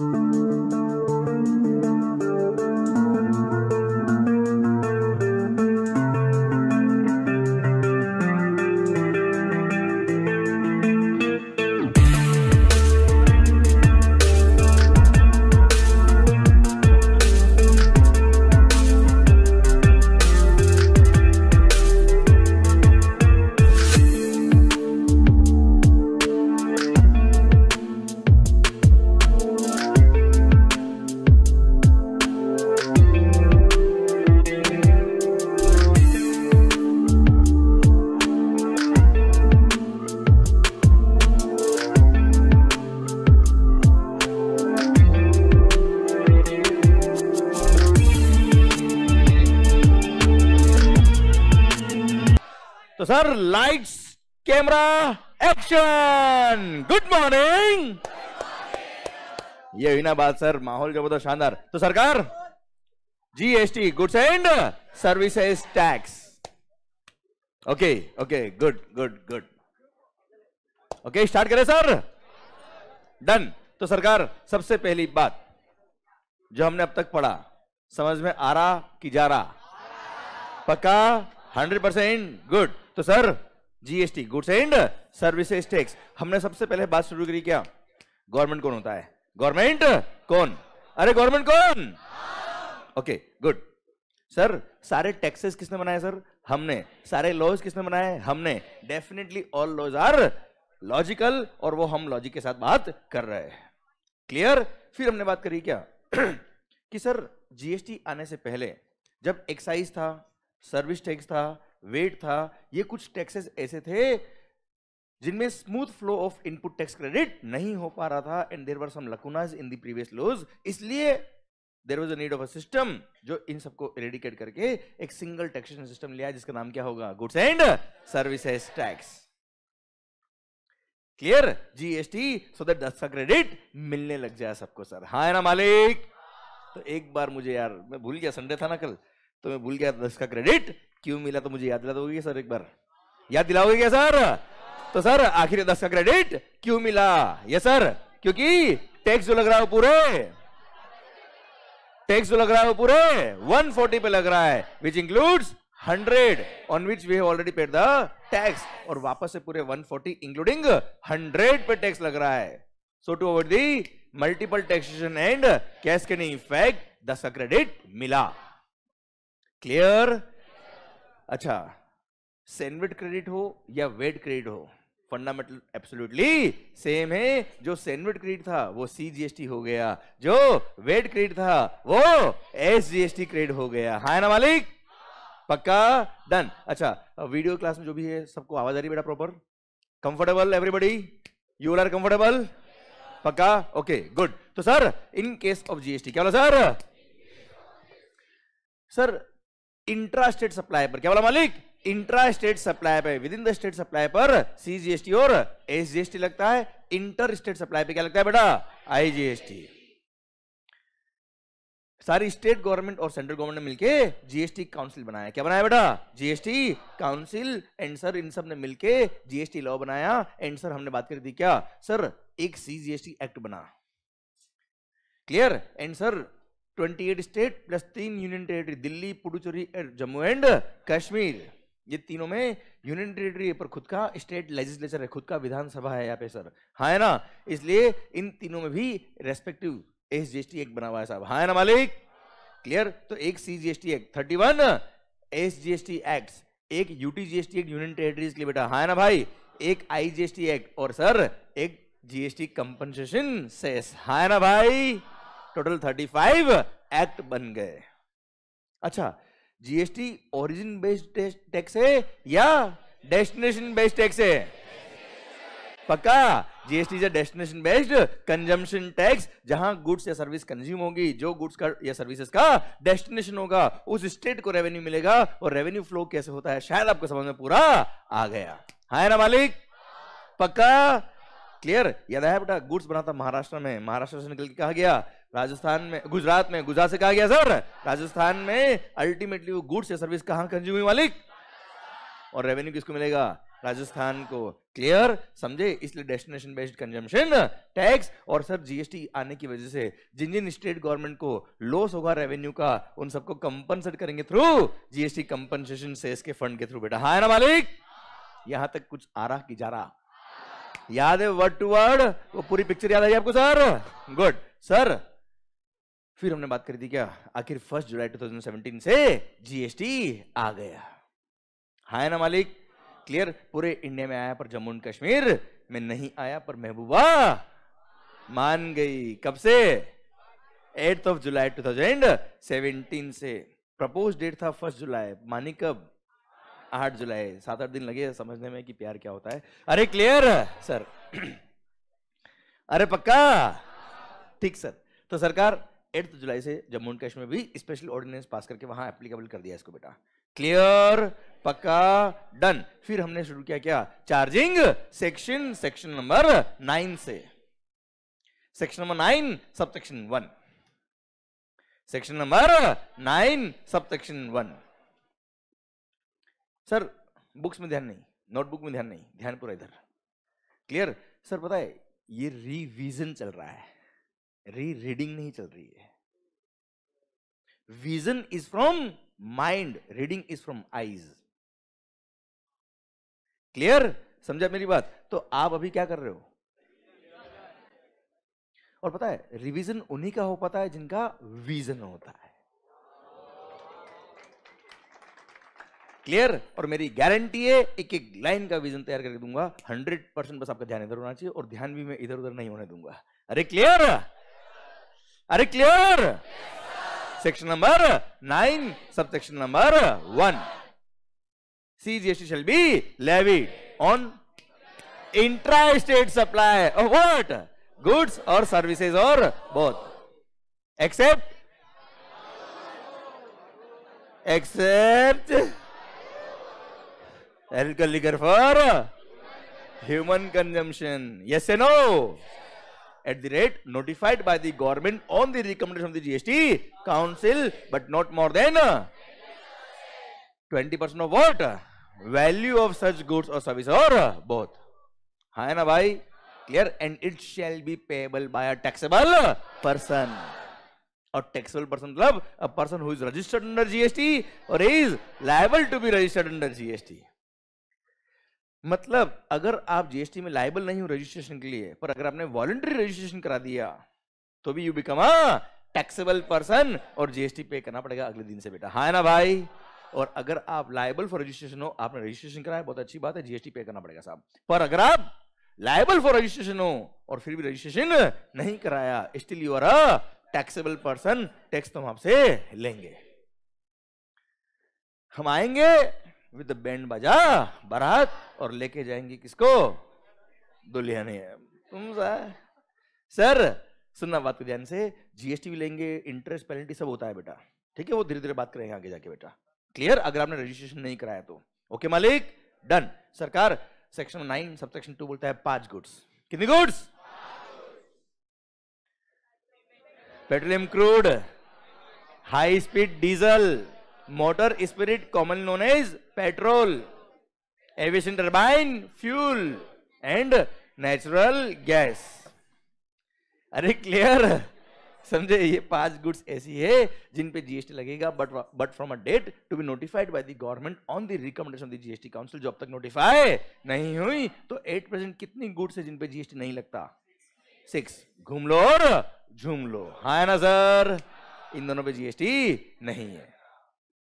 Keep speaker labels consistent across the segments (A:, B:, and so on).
A: Thank you. Order, camera camera, good morning morning! ये हुई ना बात सर माहौल जबरदस्त शानदार तो सरकार GST goods and services tax okay okay good good good okay start करें सर डन तो सरकार सबसे पहली बात जो हमने अब तक पढ़ा समझ में आ रहा कि जा रहा पक्का हंड्रेड परसेंट गुड तो sir GST goods and services tax हमने सबसे पहले बात शुरू करी क्या गवर्नमेंट कौन होता है गवर्नमेंट कौन अरे गवर्नमेंट कौन ओके गुड सर सारे टैक्सेस किसने बनाए सर हमने सारे लॉज किसने बनाए हमने definitely all laws are logical और वो हम लॉजिक के साथ बात कर रहे हैं क्लियर फिर हमने बात करी क्या कि सर जीएसटी आने से पहले जब एक्साइज था सर्विस टैक्स था वेट था ये कुछ टैक्सेस ऐसे थे जिनमें smooth flow of input tax credit नहीं हो पा रहा था and there were some लकुनाज in the previous laws इसलिए there was a need of a system जो इन सबको रेडिकेट करके एक सिंगल टैक्सेशन सिस्टम लिया जिसका नाम क्या होगा goods and services tax clear GST so that दस का क्रेडिट मिलने लग जाए सबको सर हाँ है ना मालिक तो एक बार मुझे यार मैं भूल गया संडे था ना कल तो मैं भूल गया दस का क्रेडिट क्यों मिला तो मुझे याद दिला दोगे सर एक बार याद दिलाओगे क्या सर तो सर आखिर दस का क्रेडिट क्यों मिला ये सर क्योंकि टैक्स जो लग रहा है पूरे टैक्स जो लग रहा है पूरे 140 पे लग रहा है which includes 100 on which we have already paid the tax और वापस से पूरे 140 इंक्लूडिंग 100 पे टैक्स लग रहा है so to avoid the multiple taxation and cascading effect दस का क्रेडिट मिला क्लियर अच्छा सैंडविड क्रेडिट हो या वेट क्रेडिट हो फंडामेंटल एब्सोल्युटली सेम है जो सैंडविड क्रेडिट था वो सीजीएसटी हो गया जो वेट क्रेडिट था वो एसजीएसटी क्रेडिट हो गया हाय ना मालिक पक्का डन अच्छा वीडियो क्लास में जो भी है सबको आवाज आ रही बेटा proper comfortable everybody you are comfortable पक्का ओके गुड तो sir in case of GST क्या बोला sir sir intra state supply पर क्या बोला मालिक इंट्रा स्टेट सप्लाई पर within the state supply पर सीजीएसटी और एसजीएसटी लगता है इंटर स्टेट सप्लाई पर क्या लगता है बेटा आईजीएसटी सारी स्टेट गवर्नमेंट और सेंट्रल गवर्नमेंट ने मिलके जीएसटी काउंसिल बनाया क्या बनाया बेटा जीएसटी काउंसिल एंड सर इन सब ने मिलके जीएसटी लॉ बनाया एंड सर हमने बात करी थी क्या सर एक सीजीएसटी एक्ट बना clear and sir twenty eight state plus तीन union territory Delhi Puducherry Jammu and Kashmir ये तीनों में यूनियन टेरेटरी पर खुद का स्टेट लेजिस्लेचर है खुद का विधानसभा है यहाँ पे सर हाँ है ना इसलिए इन तीनों में भी respective S G S T act बना हुआ है साहब हाँ है ना मालिक क्लियर तो एक C G S T act thirty one S G S T act एक UT G S T act union territories के बेटा हाँ है ना भाई एक I G S T act और सर एक जीएसटी कंपनसेशन सेस हाँ है ना भाई टोटल 35 एक्ट बन गए अच्छा जीएसटी ओरिजिन बेस्ड टैक्स है या डेस्टिनेशन बेस्ड टैक्स है पक्का GST destination based consumption tax जहां गुड्स या सर्विस कंज्यूम होगी जो गुड्स का या सर्विसेज का डेस्टिनेशन होगा उस स्टेट को रेवेन्यू मिलेगा और रेवेन्यू फ्लो कैसे होता है शायद आपको समझ में पूरा आ गया हाँ ना मालिक पक्का क्लियर याद है बेटा गुड्स बनाता महाराष्ट्र में महाराष्ट्र से निकल के कहा गया राजस्थान में गुजरात में गुजरात से कहा गया सर राजस्थान में अल्टीमेटली वो गुड्स या सर्विस कहां कंज्यूम हुई मालिक और रेवेन्यू किसको मिलेगा राजस्थान को क्लियर समझे इसलिए डेस्टिनेशन बेस्ड कंजम्पशन टैक्स और सर जीएसटी आने की वजह से जिन जिन स्टेट गवर्नमेंट को लॉस होगा रेवेन्यू का उन सबको कंपनसेट करेंगे थ्रू जीएसटी कंपनसेशन सेस के फंड के थ्रू बेटा हाँ ना मालिक यहां तक कुछ आ रहा कि जा रहा याद है वर्ड टू वर्ड वो पूरी पिक्चर याद आई आपको सर गुड सर फिर हमने बात करी थी क्या आखिर फर्स्ट जुलाई 2017 से जीएसटी आ गया हाँ ना मालिक क्लियर पूरे इंडिया में आया पर जम्मू एंड कश्मीर में नहीं आया पर महबूबा मान गई कब से एट ऑफ जुलाई 2017 से प्रपोज डेट था फर्स्ट जुलाई मानी कब आठ जुलाई सात आठ दिन लगे समझने में कि प्यार क्या होता है अरे क्लियर सर अरे पक्का ठीक सर तो सरकार एट्थ जुलाई से जम्मू एंड कश्मीर भी स्पेशल ऑर्डिनेंस पास करके वहां एप्लीकेबल कर दिया इसको बेटा क्लियर पक्का डन फिर हमने शुरू किया क्या charging section section number nine से section number nine sub section one section number nine sub section one sir books में ध्यान नहीं नोटबुक में ध्यान नहीं ध्यान पूरा इधर क्लियर सर पता है ये रिविजन चल रहा है री रीडिंग नहीं चल रही है vision is from mind reading is from eyes clear समझा मेरी बात तो आप अभी क्या कर रहे हो और पता है रिवीजन उन्हीं का हो पाता है जिनका विजन होता है क्लियर और मेरी गारंटी है एक एक लाइन का विजन तैयार करके दूंगा हंड्रेड परसेंट बस आपका ध्यान इधर होना चाहिए और ध्यान भी मैं इधर उधर नहीं होने दूंगा अरे क्लियर अरे clear section number nine sub section number one C G S T shall be levy on intra state supply what goods और सर्विसेज और both except except alcoholic liquor for human consumption yes a no at the rate notified by the government on the recommendation of the GST Council, but not more than 20% of what? Value of such goods or service or both. Hai na bhai? Clear? And it shall be payable by a taxable person. A taxable person मतलब a person who is registered under GST or is liable to be registered under GST. मतलब अगर आप GST में liable नहीं हो registration के लिए पर अगर आपने वॉलंटरी रजिस्ट्रेशन करा दिया तो भी you become a taxable person और जीएसटी पे करना पड़ेगा अगले दिन से बेटा हाँ ना भाई और अगर आप लाइबल फॉर रजिस्ट्रेशन हो आपने रजिस्ट्रेशन कराया बहुत अच्छी बात है जीएसटी पे करना पड़ेगा साहब पर अगर आप लाइबल फॉर रजिस्ट्रेशन हो और फिर भी रजिस्ट्रेशन नहीं कराया still you are a taxable person tax तो हम आपसे लेंगे हम आएंगे विद बैंड बजा बारात और लेके जाएंगे किसको दुल्हन तुम सर सुनना बात को ध्यान से जीएसटी भी लेंगे इंटरेस्ट पेनल्टी सब होता है बेटा ठीक है वो धीरे धीरे बात करेंगे आगे जाके बेटा क्लियर अगर आपने रजिस्ट्रेशन नहीं कराया तो ओके मालिक डन सरकार section nine sub section two बोलता है पांच गुड्स कितनी goods petroleum crude high speed diesel motor spirit common known as petrol aviation turbine fuel and natural gas अरे क्लियर समझे ये पांच गुड्स ऐसी है जिन पे जीएसटी लगेगा but but from a date to be notified by the government on the recommendation of the GST council जो अब तक नोटिफाई नहीं हुई तो एट परसेंट कितनी गुड्स है जिन पे जीएसटी नहीं लगता सिक्स घूम लो और झूम लो हाँ ना सर इन दोनों पे जीएसटी नहीं है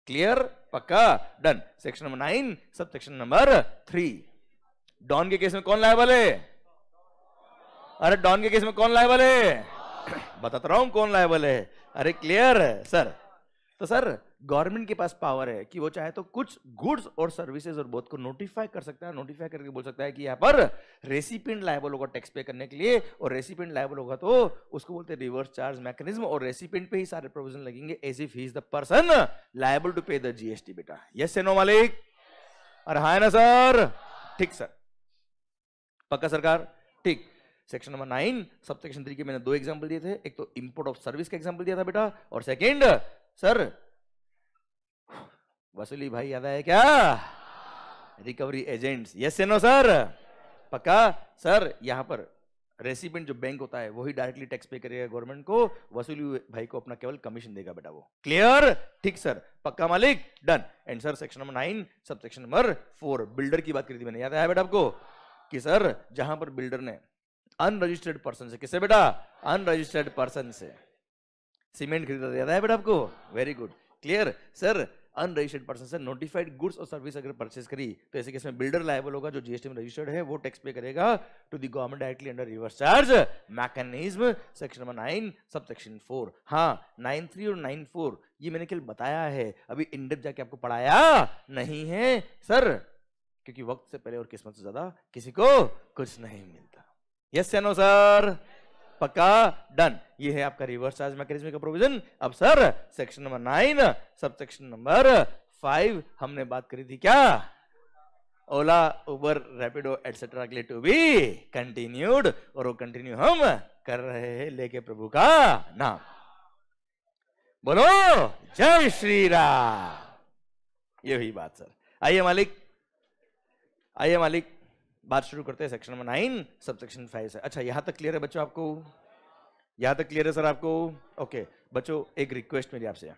A: क्लियर पक्का done section number nine sub section number three डॉन के केस में कौन लाइबल है अरे डॉन के केस में कौन लाइबल तो है बताता रहा हूं कौन लाइबल है अरे क्लियर सर तो सर गवर्नमेंट के पास पावर है कि वो चाहे तो कुछ गुड्स और सर्विसेज और बोथ को नोटिफाई कर सकता है नोटिफाई करके बोल सकता है कि यहाँ पर रेसिपेंट लाइबल होगा टैक्स पे करने के लिए और रेसिपेंट लाइबल होगा तो उसको बोलते हैं रिवर्स चार्ज मैकेनिज्म और रेसिपेंट पे ही सारे प्रोविजन लगेंगे as if he is the person liable to pay the GST बेटा यस से मालिक अरे हाँ ना सर ठीक सर पक्का सरकार ठीक section number nine sub section three के मैंने दो एग्जाम्पल दिए थे एक तो इंपोर्ट ऑफ सर्विस का एग्जाम्पल दिया था बेटा और सेकेंड सर वसूली भाई याद आया क्या recovery agents yes no sir पक्का सर यहाँ पर रेसिपेंट जो बैंक होता है वही डायरेक्टली टैक्स पे करेगा गवर्नमेंट को वसूली भाई को अपना केवल कमीशन देगा बेटा वो क्लियर ठीक सर पक्का मालिक done and sir section number nine sub section number four builder की बात करी थी मैंने याद आया बेटा आपको कि सर जहां पर बिल्डर ने अनरजिस्टर्ड पर्सन से किससे बेटा अनरजिस्टर्ड पर्सन से सीमेंट खरीदा याद आया बेटा आपको very good clear sir unregistered person से नोटिफाइड गुड्स और सर्विस अगर परचेस करी तो ऐसे केस में बिल्डर लाइबल होगा जो जीएसटी में रजिस्टर्ड है वो टैक्स पे करेगा to the government directly under reverse charge mechanism section number nine sub section four हाँ नाइन थ्री और नाइन फोर ये मैंने केवल बताया है अभी इंडेप जाके आपको पढ़ाया नहीं है सर क्योंकि वक्त से पहले और किस्मत से ज्यादा किसी को कुछ नहीं मिलता यस या नो सर पक्का डन ये है आपका रिवर्स चार्ज मैकेनिज्म का प्रोविजन अब sir section number nine sub section number five हमने बात करी थी क्या ओला उबर रैपिडो एटसेट्रा के लिए टू बी कंटिन्यूड और वो कंटिन्यू हम कर रहे हैं लेके प्रभु का नाम बोलो जय श्री राम ये हुई बात सर आइए मालिक आइए मालिक बात शुरू करते हैं section number nine sub section five से अच्छा यहाँ तक क्लियर है बच्चों आपको यहाँ तक क्लियर है सर आपको ओके बच्चों एक रिक्वेस्ट मेरी आपसे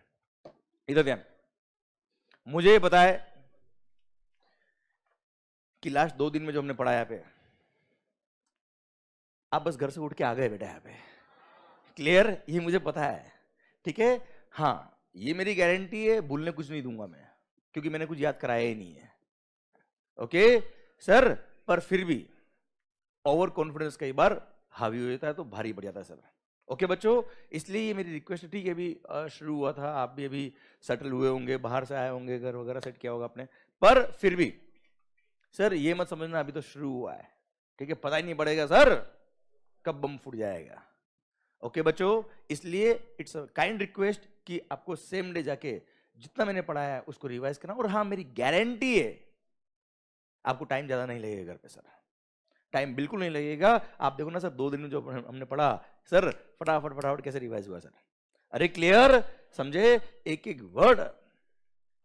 A: इधर ध्यान मुझे पता है कि लास्ट दो दिन में जो हमने पढ़ाया पे आप बस घर से उठ के आ गए बेटा यहाँ पे क्लियर ये मुझे पता है ठीक है हाँ ये मेरी गारंटी है भूलने कुछ नहीं दूंगा मैं क्योंकि मैंने कुछ याद कराया ही नहीं है ओके सर पर फिर भी ओवर कॉन्फिडेंस कई बार हावी हो जाता है तो भारी बढ़ जाता है सर ओके बच्चों इसलिए ये मेरी रिक्वेस्ट थी है अभी शुरू हुआ था आप भी अभी सेटल हुए होंगे बाहर से आए होंगे घर वगैरह सेट किया होगा आपने पर फिर भी सर ये मत समझना अभी तो शुरू हुआ है ठीक है पता ही नहीं पड़ेगा सर कब बम फूट जाएगा ओके बच्चों इसलिए इट्स अ काइंड रिक्वेस्ट कि आपको सेम डे जाके जितना मैंने पढ़ाया है उसको रिवाइज करना और हाँ मेरी गारंटी है आपको टाइम ज़्यादा नहीं लगेगा घर पे सर टाइम बिल्कुल नहीं लगेगा आप देखो ना सर दो दिन में जो हमने पढ़ा सर फटाफट फटाफट कैसे रिवाइज हुआ सर अरे क्लियर समझे एक एक वर्ड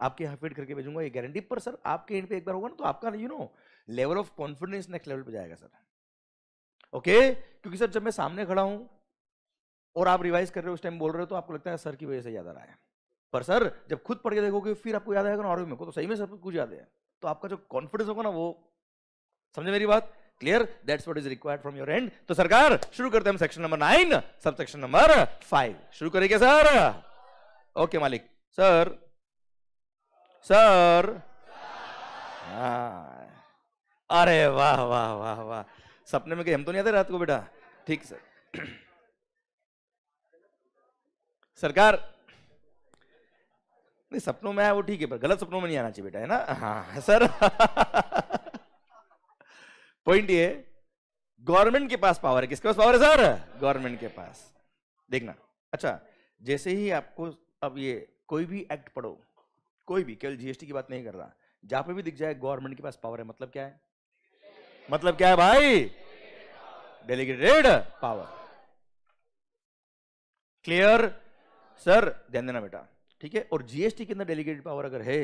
A: आपके यहाँ फिट करके भेजूंगा ये गारंटी पर सर आपके एंड पे एक बार होगा ना तो आपका you know level of confidence next level पे जाएगा सर ओके क्योंकि सर जब मैं सामने खड़ा हूं और आप रिवाइज कर रहे हो उस टाइम बोल रहे हो तो आपको लगता है सर की वजह से याद आ रहा है पर सर जब खुद पढ़ के देखोगे फिर आपको याद आएगा ना और भी मेरे को तो सही में सब कुछ याद है तो आपका जो कॉन्फिडेंस होगा ना वो समझे मेरी बात clear that's what is required from your end तो सरकार शुरू करते हैं section number nine sub section number five शुरू करेंगे सर ओके मालिक सर सर हाँ अरे वाह वाह वाह वाह सपने में कहीं हम तो नहीं आते रात को बेटा ठीक सर सरकार नहीं सपनों में आया वो ठीक है पर गलत सपनों में नहीं आना चाहिए बेटा है ना हाँ सर पॉइंट ये गवर्नमेंट के पास पावर है किसके पास पावर है सर गवर्नमेंट के पास देखना अच्छा जैसे ही आपको अब ये कोई भी एक्ट पढ़ो कोई भी केवल जीएसटी की बात नहीं कर रहा जहां पे भी दिख जाए गवर्नमेंट के पास पावर है मतलब क्या है मतलब क्या है भाई डेलीगेटेड पावर क्लियर सर ध्यान देना बेटा ठीक है और जीएसटी के अंदर डेलीगेटेड पावर अगर है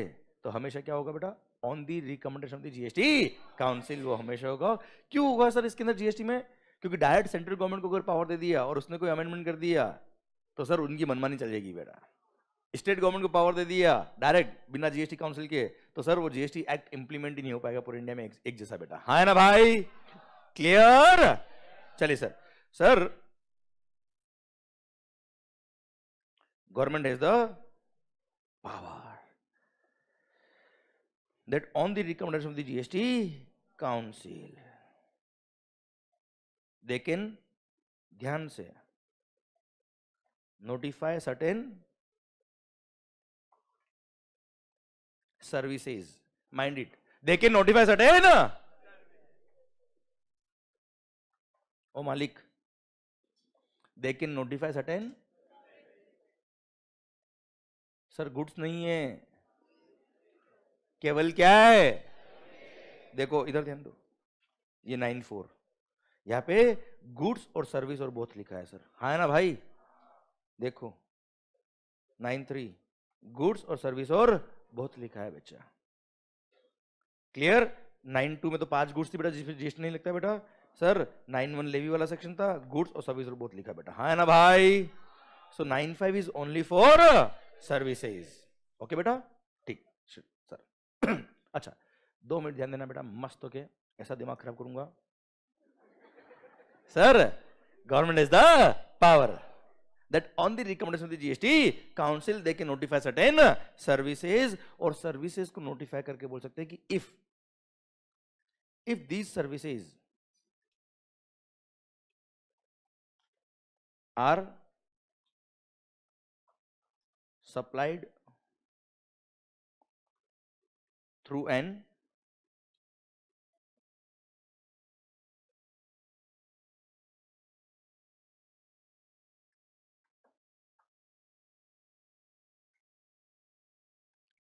A: तो हमेशा क्या होगा बेटा on the recommendation of the GST council वो हमेशा होगा क्यों होगा सर इसके अंदर जीएसटी में क्योंकि डायरेक्ट सेंट्रल गवर्नमेंट को अगर पावर दे दिया और उसने कोई अमेंडमेंट कर दिया तो सर उनकी मनमानी चल जाएगी बेटा स्टेट गवर्नमेंट को पावर दे दिया डायरेक्ट बिना जीएसटी काउंसिल के तो सर वो जीएसटी एक्ट इंप्लीमेंट ही नहीं हो पाएगा पूरे इंडिया में एक, एक जैसा बेटा हाँ ना भाई क्लियर चलिए sir sir government has the power. That on the recommendation of the GST
B: Council, they can ध्यान से notify certain
A: services. Mind it. They can notify certain. ओ मालिक they can notify certain sir goods नहीं है केवल क्या है देखो इधर ध्यान दो ये नाइन फोर यहाँ पे गुड्स और सर्विस और बोथ लिखा है सर हा है ना भाई देखो नाइन थ्री गुड्स और सर्विस और बहुत लिखा है बच्चा क्लियर नाइन टू में तो पांच गुड्स थी बेटा जिसमें जिस नहीं लगता बेटा सर नाइन वन लेवी वाला सेक्शन था गुड्स और सर्विस और बहुत लिखा बेटा हाँ है ना भाई so nine five is only for services okay बेटा ठीक सर अच्छा दो मिनट ध्यान देना बेटा मस्त ओके ऐसा दिमाग खराब करूंगा sir government is the power that on the recommendation of the GST council they can notify certain
B: services और सर्विसेज को नोटिफाई करके बोल सकते हैं कि if if these services are supplied through an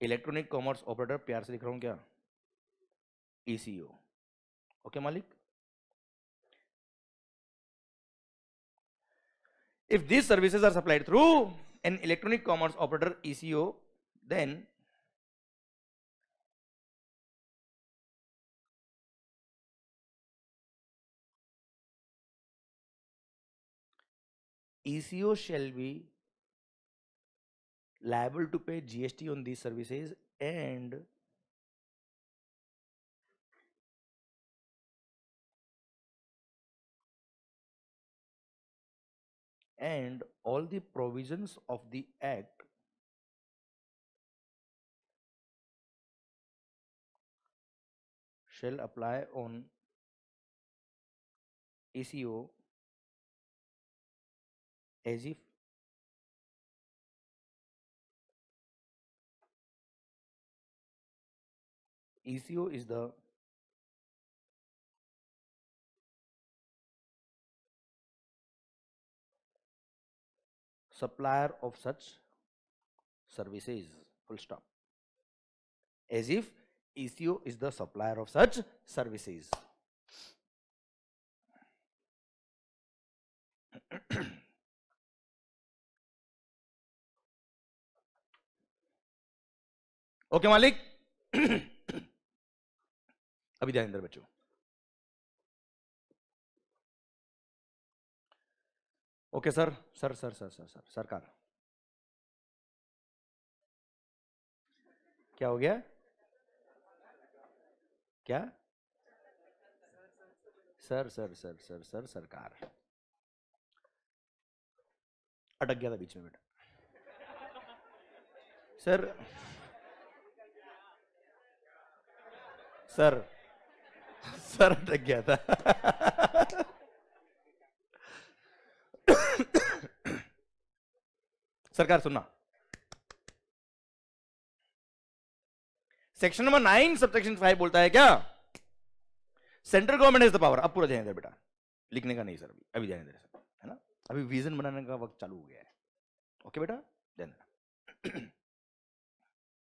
B: electronic commerce operator प्यार से लिख रहा हूं क्या ईसीओ e ओके okay, मालिक if these services are supplied through an electronic commerce operator ECO then ECO shall be liable to pay GST on these services and and all the provisions of the act shall apply on ACO as if ECO is the supplier of such services full stop as if ECO is the supplier of such services okay, Malik. अभी ध्यान बच्चों okay sir sir sir sir sir sir सरकार क्या हो गया क्या sir sir sir sir sir सरकार
A: अटक गया था बीच में बेटा सर सर सर अटक गया था
B: सरकार सुनना section number nine sub section five बोलता है क्या
A: central government is the power अब पूरा ध्यान इधर बेटा लिखने का नहीं सर अभी अभी ध्यान इधर सर है ना अभी विजन बनाने का वक्त चालू हो गया है ओके बेटा ध्यान
B: देना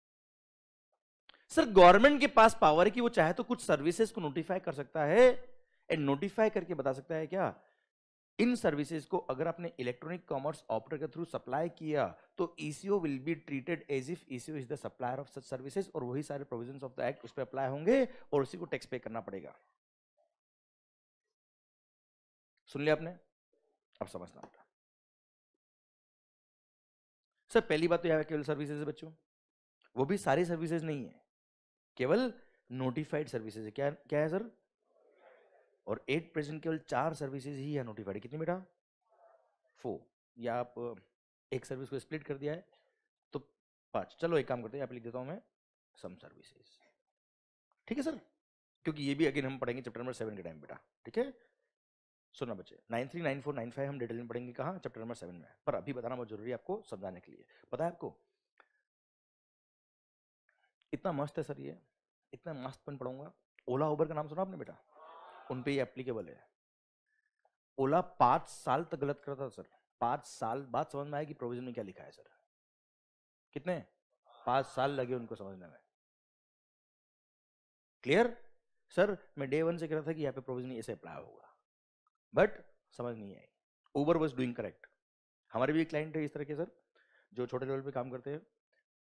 A: सर गवर्नमेंट के पास पावर है कि वो चाहे तो कुछ सर्विसेज को नोटिफाई कर सकता है एंड नोटिफाई करके बता सकता है क्या इन सर्विसेज को अगर आपने इलेक्ट्रॉनिक कॉमर्स ऑपरेटर के थ्रू सप्लाई किया तो ECO will be treated as if ECO is the supplier of such services और वही सारे प्रोविजन ऑफ द एक्ट उस पर अप्लाई होंगे और उसी को टैक्स पे करना पड़ेगा
B: सुन लिया आपने अब समझना पड़ा सर पहली बात तो यह है केवल सर्विसेज बच्चों
A: वो भी सारी सर्विसेज नहीं है केवल नोटिफाइड सर्विसेज क्या क्या है सर और एट प्रेजेंट केवल चार सर्विसेज ही है नोटिफाइड कितनी बेटा फोर या आप एक सर्विस को स्प्लिट कर दिया है तो पाँच चलो एक काम करते हैं आप लिख देता हूँ मैं सम सर्विसेज ठीक है सर क्योंकि ये भी अगेन हम पढ़ेंगे चैप्टर नंबर सेवन के टाइम बेटा ठीक है सुना बच्चे nine three nine four nine five हम डिटेल में पढ़ेंगे कहाँ चैप्टर नंबर सेवन में पर अभी बताना बहुत जरूरी है आपको समझाने के लिए पता है आपको इतना मस्त है सर ये इतना मस्त पन पढ़ूंगा ओला उबर का नाम सुना आपने बेटा उन पर एप्लीकेबल है ओला पांच साल तक गलत करता था सर पांच साल बाद समझ में आया कि प्रोविजन में क्या लिखा है सर कितने पांच साल लगे उनको समझने में क्लियर सर मैं डे वन से कह रहा था कि यहाँ पे प्रोविजन ऐसे अप्लाई होगा बट समझ नहीं आई ऊबर वॉज डूइंग करेक्ट हमारे भी एक क्लाइंट है इस तरह के सर जो छोटे लेवल पे काम करते हैं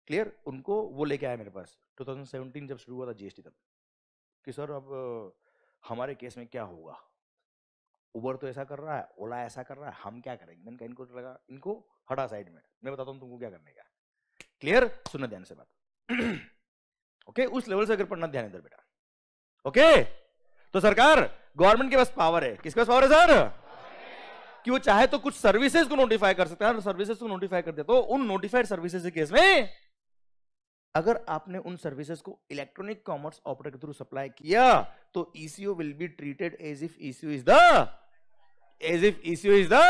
A: क्लियर उनको वो लेके आया मेरे पास 2017 जब शुरू हुआ था जीएसटी तब कि सर अब हमारे केस में क्या होगा उबर तो ऐसा कर रहा है ओला ऐसा कर रहा है हम क्या करेंगे मैंने कहा इनको लगा इनको हटा साइड में मैं बताता हूँ तुमको क्या करने का क्लियर सुनना ध्यान से बात ओके उस लेवल से अगर पढ़ना ध्यान इधर बेटा ओके तो सरकार गवर्नमेंट के पास पावर है किसके पास पावर है सर कि वो चाहे तो कुछ सर्विसेज को नोटिफाई कर सकते हैं सर्विसेज हाँ, को नोटिफाई कर दे तो उन नोटिफाइड सर्विसेज के केस में अगर आपने उन सर्विसेज को इलेक्ट्रॉनिक कॉमर्स ऑपरेटर के थ्रू सप्लाई किया तो ECO will be treated as if ECO is the as if ECO is the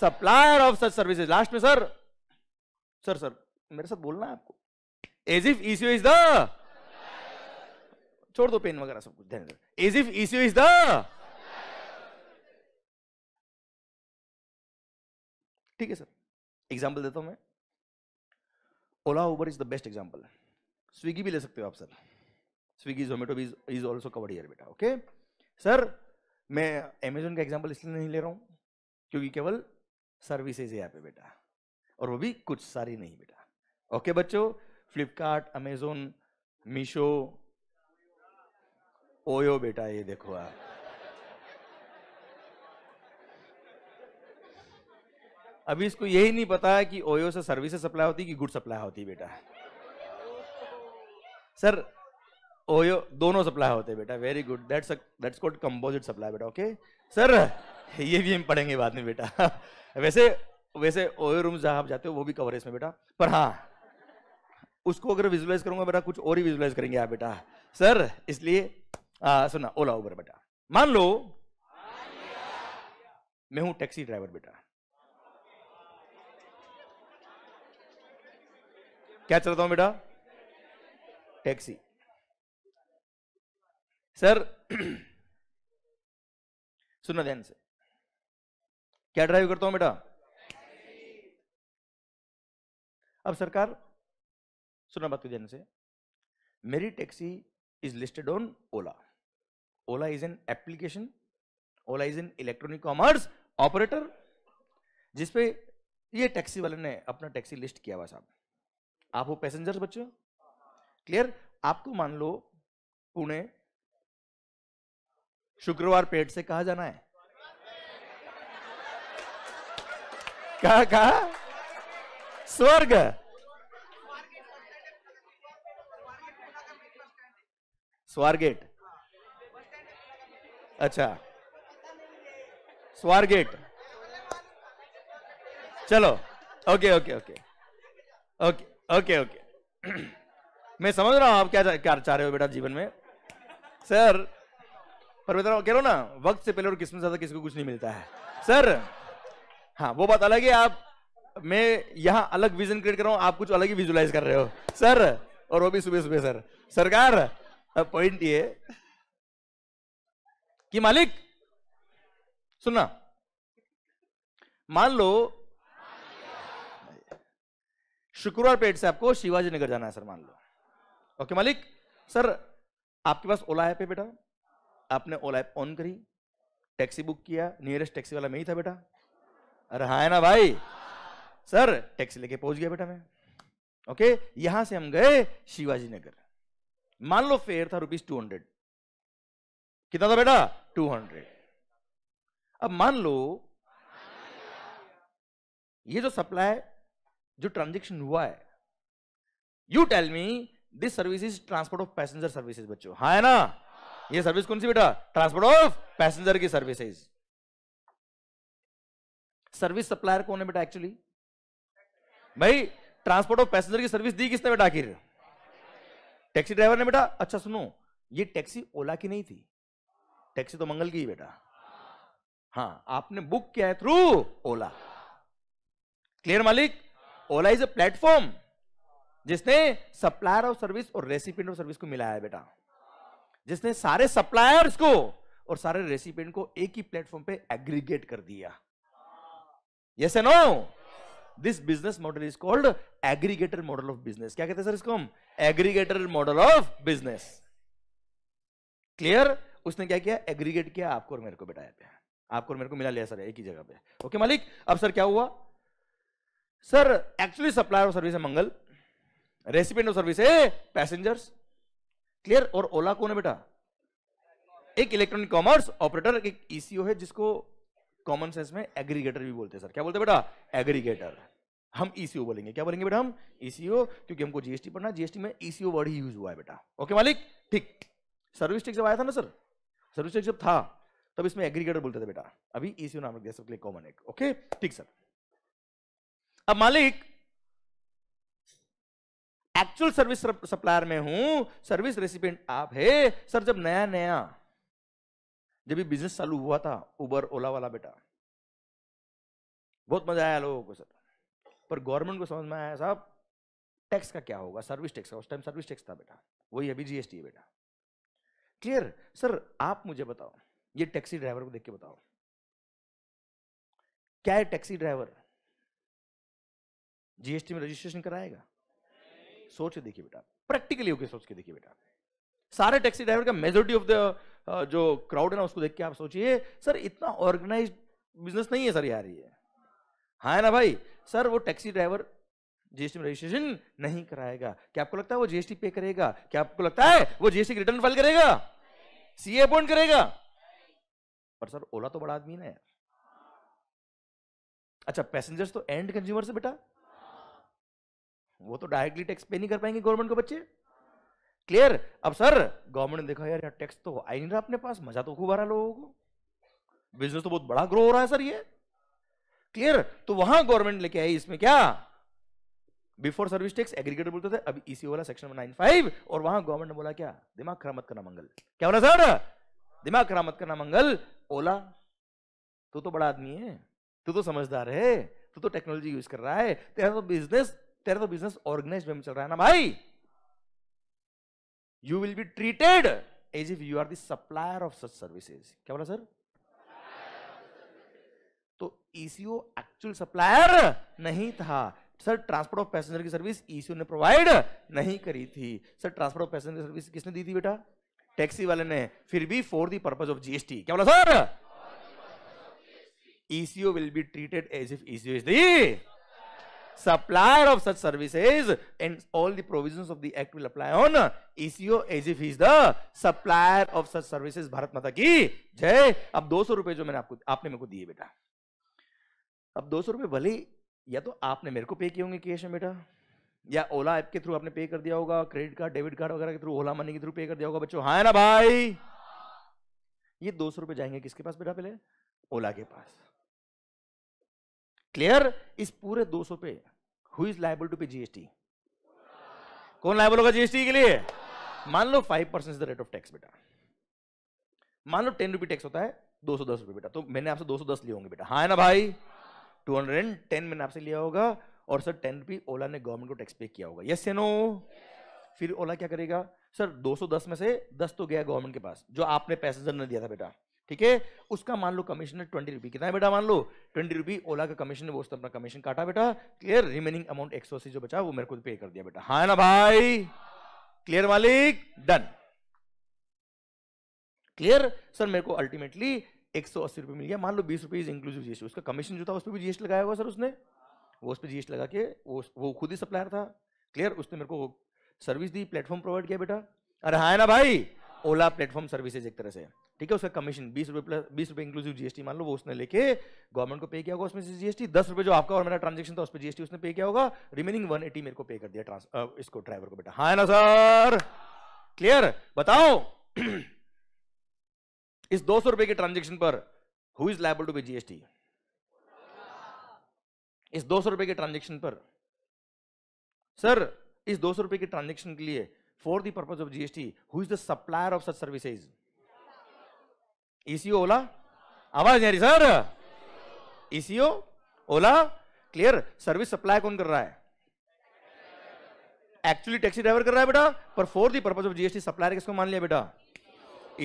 A: supplier of such services last में सर सर सर मेरे साथ बोलना है आपको as if ECO is the छोड़ दो पेन वगैरह सब कुछ ध्यान as if ECO is the ठीक है सर एग्जाम्पल देता हूं मैं Ola Uber is the best example Swiggy भी ले सकते हो आप सर स्विगी जोमेटो भी इज ऑल्सो कवर्ड ईयर बेटा ओके सर मैं अमेजोन का एग्जाम्पल इसलिए नहीं ले रहा हूँ क्योंकि केवल सर्विसेज है यहाँ पे बेटा और वो भी कुछ सारी नहीं बेटा ओके बच्चों फ्लिपकार्ट अमेजोन मीशो ओयो बेटा ये देखो आप अभी इसको यही नहीं पता है कि ओयो से सर्विस सप्लाई होती है कि गुड सप्लाई होती है बेटा सर ओयो दोनों सप्लाई होते बेटा very good that's that's called composite supply बेटा ओके सर ये भी हम पढ़ेंगे बाद में बेटा वैसे वैसे ओयो रूम जहाँ आप जाते हो वो भी कवर है इसमें बेटा पर हाँ उसको अगर विजुलाइज करूंगा बेटा कुछ और ही विजुलाइज करेंगे आप बेटा सर इसलिए सुना ओला उबर बेटा मान लो मैं हूं टैक्सी ड्राइवर बेटा क्या चलता हूं बेटा
B: टैक्सी सर सुनना ध्यान से क्या ड्राइव करता हूं बेटा अब सरकार सुनना बात को
A: ध्यान से मेरी taxi is listed on Ola Ola is an application Ola is an electronic commerce operator जिसपे ये टैक्सी वाले ने अपना टैक्सी लिस्ट किया हुआ साहब आप हो पैसेंजर्स बच्चों क्लियर आपको मान लो पुणे शुक्रवार पेट से कहा जाना है कहा कहा स्वर्ग स्वारगेट अच्छा स्वारगेट चलो okay okay okay okay okay okay मैं समझ रहा हूं आप क्या क्या चाह रहे हो बेटा जीवन में सर पर बता तो रहा कह रहा ना वक्त से पहले और किस्मत ज्यादा किसी को कुछ नहीं मिलता है सर हाँ वो बात अलग है आप मैं यहाँ अलग विजन क्रिएट कर रहा हूँ आप कुछ अलग ही विजुलाइज कर रहे हो सर और वो भी सुबह सुबह सर सरकार पॉइंट ये कि मालिक सुनना मान लो शुक्रवार पेट से आपको शिवाजी नगर जाना है सर मान लो ओके मालिक सर आपके पास ओला ऐप है बेटा आपने ओला ऐप ऑन करी टैक्सी बुक किया नियरेस्ट टैक्सी वाला मैं ही था बेटा अरे हाँ ना भाई सर टैक्सी लेके पहुंच गया बेटा मैं ओके यहां से हम गए शिवाजी नगर मान लो फेयर था रुपीज टू हंड्रेड कितना था बेटा टू हंड्रेड अब मान लो ये जो सप्लाई जो ट्रांजेक्शन हुआ है you tell me this service is transport of passenger services बच्चों हाँ है ना ये सर्विस कौन सी बेटा ट्रांसपोर्ट ऑफ पैसेंजर की सर्विसेज सर्विस सप्लायर कौन है बेटा एक्चुअली भाई ट्रांसपोर्ट ऑफ पैसेंजर की सर्विस दी किसने बेटा आखिर टैक्सी ड्राइवर ने बेटा अच्छा सुनो ये टैक्सी ओला की नहीं थी टैक्सी तो मंगल की ही बेटा हाँ आपने बुक किया है थ्रू ओला क्लियर मालिक ओला इज अ प्लेटफॉर्म जिसने सप्लायर ऑफ सर्विस और रेसिपेंट ऑफ सर्विस को मिलाया बेटा जिसने सारे सप्लायर्स को और सारे रेसिपेंट को एक ही प्लेटफॉर्म पे एग्रीगेट कर दिया yes a no this business model is called aggregator model of business क्या कहते हैं सर इसको हम aggregator model of business clear उसने क्या किया एग्रीगेट किया आपको और मेरे को बेटा आपको और मेरे को मिला लिया सर एक ही जगह पे ओके मालिक अब सर क्या हुआ sir actually supplier of service है मंगल रेसिपेंट ऑफ सर्विस है पैसेंजर्स क्लियर और ओला कौन है बेटा एक इलेक्ट्रॉनिक कॉमर्स ऑपरेटर एक ईसीओ e है जिसको कॉमन सेंस में एग्रीगेटर भी बोलते हैं सर क्या बोलते हैं बेटा एग्रीगेटर हम ईसीओ e बोलेंगे क्या बोलेंगे बेटा हम ईसीओ e क्योंकि हमको जीएसटी पढ़ना जीएसटी में ईसीओ वर्ड ही यूज हुआ है बेटा ओके मालिक ठीक सर्विस टैक्स जब आया था ना सर सर्विस टैक्स जब था तब इसमें एग्रीगेटर बोलते थे बेटा अभी ईसीओ नाम रख दिया सर कॉमन एक ओके ठीक सर अब मालिक एक्चुअल सर्विस सप्लायर में हूं सर्विस रेसिपेंट आप है सर जब नया नया जब बिजनेस चालू हुआ था उबर ओला वाला बेटा बहुत मजा आया लोगों को सर पर गवर्नमेंट को समझ में आया साहब टैक्स का क्या होगा सर्विस टैक्स उस टाइम सर्विस टैक्स था बेटा वही अभी जीएसटी है बेटा क्लियर सर आप मुझे बताओ ये टैक्सी ड्राइवर को देख के बताओ क्या है टैक्सी ड्राइवर जीएसटी में रजिस्ट्रेशन कराएगा सोच के देखिए बेटा प्रैक्टिकली होके सोच के देखिए बेटा सारे टैक्सी ड्राइवर का मेजोरिटी ऑफ द जो क्राउड है ना उसको देख के आप सोचिए सर इतना ऑर्गेनाइज बिजनेस नहीं है सर यार ये हाँ ना भाई सर वो टैक्सी ड्राइवर जीएसटी में रजिस्ट्रेशन नहीं कराएगा क्या आपको लगता है वो जीएसटी पे करेगा क्या आपको लगता है वो जीएसटी रिटर्न फाइल करेगा सीए अपॉइंट करेगा पर सर ओला तो बड़ा आदमी ना यार अच्छा पैसेंजर्स तो एंड कंज्यूमर से बेटा वो तो डायरेक्टली टैक्स पे नहीं कर पाएंगे गवर्नमेंट को बच्चे क्लियर अब सर गवर्नमेंट ने देखा यार यार टैक्स तो आई नहीं रहा अपने पास मजा तो खूब आ रहा लोगों को बिजनेस तो बहुत बड़ा ग्रो हो रहा है सर ये क्लियर तो वहां गवर्नमेंट लेके आई इसमें क्या बिफोर सर्विस टैक्स एग्रीगेटर बोलते थे अभी इसी वाला सेक्शन नाइन फाइव और वहां गवर्नमेंट ने बोला क्या दिमाग खराब मत करना मंगल क्या बोला सर दिमाग खराब मत करना मंगल ओला तू तो बड़ा आदमी है तू तो समझदार है तू तो टेक्नोलॉजी यूज कर रहा है तेरा तो बिजनेस तेरा तो बिजनेस ऑर्गेनाइज वे में चल रहा है ना भाई you will be treated as if you are the supplier of such services क्या बोला सर तो ईसीओ एक्चुअल सप्लायर नहीं था सर ट्रांसपोर्ट ऑफ पैसेंजर की सर्विस ईसीओ e ने प्रोवाइड नहीं करी थी सर ट्रांसपोर्ट ऑफ पैसेंजर की सर्विस किसने दी थी बेटा टैक्सी वाले ने फिर भी for the purpose of GST क्या बोला sir ECO will be treated as if ECO is the supplier of such services and all the provisions of the act will apply on ECO as if he is the supplier of such services Bharat Mata ki jai ab 200 rupees jo maine aapko aapne mereko diye beta ab 200 rupees bhale ya to aapne mereko pay kiye honge cash पे किए या ओला app के through आपने पे कर दिया होगा credit card debit card वगैरह के थ्रू ओला मनी के थ्रू पे कर दिया होगा बच्चों हाँ ना भाई ये दो सौ रुपए जाएंगे किसके पास बेटा पहले ओला के पास क्लियर इस पूरे 200 पे who is liable to pay GST कौन लाइबल होगा जीएसटी के लिए मान लो five percent the rate of tax बेटा मान लो टेन रुपी टैक्स होता है दो सौ दस रुपये बेटा तो मैंने आपसे दो सौ दस लिए होंगे बेटा हाँ ना भाई टू हंड्रेड एंड टेन मैंने आपसे लिया होगा और सर टेन रुपी ओला ने गवर्नमेंट को टैक्स पे किया होगा यस नो फिर ओला क्या करेगा सर 210 में से 10 तो गया गवर्नमेंट के पास जो आपने पैसेंजर ने दिया था बेटा ठीक है उसका मान लो कमीशन है ट्वेंटी रुपी कितना है बेटा मान लो ट्वेंटी रुपी ओला का कमीशन वो अपना कमीशन काटा बेटा क्लियर रिमेनिंग अमाउंट एक सौ से जो बचा वो मेरे को पे कर दिया बेटा हा ना भाई क्लियर मालिक डन क्लियर सर मेरे को अल्टीमेटली एक सौ अस्सी रुपये मिल गया मान लो बीस रुपये इंक्लूसिव जीएसटी उसका कमीशन जो था उस पर भी जीएसटी लगाया हुआ सर उसने वो उस पर जीएसटी लगा के वो वो खुद ही सप्लायर था क्लियर उसने मेरे को सर्विस दी प्लेटफॉर्म प्रोवाइड किया बेटा अरे हाँ ना भाई ओला प्लेटफॉर्म सर्विसेज एक तरह से ठीक है उसका कमीशन बीस रुपए प्लस बीस रुपए इंक्लूसिव जीएसटी मान लो वो उसने लेके गवर्नमेंट को पे किया होगा उसमें से जीएसटी दस रुपए जो आपका और मेरा ट्रांजेक्शन था उस पर जीएसटी उसने पे किया होगा रिमेनिंग वन एटी मेरे को पे कर दिया ट्रांस आ, इसको ड्राइवर को बेटा हाँ ना सर क्लियर बताओ इस दो सौ रुपए के ट्रांजेक्शन पर who is liable to pay GST इस दो सौ रुपए के ट्रांजेक्शन पर सर इस दो सौ रुपए के ट्रांजेक्शन के लिए फॉर दर्पज purpose of GST who is the supplier of such services ECO Ola आवाज नहीं आ रही sir ECO Ola clear service supply कौन कर रहा है एक्चुअली टैक्सी ड्राइवर कर रहा है बेटा पर for the purpose of GST supplier किसको मान लिया बेटा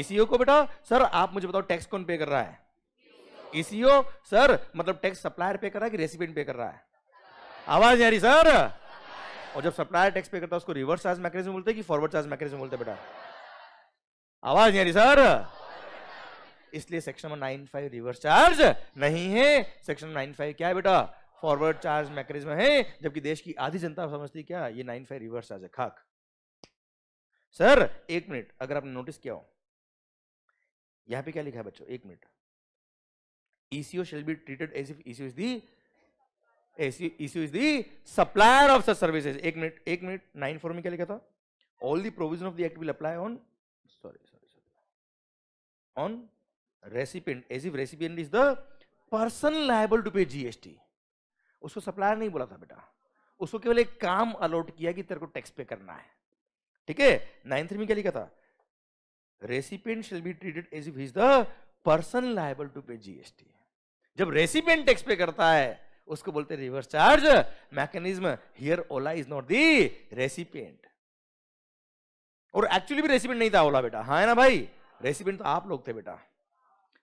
A: ईसीओ को बेटा सर आप मुझे बताओ टैक्स कौन पे कर रहा है ईसीओ सर मतलब टैक्स सप्लायर पे कर रहा है कि रेसिपेंट पे कर रहा है आवाज नहीं आ रही सर और जब सप्लायर टैक्स पे करता है उसको रिवर्स चार्ज मैकेनिज्म बोलते हैं कि फॉरवर्ड चार्ज मैकेनिज्म बोलते हैं बेटा आवाज नहीं आ रही सर इसलिए section number nine five reverse charge नहीं है सेक्शन नंबर नाइन फाइव क्या है बेटा फॉरवर्ड चार्ज मैकेनिज्म है जबकि देश की आधी जनता समझती क्या ये नाइन फाइव रिवर्स चार्ज है खाक सर एक मिनट अगर आपने नोटिस किया हो यहां पे क्या लिखा है बच्चों एक minute ECO shall be treated as if ECO is the ECO e is the supplier of such services. एक मिनट एक मिनट नाइन फोर में क्या लिखा था All the provision of the act will apply on sorry sorry sorry on recipient as if recipient is the person liable to pay GST उसको supplier नहीं बोला था बेटा उसको केवल एक काम अलॉट किया कि तेरे को टैक्स पे करना है ठीक है नाइन्थ में क्या लिखा था recipient shall be treated as if is the person liable to pay GST जब रेसिपेंट टैक्स पे करता है उसको बोलते reverse charge mechanism here Ola is not the recipient और एक्चुअली भी रेसिपेंट नहीं था ओला बेटा हाँ है ना भाई रेसिपेंट तो आप लोग थे बेटा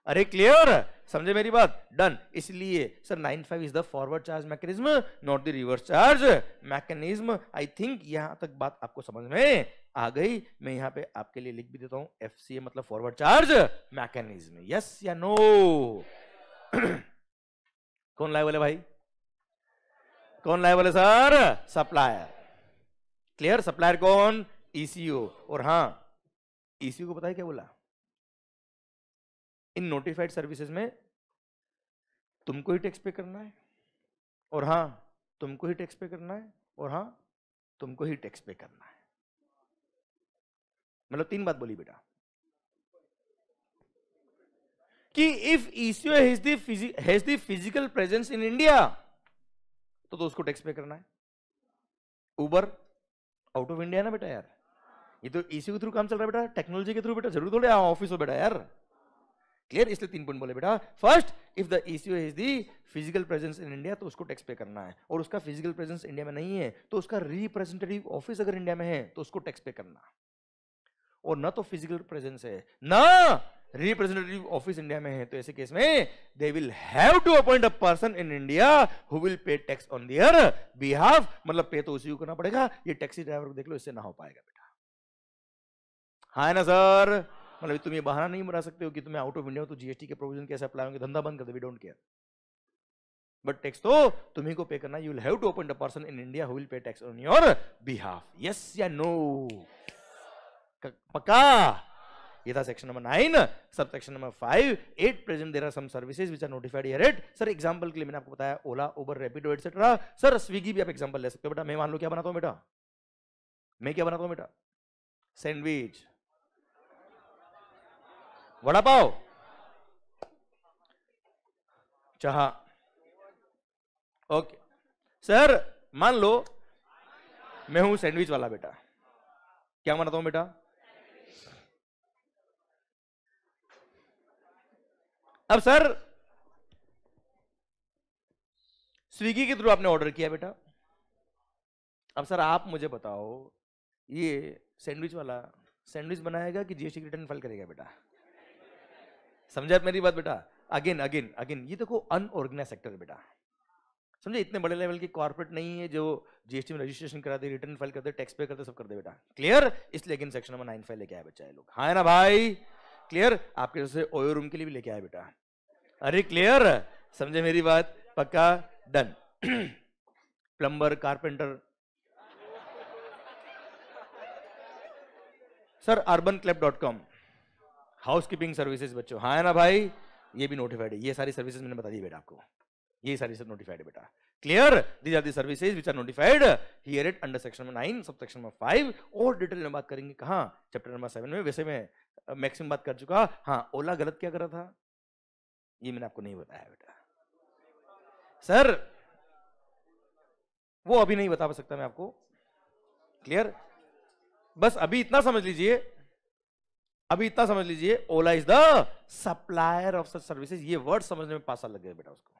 A: अरे क्लियर समझे मेरी बात डन इसलिए sir nine five is the forward charge mechanism not the reverse charge mechanism I think यहां तक बात आपको समझ में आ गई मैं यहां पे आपके लिए लिख भी देता हूं एफ सी ए मतलब फॉरवर्ड चार्ज मैकेनिज्म यस या नो कौन लाए बोले भाई कौन लाए बोले सर सप्लायर क्लियर सप्लायर कौन ईसीओ e और हाँ ईसीओ e को पता है क्या बोला इन नोटिफाइड सर्विसेज में तुमको ही टैक्स पे करना है और हाँ तुमको ही टैक्स पे करना है और हाँ तुमको ही टैक्स पे करना है मतलब तीन बात बोली बेटा कि if ECO has the physical presence in India तो, तो उसको टैक्स पे करना है उबर आउट ऑफ इंडिया ना बेटा यार ये तो ईसीओ के थ्रू काम चल रहा है बेटा टेक्नोलॉजी के थ्रू बेटा जरूर थोड़े ऑफिस हाँ, हो बेटा यार क्लियर इसलिए तीन पॉइंट बोले बेटा first if the issue is the physical presence in India तो उसको टैक्स पे करना है और उसका फिजिकल प्रेजेंस इंडिया में नहीं है तो उसका रिप्रेजेंटेटिव ऑफिस अगर इंडिया में है तो उसको टैक्स पे करना और ना तो फिजिकल प्रेजेंस है ना रिप्रेजेंटेटिव ऑफिस इंडिया में है तो ऐसे केस में they will have to appoint a person in India who will pay tax on their behalf मतलब पे तो उसी को करना पड़ेगा ये टैक्सी ड्राइवर को देख लो इससे ना हो पाएगा बेटा हाय ना सर हाँ। मतलब तुम ये बहाना नहीं बना सकते हो कि तुम्हें आउट ऑफ इंडिया हो तो जीएसटी के प्रोविजन कैसे अप्लाई होंगे धंधा बंद कर दे we don't care but tax तो तुम्हें को पे करना you will have to open the person in India who will pay tax on your behalf yes या नो पक्का ये था section number nine sub section number five at present there are some services which are notified here at sir example के लिए मैंने आपको बताया Ola Uber Rapido etcetera sir Swiggy भी आप एग्जांपल ले सकते हो बेटा मैं मान लो क्या बनाता हूँ बेटा मैं क्या बनाता हूँ बेटा सैंडविच वड़ा पाव चहा ओके सर मान लो मैं हूं सैंडविच वाला बेटा क्या मानता हूं बेटा अब सर स्विगी के थ्रू आपने ऑर्डर किया बेटा अब सर आप मुझे बताओ ये सैंडविच वाला सैंडविच बनाएगा कि जीएसटी रिटर्न फाइल करेगा बेटा समझा मेरी बात बेटा अगेन अगेन अगेन ये देखो अनऑर्गेनाइज सेक्टर है बेटा समझे इतने बड़े लेवल के कॉर्पोरेट नहीं है जो जीएसटी में रजिस्ट्रेशन करा दे रिटर्न फाइल करते टैक्स पे करते सब करते बेटा क्लियर इसलिए again section number nine five लेके आए बच्चा लोग हाँ ना भाई क्लियर आपके जैसे ओयो रूम के लिए भी लेके आए बेटा अरे क्लियर समझे मेरी बात पक्का done plumber carpenter sir urban club dot com house keeping services बच्चों हाँ है ना भाई ये भी नोटिफाइड है ये सारी सर्विसेज मैंने बता दी बेटा आपको ये सारी सब नोटिफाइड है बेटा clear these are the services which are notified here it under section number nine sub section number five और डिटेल में बात करेंगे कहाँ चैप्टर नंबर सेवन में वैसे मैं मैक्सिमम बात कर चुका हाँ ओला गलत क्या कर रहा था ये मैंने आपको नहीं बताया बेटा सर वो अभी नहीं बता सकता मैं आपको क्लियर बस अभी इतना समझ लीजिए अभी इतना समझ लीजिए Ola is the supplier of such services ये वर्ड समझने में पासा लग गया बेटा उसको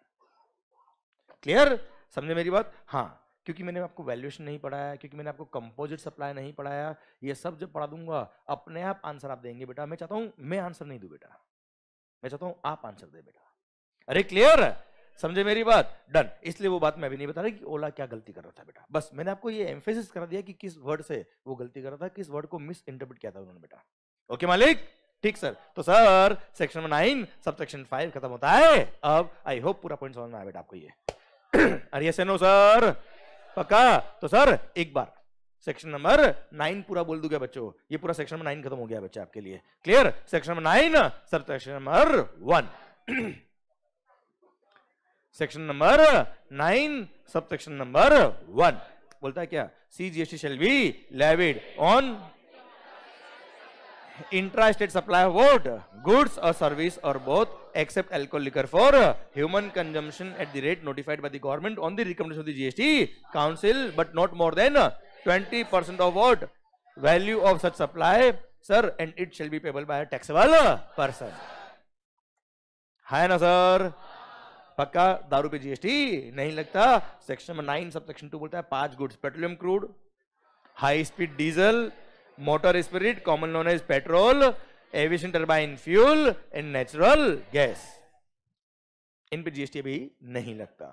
A: क्लियर समझे मेरी बात हाँ क्योंकि मैंने आपको वैल्यूएशन नहीं पढ़ाया क्योंकि मैंने आपको कंपोजिट सप्लाई नहीं पढ़ाया ये सब जब पढ़ा दूंगा अपने आप आंसर आप देंगे बेटा मैं चाहता हूं मैं आंसर नहीं दू बेटा मैं चाहता हूं आप आंसर दे बेटा अरे क्लियर समझे मेरी बात डन इसलिए वो बात मैं अभी नहीं बता रहा कि ओला क्या गलती कर रहा था बेटा बस मैंने आपको ये एम्फेसिस कर दिया कि किस वर्ड से वो गलती कर रहा था किस वर्ड को मिस इंटरप्रेट किया था उन्होंने बेटा ओके मालिक ठीक सर तो sir section nine sub section five खत्म होता है अब आई होप पूरा पॉइंट समझ में आया बेटा आपको ये अरे से सर पक्का तो सर एक बार सेक्शन नंबर नाइन पूरा बोल दूंगा बच्चों ये पूरा सेक्शन नंबर नाइन खत्म हो गया बच्चे आपके लिए clear section number nine sub section number one section number nine sub section number one बोलता है क्या C T shall be levied on intra state supply what goods और service or both except alcohol liquor for human consumption at the rate notified by the government on the recommendation of the GST council but not more than 20% of what value of such supply sir and it shall be payable by a taxable person है ना sir पक्का दारू पे GST नहीं लगता section number nine sub section two बोलता है पांच goods petroleum crude high speed diesel motor spirit common known as petrol aviation turbine fuel and natural gas इन पर जीएसटी भी नहीं लगता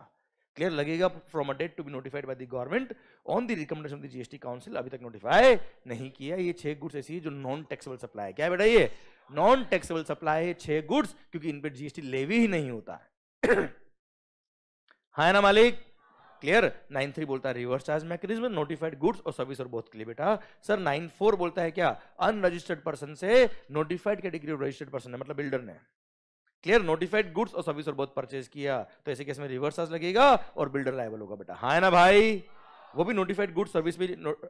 A: क्लियर लगेगा from a date to be notified by the government on the recommendation of the GST council अभी तक notify नहीं किया ये छह गुड्स ऐसी है जो नॉन टैक्सेबल सप्लाई है क्या बेटा ये नॉन टैक्सेबल सप्लाई है छह गुड्स क्योंकि इन पर जीएसटी लेवी ही नहीं होता है, है हाँ ना मालिक क्लियर नाइन थ्री बोलता है reverse charge mechanism notified goods और सर्विस और बोथ के लिए बेटा सर नाइन फोर बोलता है क्या अनरजिस्टर्ड पर्सन से notified category of registered person है मतलब बिल्डर ने क्लियर नोटिफाइड गुड्स और सर्विस और बोथ परचेज किया तो ऐसे केस में रिवर्स चार्ज लगेगा और बिल्डर लाइबल होगा बेटा हाँ ना भाई वो भी नोटिफाइड गुड सर्विस भी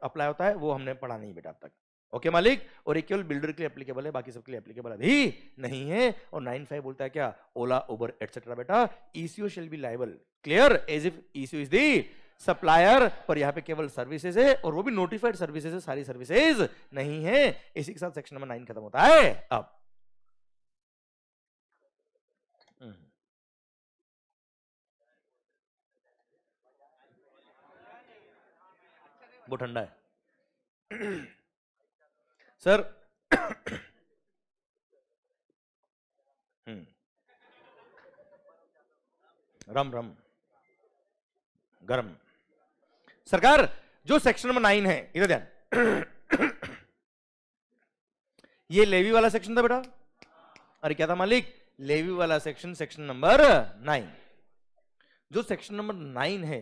A: अप्लाई होता है वो हमने पढ़ा नहीं बेटा अब तक ओके okay, मालिक और एक केवल बिल्डर के लिए एप्लीकेबल है बाकी सबके लिए एप्लीकेबल अभी नहीं है और नाइन फाइव बोलता है क्या ओला उबर एटसेट्रा बेटा ECO shall be liable clear as if ECO is the supplier पर यहाँ पे केवल सर्विसेज है और वो भी नोटिफाइड सर्विसेज है सारी सर्विसेज
B: नहीं है इसी के साथ सेक्शन नंबर नाइन खत्म होता है अब हम्म। वो ठंडा है
A: सर राम हम्म। राम गर्म सरकार जो सेक्शन नंबर नाइन है इधर ध्यान ये लेवी वाला सेक्शन था बेटा अरे क्या था मालिक लेवी वाला सेक्शन सेक्शन नंबर नाइन जो सेक्शन नंबर नाइन है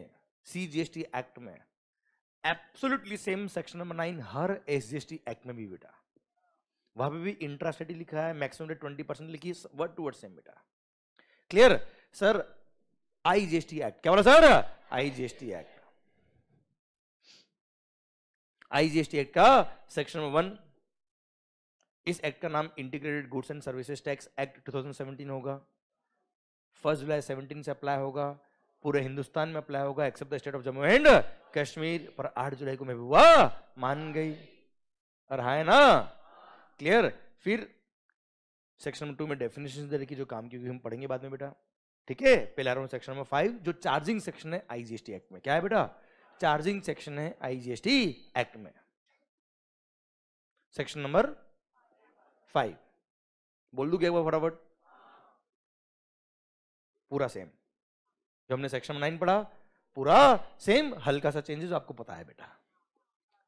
A: सीजीएसटी एक्ट में absolutely same section number nine हर एसजीएसटी एक्ट में भी बेटा वहां पे भी इंट्रास्टेटी लिखा है मैक्सिमम ट्वेंटी परसेंट लिखी वर्ड टू वर्ड सेम बेटा क्लियर सर आईजीएसटी एक्ट क्या बोला sir IGST act IGST act का सेक्शन वन इस एक्ट का नाम integrated goods and services tax act 2017 होगा फर्स्ट जुलाई 17 से अप्लाई होगा पूरे हिंदुस्तान में अप्लाई होगा except the state of Jammu and Kashmir पर 8 जुलाई को मैं भी हुआ मान गई और हाँ है ना क्लियर फिर सेक्शन टू में डेफिनेशन दे रखी जो काम की हम पढ़ेंगे बाद में बेटा ठीक है पिलारों सेक्शन नंबर फाइव जो चार्जिंग सेक्शन है आईजीएसटी एक्ट में क्या है बेटा चार्जिंग सेक्शन है आईजीएसटी एक्ट में सेक्शन नंबर फाइव बोल दू क्या फटाफट पूरा सेम जो हमने सेक्शन नाइन पढ़ा पूरा सेम हल्का सा चेंजेस आपको पता है बेटा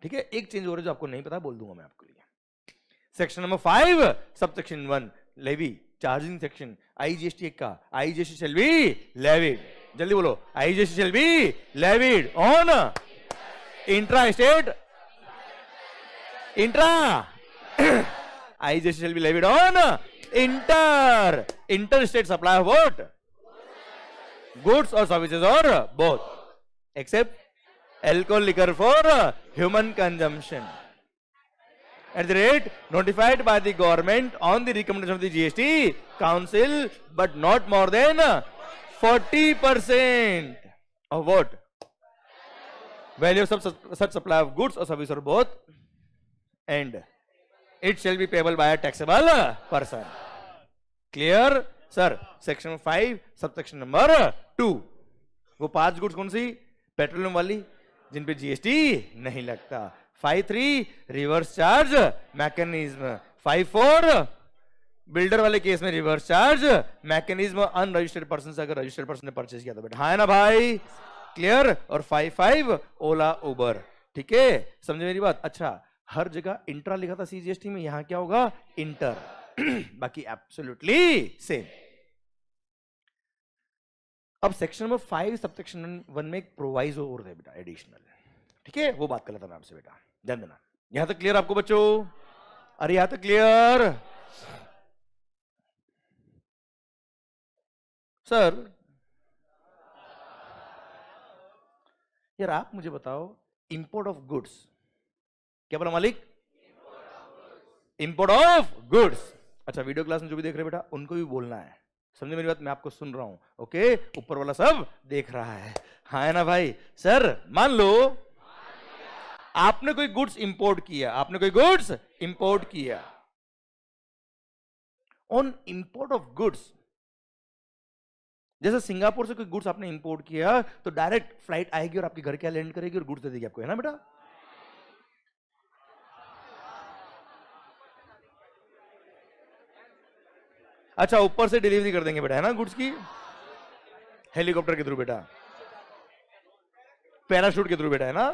A: ठीक है एक चेंज हो रहा है जो आपको नहीं पता बोल दूंगा मैं आपके लिए section number five sub section one levy charging section IGST का आईजीएसटी शेल बी लेविड जल्दी बोलो IGST shall be levied on intra state intra IGST shall be levied on inter inter state supply of what goods और services और both except alcohol liquor for human consumption at the rate notified by the government on the recommendation of the GST council but not more than 40% of what? Value of such, such supply of goods or service or both and it shall be payable by a taxable person. Clear? Sir, section 5, subsection number 2. वो पांच goods कौन सी petroleum वाली जिन पे GST नहीं लगता five three reverse charge mechanism five four builder वाले case में reverse charge mechanism unregistered person से अगर रजिस्टर्ड पर्सन ने परचेज किया तो बेटा हाँ ना भाई क्लियर और फाइव फाइव ओला उबर ठीक है समझे मेरी बात अच्छा हर जगह इंट्रा लिखा था सीजीएसटी में यहां क्या होगा इंटर बाकी एब्सोल्युटली सेम अब section number five sub section one में प्रोवाइजो और बेटा एडिशनल ठीक है वो बात कर लेता मैं आपसे बेटा ध्यान देना यहां तक क्लियर आपको
B: बच्चों अरे यहां तक क्लियर सर
A: यार आप मुझे बताओ इंपोर्ट ऑफ गुड्स क्या बोला मालिक इंपोर्ट ऑफ गुड्स अच्छा वीडियो क्लास में जो भी देख रहे बेटा उनको भी बोलना है समझे मेरी बात मैं आपको सुन रहा हूं ओके ऊपर वाला सब देख रहा है हाँ है ना भाई सर मान लो आपने कोई गुड्स इंपोर्ट किया आपने कोई गुड्स इंपोर्ट किया ऑन इंपोर्ट ऑफ गुड्स जैसे सिंगापुर से कोई गुड्स आपने इंपोर्ट किया तो डायरेक्ट फ्लाइट आएगी और आपके घर क्या लैंड करेगी और गुड्स दे देगी आपको है ना बेटा अच्छा ऊपर से डिलीवरी कर देंगे बेटा है ना गुड्स की हेलीकॉप्टर के थ्रू बेटा पैराशूट के थ्रू बेटा है ना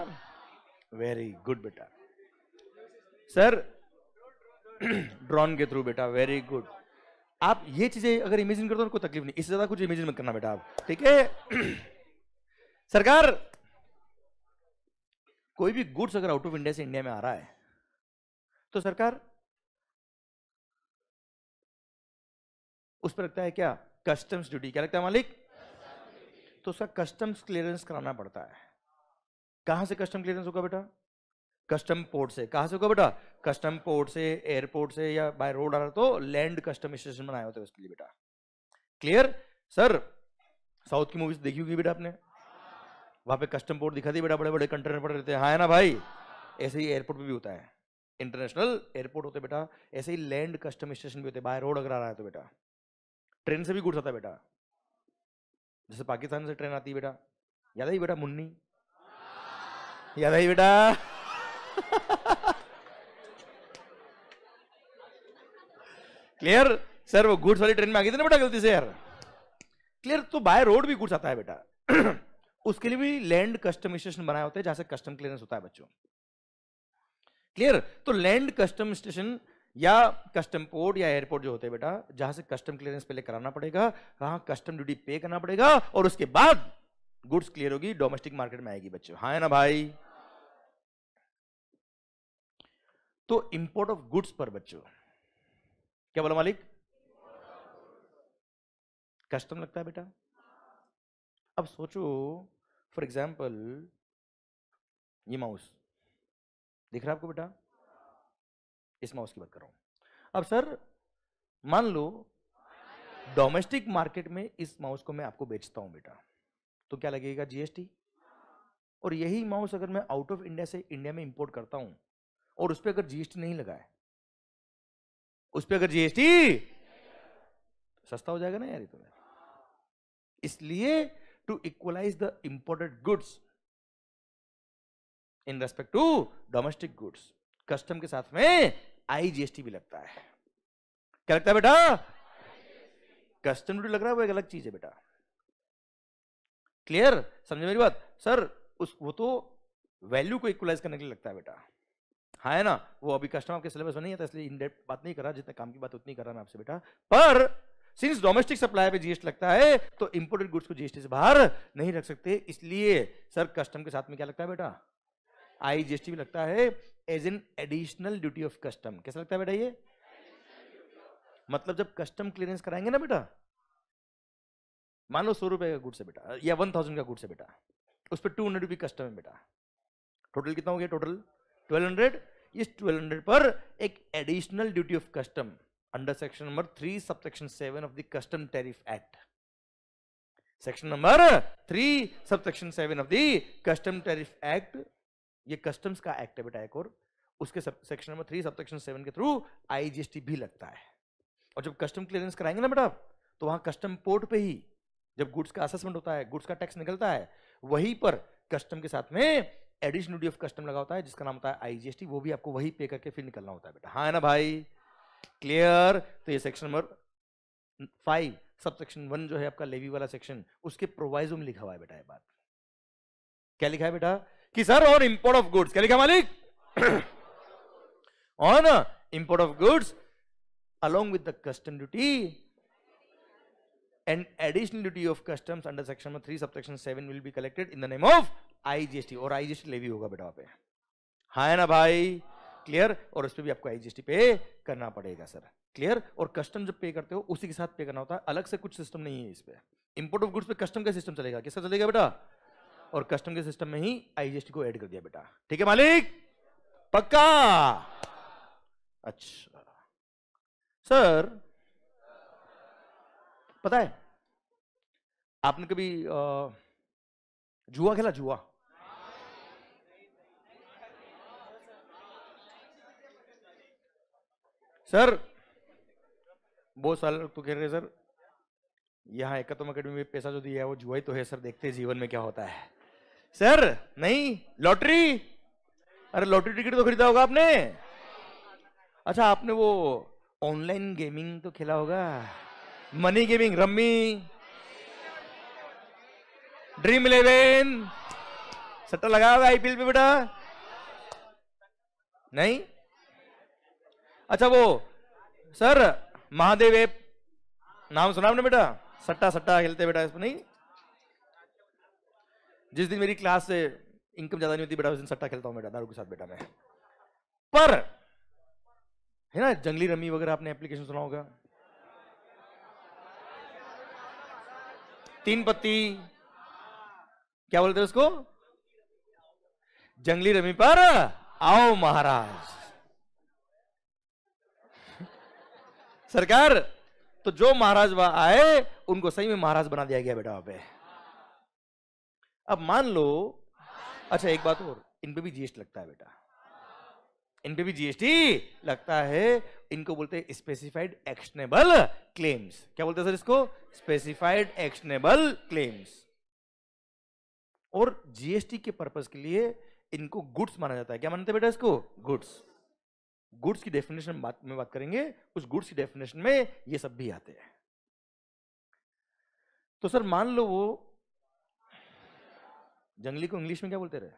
A: वेरी गुड बेटा सर ड्रोन के थ्रू बेटा वेरी गुड आप ये चीजें अगर इमेजिन करते हो कोई तकलीफ नहीं इससे ज्यादा कुछ इमेजिन मत करना बेटा आप ठीक है सरकार
B: कोई भी गुड्स अगर आउट ऑफ इंडिया से इंडिया में आ रहा है तो सरकार उस पर लगता है क्या कस्टम्स ड्यूटी क्या लगता है मालिक तो उसका कस्टम्स क्लियरेंस कराना
A: पड़ता है कहां से कस्टम क्लियरेंस होगा बेटा कस्टम पोर्ट से कहां से होगा बेटा कस्टम पोर्ट से एयरपोर्ट से या बाय रोड आ रहा तो लैंड कस्टम स्टेशन बनाए होते उसके लिए बेटा क्लियर सर साउथ की मूवीज देखी होगी बेटा आपने वहां पे कस्टम पोर्ट दिखा दी बेटा बड़े बड़े कंटेनर पड़े रहते हैं हाँ है ना भाई ऐसे ही एयरपोर्ट पे भी होता है इंटरनेशनल एयरपोर्ट होते बेटा ऐसे ही लैंड कस्टम स्टेशन भी होते बाय रोड अगर आ रहा है तो बेटा ट्रेन से भी गुड्स आता है बेटा जैसे पाकिस्तान से ट्रेन आती है बेटा याद है बेटा मुन्नी क्लियर सर वो गुड्स वाली ट्रेन में आगे थे ना बेटा गलती से यार क्लियर तो बाय रोड भी गुड्स आता है बेटा उसके लिए भी लैंड कस्टम स्टेशन बनाए होते हैं जहां से कस्टम क्लियरेंस होता है बच्चों क्लियर तो लैंड कस्टम स्टेशन या कस्टम पोर्ट या एयरपोर्ट जो होते हैं बेटा जहां से कस्टम क्लियरेंस पहले कराना पड़ेगा वहां कस्टम ड्यूटी पे करना पड़ेगा और उसके बाद गुड्स क्लियर होगी डोमेस्टिक मार्केट में आएगी बच्चों हाँ है ना भाई तो इंपोर्ट ऑफ गुड्स पर बच्चों क्या बोला मालिक कस्टम लगता है बेटा अब सोचो फॉर एग्जाम्पल ये माउस दिख रहा है आपको बेटा इस माउस की बात कर रहा हूं अब सर मान लो डोमेस्टिक मार्केट में इस माउस को मैं आपको बेचता हूं बेटा तो क्या लगेगा जीएसटी और यही माउस अगर मैं आउट ऑफ इंडिया से इंडिया में इंपोर्ट करता हूं और उस पर अगर जीएसटी नहीं लगाए
B: उस पर अगर जीएसटी
A: सस्ता हो जाएगा ना यार तो इसलिए to equalise the imported goods in respect to domestic goods custom के साथ में आईजीएसटी भी लगता है क्या लगता है बेटा कस्टम ड्यूटी लग रहा है वो एक अलग चीज है बेटा क्लियर समझे मेरी बात सर उस वो तो वैल्यू को इक्वलाइज करने के लिए लगता है बेटा हाँ है ना वो अभी कस्टमर आपके सिलेबस में नहीं आता तो इसलिए इन बात नहीं कर रहा जितने काम की बात उतनी कर रहा मैं आपसे बेटा पर सिंस डोमेस्टिक सप्लाई पे जीएसटी लगता है तो इंपोर्टेड गुड्स को जीएसटी से बाहर नहीं रख सकते इसलिए सर कस्टम के साथ में क्या लगता है बेटा आई जीएसटी भी लगता है as an additional duty of custom कैसा लगता है बेटा ये मतलब जब कस्टम क्लियरेंस कराएंगे ना बेटा मान लो सौ रुपए का गुड्स है बेटा या वन थाउजेंड का गुड्स है बेटा उस पर टू हंड्रेड रुपी कस्टम है बेटा टोटल कितना हो गया टोटल ट्वेल्व हंड्रेड इस ट्वेल्व हंड्रेड पर एक additional duty of custom under section number three sub section seven of the custom tariff act section number three sub section seven of the custom tariff act ये customs का act है बेटा एक और उसके section number three sub section seven के through IGST भी लगता है और जब कस्टम क्लियरेंस कराएंगे ना बेटा तो वहां कस्टम पोर्ट पे ही जब गुड्स का असेसमेंट होता है गुड्स का टैक्स निकलता है वहीं पर कस्टम के साथ में एडिशनल ड्यूटी ऑफ कस्टम लगा होता है जिसका नाम होता है आईजीएसटी वो भी आपको वही पे करके फिर निकलना होता है बेटा हाँ ना भाई क्लियर तो ये section number five sub section one जो है आपका लेवी वाला सेक्शन उसके प्रोवाइजो में लिखा हुआ है बेटा ये बात क्या लिखा है बेटा कि सर और इंपोर्ट ऑफ गुड्स क्या लिखा मालिक on import of goods along with the custom and additional duty of customs under section number 3 subsection 7 will be collected in the name of IGST और IGST लेवी होगा बेटा वहां पे हाँ है ना भाई क्लियर और उस पर भी आपको आईजीएसटी पे करना पड़ेगा सर क्लियर और कस्टम जब पे करते हो उसी के साथ पे करना होता है अलग से कुछ सिस्टम नहीं है इस पर इंपोर्ट ऑफ गुड्स पे कस्टम का सिस्टम चलेगा किसका चलेगा बेटा और कस्टम के सिस्टम में ही आईजीएसटी को ऐड कर दिया बेटा ठीक है मालिक पक्का अच्छा सर पता है आपने कभी जुआ खेला जुआ सर बहुत सारे लोग तो कह रहे सर यहाँ एकत्म अकेडमी में पैसा जो दिया है वो जुआ ही तो है सर देखते हैं जीवन में क्या होता है सर नहीं लॉटरी अरे लॉटरी टिकट तो खरीदा होगा आपने अच्छा आपने वो ऑनलाइन गेमिंग तो खेला होगा money giving rummy Dream Eleven सट्टा लगा हुआ आईपीएल पे बेटा नहीं अच्छा वो सर महादेव एप नाम सुना आपने बेटा सट्टा सट्टा खेलते बेटा इसमें नहीं जिस दिन मेरी क्लास से इनकम ज्यादा नहीं होती बेटा उस दिन सट्टा खेलता हूं बेटा दारू के साथ बेटा मैं पर है ना जंगली रमी वगैरह आपने एप्लीकेशन सुना होगा तीन पत्ती क्या बोलते हैं उसको जंगली रमी पर आओ महाराज सरकार तो जो महाराज वहां आए उनको सही में महाराज बना दिया गया बेटा वहां पे अब मान लो अच्छा एक बात और इन पे भी जीएसटी लगता है बेटा इन पे भी जीएसटी लगता है इनको बोलते हैं स्पेसिफाइड एक्शनेबल क्लेम्स क्या बोलते हैं सर इसको स्पेसिफाइड एक्शनेबल क्लेम्स और जीएसटी के पर्पज के लिए इनको गुड्स माना जाता है क्या मानते हैं बेटा इसको गुड्स गुड्स की डेफिनेशन बात में बात करेंगे उस गुड्स की डेफिनेशन में ये सब भी आते हैं तो सर मान लो वो जंगली को इंग्लिश में क्या बोलते रहे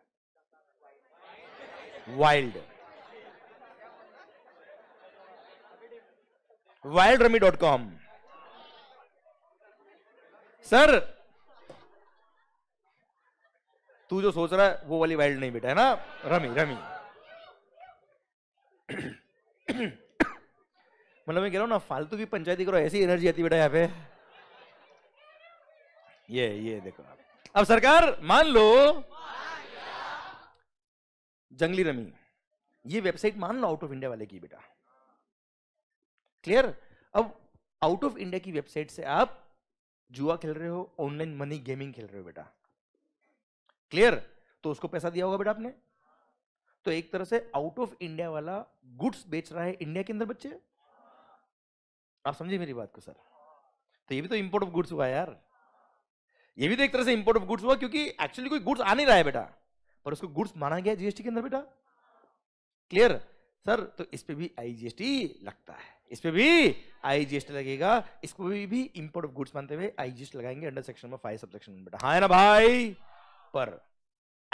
A: wild wild rummy dot com sir तू जो सोच रहा है वो वाली वाइल्ड नहीं बेटा है ना रमी रमी मतलब मैं कह रहा हूं ना फालतू की पंचायती करो ऐसी एनर्जी आती बेटा यहाँ पे
B: ये ये देखो
A: अब सरकार मान लो जंगली रमी ये वेबसाइट मान लो आउट ऑफ इंडिया वाले की बेटा क्लियर अब आउट ऑफ इंडिया की वेबसाइट से आप जुआ खेल रहे हो ऑनलाइन मनी गेमिंग खेल रहे हो बेटा क्लियर तो उसको पैसा दिया होगा बेटा आपने तो एक तरह से आउट ऑफ इंडिया वाला गुड्स बेच रहा है इंडिया के अंदर बच्चे आप समझे मेरी बात को सर तो ये भी तो इंपोर्ट ऑफ गुड्स हुआ यार ये भी तो एक तरह से इंपोर्ट ऑफ गुड्स हुआ क्योंकि एक्चुअली कोई गुड्स आ नहीं रहा है बेटा पर उसको गुड्स माना गया जीएसटी के अंदर बेटा क्लियर सर तो इस पे भी आईजीएसटी लगता है इस पे भी आईजीएसटी लगेगा इसको भी, भी इंपोर्ट ऑफ गुड्स मानते हुए आईजीएसटी लगाएंगे अंडर सेक्शन में फाइव सब सेक्शन में बेटा हाँ ना भाई पर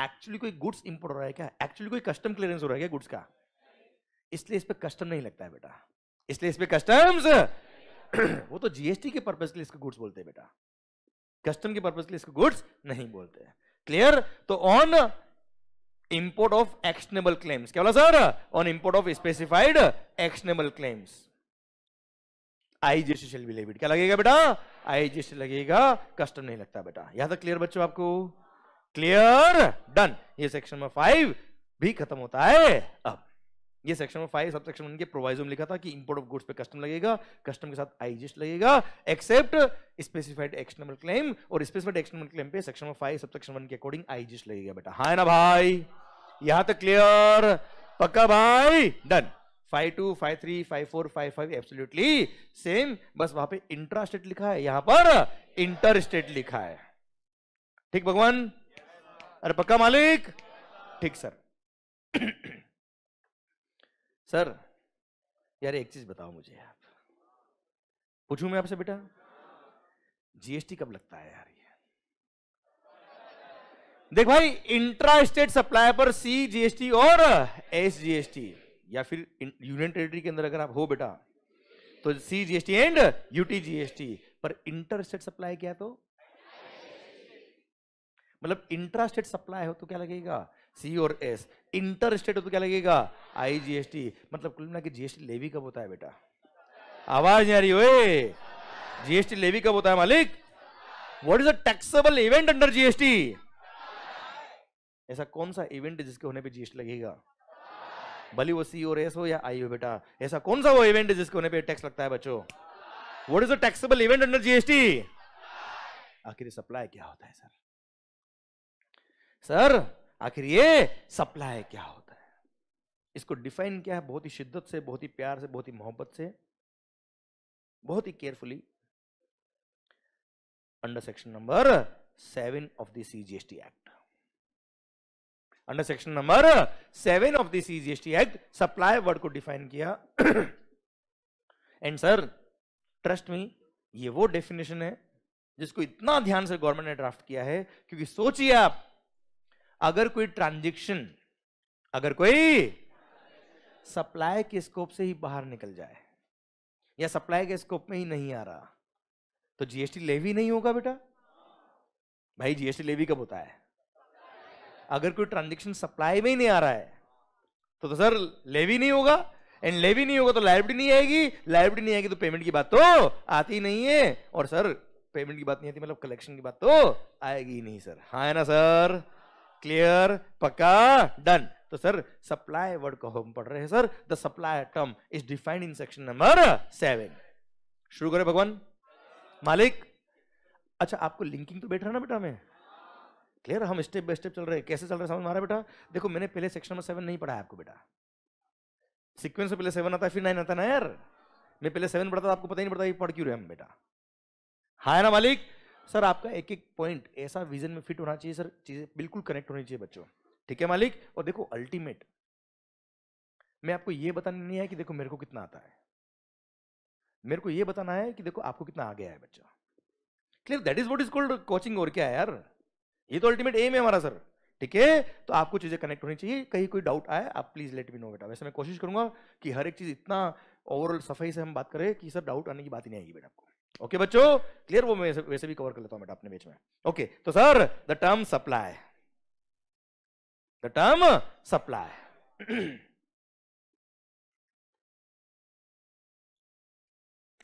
A: एक्चुअली कोई गुड्स इंपोर्ट हो रहा है क्या एक्चुअली कोई कस्टम क्लियरेंस हो रहा है क्या गुड्स का इसलिए इस पर कस्टम नहीं लगता है बेटा इसलिए इस पर कस्टम्स वो तो जीएसटी के पर्पज के लिए इसको गुड्स बोलते हैं बेटा कस्टम के पर्पज के लिए इसको गुड्स नहीं बोलते क्लियर तो on import of actionable claims क्या बोला sir on import of specified actionable claims IGST shall be levied क्या लगेगा बेटा आईजीएसटी लगेगा कस्टम नहीं लगता बेटा यहां तक क्लियर बच्चों आपको क्लियर डन ये सेक्शन नंबर फाइव भी खत्म होता है अब ये section five sub section one के प्रोवाइजो में लिखा था कि इंपोर्ट ऑफ गुड्स पे कस्टम लगेगा कस्टम के साथ आईजीएस लगेगा एक्सेप्ट स्पेसिफाइड एक्शनेबल क्लेम और स्पेसिफाइड एक्शनेबल क्लेम पे section five sub section one के अकॉर्डिंग आईजीएस लगेगा बेटा हाँ ना भाई यहां तक क्लियर पक्का भाई done five two five three five four five five absolutely same बस वहां पे इंट्रा स्टेट लिखा है यहां पर इंटर स्टेट लिखा है ठीक भगवान अरे पक्का मालिक ठीक सर सर यार एक चीज बताओ मुझे आप पूछू मैं आपसे बेटा जीएसटी कब लगता है यार ये देख भाई इंट्रा स्टेट सप्लाई पर सी जीएसटी और एस जीएसटी या फिर यूनियन टेरिटरी के अंदर अगर आप हो बेटा तो C GST and UT GST पर इंटर स्टेट सप्लाई क्या तो मतलब इंट्रा स्टेट सप्लाई हो तो क्या लगेगा सी और एस इंटर स्टेट क्या लगेगा आई जी एस टी मतलब कुल मिला के जीएसटी लेवी कब होता है बेटा आवाज नहीं आ रही ओए जीएसटी लेवी कब होता है मालिक what is a taxable event under GST ऐसा कौन सा इवेंट जिसके होने पे जीएसटी लगेगा भली वो सी और एस हो या आई हो बेटा ऐसा कौन सा वो इवेंट है जिसके होने पे टैक्स लगता है बच्चों what is a taxable event under GST आखिर सप्लाई क्या होता है सर सर आखिर ये सप्लाई क्या होता है इसको डिफाइन क्या है बहुत ही शिद्दत से बहुत ही प्यार से बहुत ही मोहब्बत से बहुत ही carefully under section number seven of the CGST act under section number seven of the CGST act supply word को डिफाइन किया एंड सर ट्रस्ट मी ये वो डेफिनेशन है जिसको इतना ध्यान से गवर्नमेंट ने ड्राफ्ट किया है क्योंकि सोचिए आप अगर कोई ट्रांजेक्शन अगर कोई सप्लाई के स्कोप से ही बाहर निकल जाए या सप्लाई के स्कोप में ही नहीं आ रहा तो जीएसटी लेवी नहीं होगा बेटा भाई जीएसटी लेवी कब होता है अगर कोई ट्रांजेक्शन सप्लाई में ही नहीं आ रहा है तो, तो सर लेवी नहीं होगा एंड लेवी नहीं होगा तो लाइबिलिटी नहीं आएगी लाइबिलिटी नहीं आएगी तो पेमेंट की बात तो आती ही नहीं है और सर पेमेंट की बात नहीं आती मतलब कलेक्शन की बात तो आएगी ही नहीं सर हाँ है ना सर क्लियर पक्का डन तो सर सप्लाई वर्ड को हम पढ़ रहे हैं sir the supply term is defined in section number seven शुरू करें भगवान मालिक अच्छा आपको लिंकिंग तो बैठ रहा ना बेटा हमें क्लियर हम स्टेप बाय स्टेप चल रहे हैं कैसे चल रहे समझ मारा बेटा देखो मैंने पहले सेक्शन नंबर सेवन नहीं पढ़ा है आपको बेटा सिक्वेंस पहले सेवन आता है फिर नाइन आता है ना यार मैं पहले सेवन पढ़ता था आपको पता ही नहीं पड़ता पढ़ क्यों रहे हम बेटा हाँ ना मालिक सर आपका एक एक पॉइंट ऐसा विजन में फिट होना चाहिए सर चीजें बिल्कुल कनेक्ट होनी चाहिए बच्चों ठीक है मालिक और देखो अल्टीमेट मैं आपको ये बताना नहीं है कि देखो मेरे को कितना आता है मेरे को ये बताना है कि देखो आपको कितना आ गया है बच्चा clear that is what is called coaching और क्या है यार ये तो अल्टीमेट एम है हमारा सर ठीक है तो आपको चीजें कनेक्ट होनी चाहिए कहीं कोई डाउट आए आप प्लीज लेट मी नो बेटा वैसे मैं कोशिश करूंगा कि हर एक चीज इतना ओवरऑल सफाई से हम बात करें कि सर डाउट आने की बात ही नहीं आएगी बेटा आपको ओके बच्चों क्लियर वो मैं वैसे भी कवर कर लेता हूं बेटा अपने बीच में ओके okay, तो sir the term supply
B: the term supply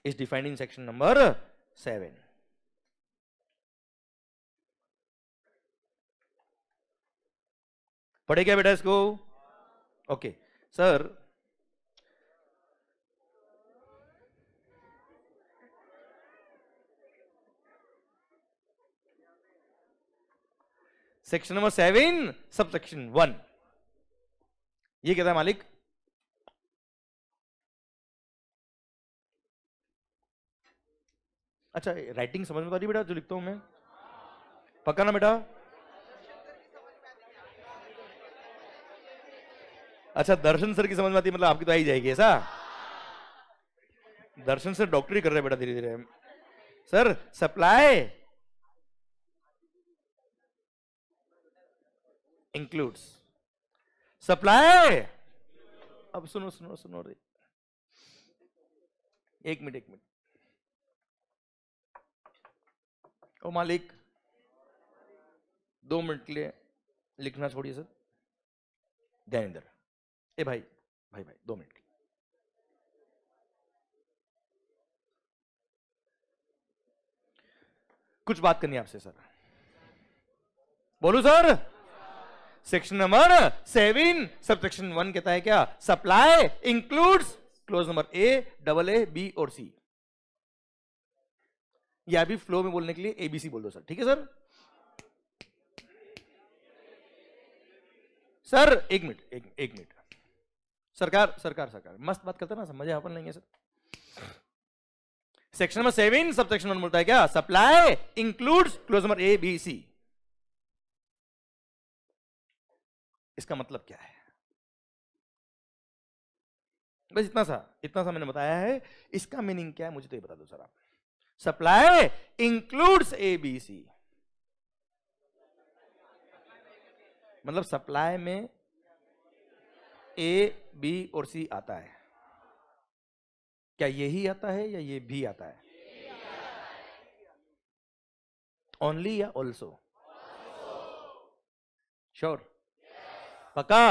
B: is defined in section number seven पढ़े क्या बेटा इसको okay okay. Sir
A: section number seven
B: sub section one ये कहता है मालिक अच्छा राइटिंग समझ में तो आ रही बेटा जो लिखता हूं मैं पक्का ना बेटा
A: अच्छा दर्शन सर की समझ में आती मतलब आपकी तो आई जाएगी ऐसा दर्शन सर डॉक्टरी कर रहे बेटा धीरे धीरे सर सप्लाई इंक्लूड्स सप्लाई अब सुनो सुनो सुनो रे एक मिनट एक मिनट ओ मालिक दो मिनट के लिए लिखना छोड़िए सर ध्यान इधर ए भाई भाई भाई दो मिनट कुछ बात करनी आपसे सर बोलो sir section number seven sub section one कहता है क्या supply includes clause number A double A B और सी या भी फ्लो में बोलने के लिए एबीसी बोल दो सर ठीक है सर सर एक मिनट एक, एक मिनट सरकार सरकार सरकार मस्त बात करते ना समझे अपन लेंगे sir section number seven sub section one बोलता है
B: क्या supply includes clause number A B C इसका मतलब क्या है
A: बस इतना सा इतना सा मैंने बताया है इसका मीनिंग क्या है मुझे तो ये बता दो सर आप सप्लाई इंक्लूड्स एबीसी मतलब सप्लाई में ए बी और सी आता है क्या ये ही आता है या ये भी आता है ओनली या ऑल्सो श्योर sure. पक्का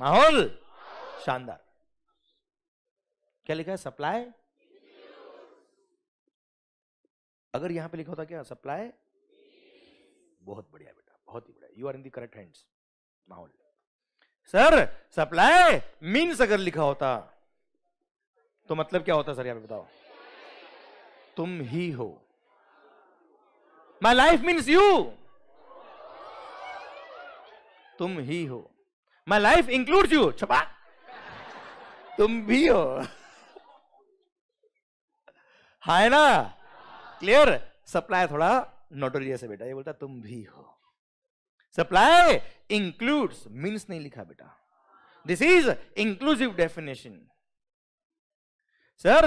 A: माहौल शानदार क्या लिखा है सप्लाई अगर यहां पे लिखा होता क्या सप्लाई बहुत बढ़िया बेटा बहुत ही बढ़िया you are in the correct hands माहौल सर सप्लाई मीन्स अगर लिखा होता तो मतलब क्या होता सर यहां पे बताओ तुम ही हो माई लाइफ मीन्स यू तुम ही हो माई लाइफ इंक्लूड यू छपा तुम भी हो हाँ है ना क्लियर सप्लाई थोड़ा नोटोरिया से बेटा ये बोलता तुम भी हो सप्लाई इंक्लूड्स मीन्स नहीं लिखा बेटा this is inclusive definition sir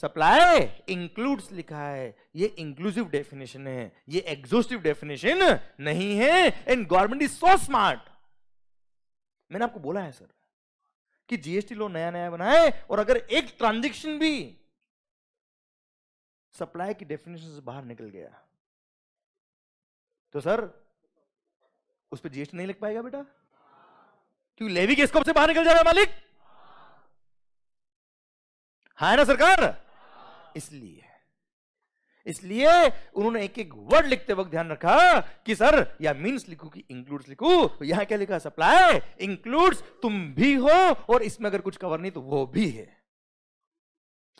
A: supply includes लिखा है ये इंक्लूसिव डेफिनेशन है ये एग्जोस्टिव डेफिनेशन नहीं है and government is so smart मैंने आपको बोला है सर कि जीएसटी लो नया नया बनाए और अगर एक ट्रांजेक्शन भी सप्लाई की डेफिनेशन से बाहर निकल गया तो सर उस पर जीएसटी नहीं लग पाएगा बेटा
B: क्योंकि
A: लेवी के स्कोप से बाहर निकल जा रहा है मालिक हाँ है ना सरकार इसलिए इसलिए उन्होंने एक एक वर्ड लिखते वक्त ध्यान रखा कि सर या मीन्स लिखू कि इंक्लूड्स लिखू यहां क्या लिखा सप्लाई इंक्लूड्स तुम भी हो और इसमें अगर कुछ कवर नहीं तो वो भी है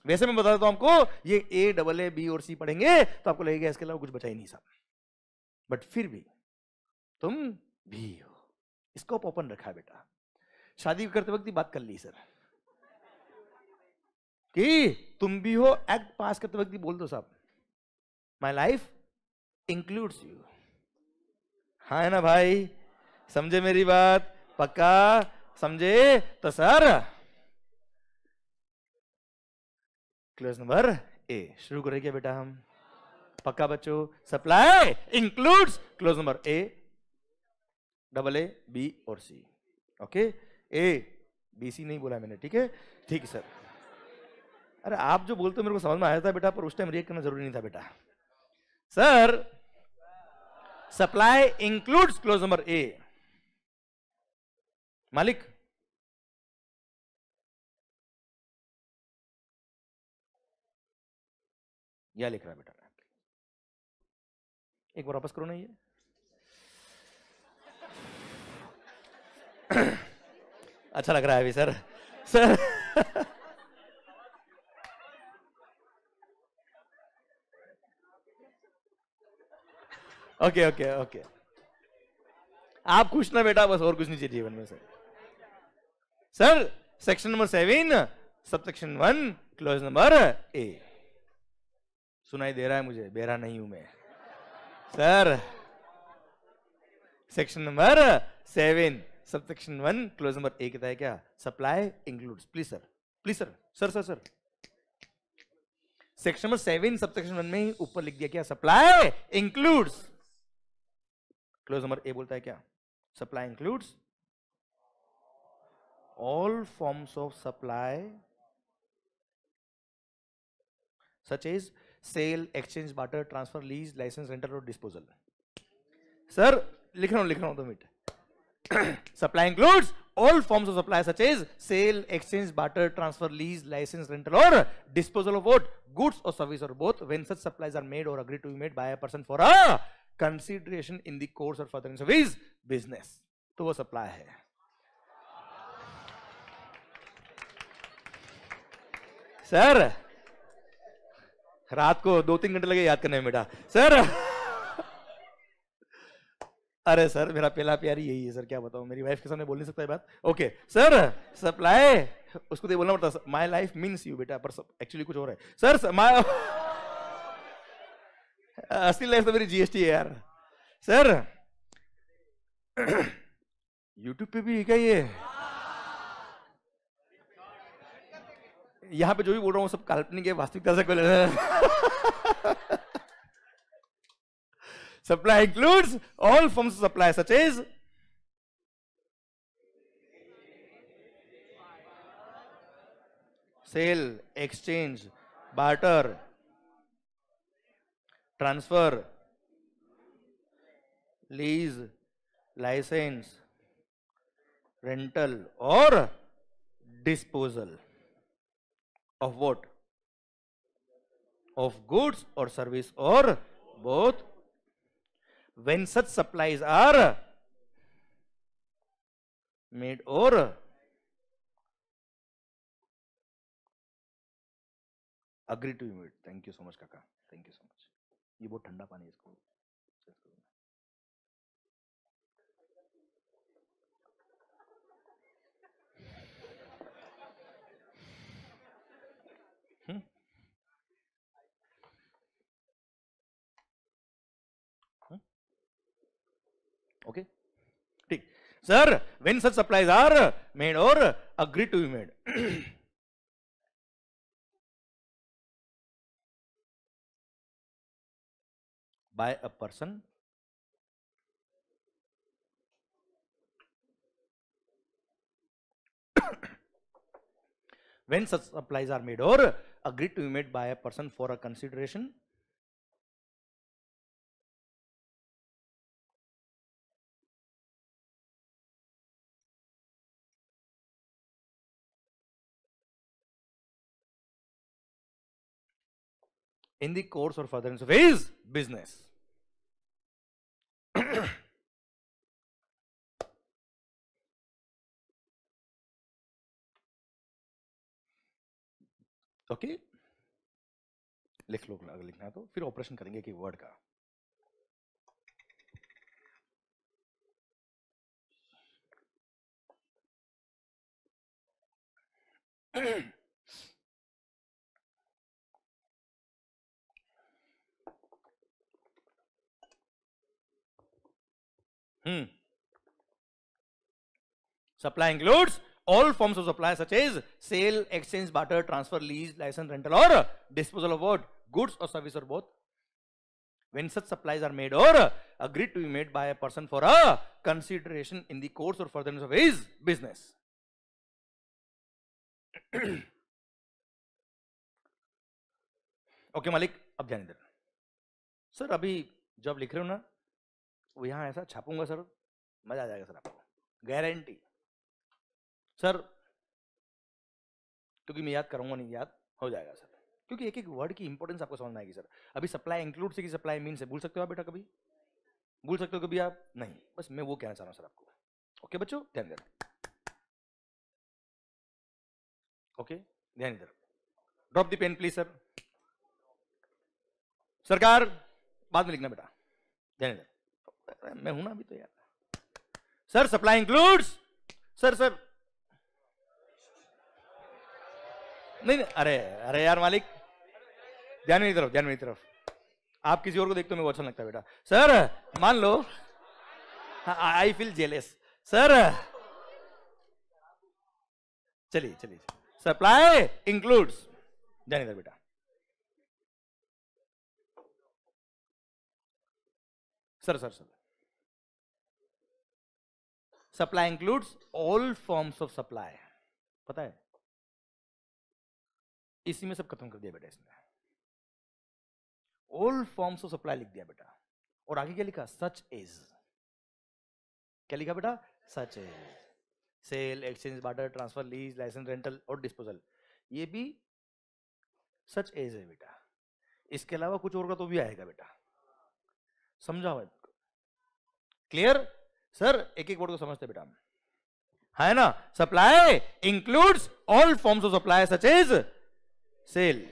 A: वैसे मैं बता देता हूं आपको ये ए डबल ए बी और सी पढ़ेंगे तो आपको लगेगा इसके अलावा कुछ बचा ही नहीं सब बट फिर भी तुम भी हो स्कोप ओपन रखा है बेटा शादी करते वक्त ही बात कर ली सर कि तुम भी हो एक्ट पास करते वक्त बोल दो साहब माई लाइफ इंक्लूड्स यू हा है ना भाई समझे मेरी बात पक्का समझे तो सर क्लोज नंबर ए शुरू करें क्या बेटा हम पक्का बच्चों supply includes clause number A double A B और सी ओके ए बी सी नहीं बोला मैंने ठीक है ठीक है सर अरे आप जो बोलते हो मेरे को समझ में आया था बेटा पर उस टाइम रिएक्ट करना जरूरी नहीं था बेटा sir supply includes clause number
B: A मालिक यह लिख रहा बेटा एक बार वापस करो ना ये
A: अच्छा लग रहा है अभी sir
B: sir okay okay okay
A: आप खुश ना बेटा बस और कुछ नहीं चाहिए जीवन में sir sir section number seven sub section one clause number A सुनाई दे रहा है मुझे बेरा नहीं हूं मैं sir section number seven sub section one clause number A कहता है क्या supply includes please sir please sir sir sir sir section number seven sub section one में ही ऊपर लिख दिया क्या supply includes clause number A बोलता है क्या supply includes all forms of supply such as sale exchange barter transfer lease license rental or disposal sir लिख रहा हूं लिख रहा हूं तो minute supply include all forms of supply such as sale exchange barter transfer lease license rental or disposal of what goods और service or both when such supplies are made or agree to be made by person for a consideration in the course or further service business तो वो supply है sir रात को दो तीन घंटे लगे याद करने में बेटा सर अरे सर मेरा पहला प्यारी यही है सर क्या बताऊं मेरी वाइफ के सामने बोल नहीं सकता है बात ओके सर सप्लाई उसको तो बोलना पड़ता माय लाइफ मीन्स यू बेटा पर एक्चुअली कुछ और है सर माय uh, still मेरी जीएसटी है यार सर यूट्यूब पे भी क्या ये यहां पे जो भी बोल रहा हूं सब काल्पनिक है वास्तविकता से कोई supply includes all forms supply such as sale exchange barter transfer, lease, license, rental or disposal of what? Of goods or service or both. When such supplies are
B: made or agreed to be made. Thank you so much, Kaka. Thank you so much. ये बहुत ठंडा पानी इसको okay ठीक sir when such supplies are made or agree to be made by a person when such supplies are made or agreed to be made by a person for a consideration in the course or furtherance of his business. Okay लिख लो अगर लिखना है तो फिर operation करेंगे कि word का Hmm. Supply includes all forms of supply such as
A: sale, exchange, barter, transfer, lease, license, rental or disposal of what? Goods or service or both. when such supplies are made or agreed to be made by a person for a
B: consideration in the course or furtherance of his business. Okay okay, मालिक अब ध्यान इधर sir अभी जब लिख रहे हो ना वो तो यहाँ ऐसा छापूंगा सर मज़ा आ जाएगा सर आपको
A: गारंटी सर क्योंकि मैं याद करूँगा नहीं याद हो जाएगा सर क्योंकि एक एक वर्ड की इंपॉर्टेंस आपको समझ में आएगी सर अभी सप्लाई इंक्लूड से कि सप्लाई मीन से भूल सकते हो आप बेटा कभी भूल सकते हो कभी आप नहीं बस मैं वो कहना चाह
B: रहा हूँ सर आपको ओके बच्चों ध्यान देना ओके ध्यान इधर drop the pen please sir
A: सरकार बाद में लिखना बेटा ध्यान इधर मैं हूं ना अभी तो यार sir supply includes sir sir नहीं, नहीं अरे अरे यार मालिक ध्यान मेरी तरफ ध्यान मेरी तरफ आप किसी और को देखते हो मैं बहुत अच्छा लगता है बेटा सर मान लो आई फील जेलेस सर चलिए चलिए
B: सप्लाई इंक्लूड्स ध्यान इधर बेटा sir sir sir supply includes all forms of supply पता है इसी में सब खत्म कर दिया बेटा इसने ऑल फॉर्म्स ऑफ सप्लाई लिख दिया बेटा और आगे क्या लिखा सच इज
A: क्या लिखा बेटा such as sale exchange barter transfer lease license rental or disposal ये भी सच एज है बेटा इसके अलावा कुछ और का तो भी आएगा बेटा समझा क्लियर सर एक एक वर्ड को समझते बेटा है ना supply includes all forms of supply such as sale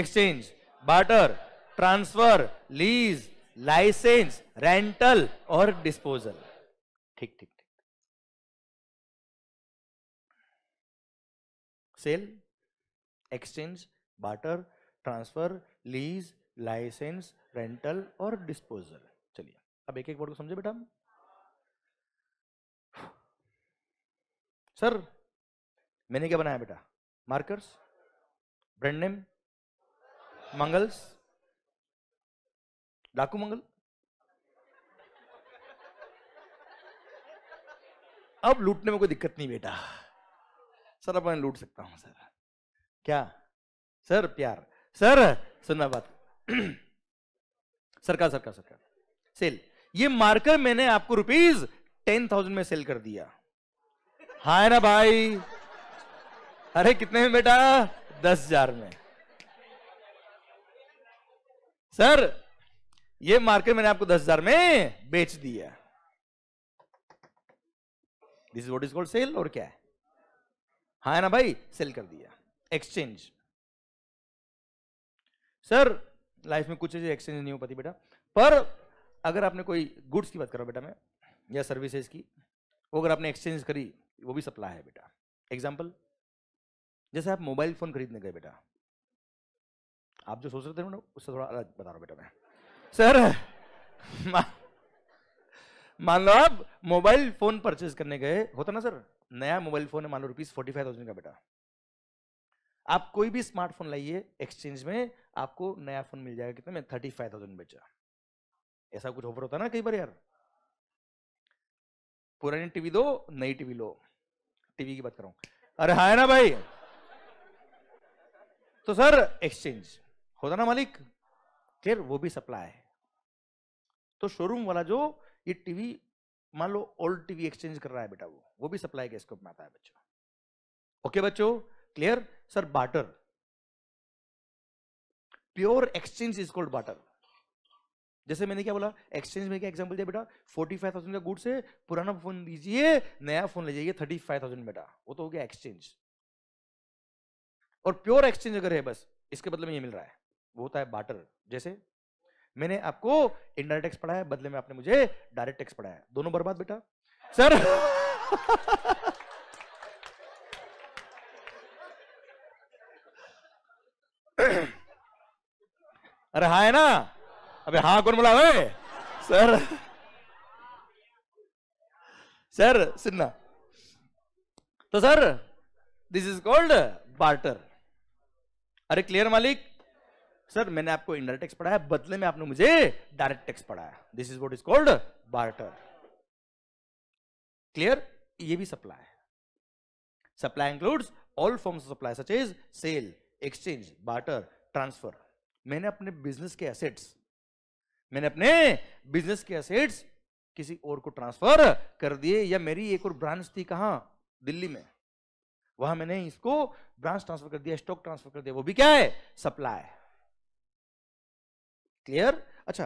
A: exchange barter
B: transfer lease license rental or disposal ठीक ठीक ठीक sale exchange barter transfer lease
A: license rental or disposal चलिए अब एक एक वर्ड को समझे बेटा हम सर मैंने क्या बनाया बेटा मार्कर्स ब्रांड नेम मंगल्स डाकू मंगल अब लूटने में कोई दिक्कत नहीं बेटा सर अब मैं लूट सकता हूं सर क्या सर प्यार सर सुनना बात सरकार सरकार सरकार सेल ये मार्कर मैंने आपको रुपीज टेन थाउजेंड में सेल कर दिया हाय ना भाई अरे कितने में बेटा दस हजार में सर ये मार्केट मैंने आपको दस हजार में बेच दिया this is what is called sale और क्या है हाँ ना भाई सेल कर दिया एक्सचेंज सर लाइफ में कुछ चीजें एक्सचेंज नहीं हो पाती बेटा पर अगर आपने कोई गुड्स की बात करो बेटा मैं या सर्विसेज की वो अगर आपने एक्सचेंज करी वो भी सप्लाई है बेटा एग्जाम्पल जैसे आप मोबाइल फ़ोन खरीदने गए बेटा आप जो सोच रहे थे ना उससे थोड़ा अलग बता रहा हूँ बेटा मैं सर मान लो आप मोबाइल फ़ोन परचेज करने गए होता ना सर नया मोबाइल फ़ोन है मान लो रुपीज़ फोर्टी फाइव थाउजेंड का बेटा आप कोई भी स्मार्टफोन लाइए एक्सचेंज में आपको नया फ़ोन मिल जाएगा कितने में थर्टी फाइव थाउजेंड बेचा ऐसा कुछ ऑफर होता ना कई बार यार पुरानी टीवी दो नई टीवी लो टीवी की बात कर रहा हूं अरे हाय ना भाई तो सर एक्सचेंज होता ना मालिक क्लियर वो भी सप्लाई है तो शोरूम वाला जो ये टीवी मान लो ओल्ड टीवी एक्सचेंज कर रहा है बेटा वो वो भी सप्लाई के स्कोप में आता है बच्चों ओके बच्चों clear sir barter pure exchange is called barter जैसे मैंने क्या बोला एक्सचेंज में क्या एग्जाम्पल दिया बेटा फोर्टी फाइव थाउजेंड का गुड्स है पुराना फोन दीजिए नया फोन ले जाइए थर्टी फाइव थाउजेंड बेटा वो तो हो गया एक्सचेंज और प्योर एक्सचेंज अगर है बस इसके बदले में ये मिल रहा है वो होता है बाटर जैसे मैंने आपको इनडायरेक्ट टैक्स पढ़ाया बदले में आपने मुझे डायरेक्ट टैक्स पढ़ाया दोनों बर्बाद बेटा
B: सर अरे हाँ है ना अबे हाँ कौन बोला अरे सर
A: सर सिन्हा तो sir this is called barter अरे क्लियर मालिक सर मैंने आपको इंडायरेक्ट टैक्स पढ़ाया बदले में आपने मुझे डायरेक्ट टैक्स पढ़ाया this is what is called barter clear ये भी सप्लाई है supply includes all forms of supply such as sale exchange barter transfer मैंने अपने बिजनेस के एसेट्स मैंने अपने बिजनेस के असेट्स किसी और को ट्रांसफर कर दिए या मेरी एक और ब्रांच थी कहाँ दिल्ली में वहां मैंने इसको ब्रांच ट्रांसफर कर दिया स्टॉक ट्रांसफर कर दिया वो भी क्या है सप्लाई क्लियर अच्छा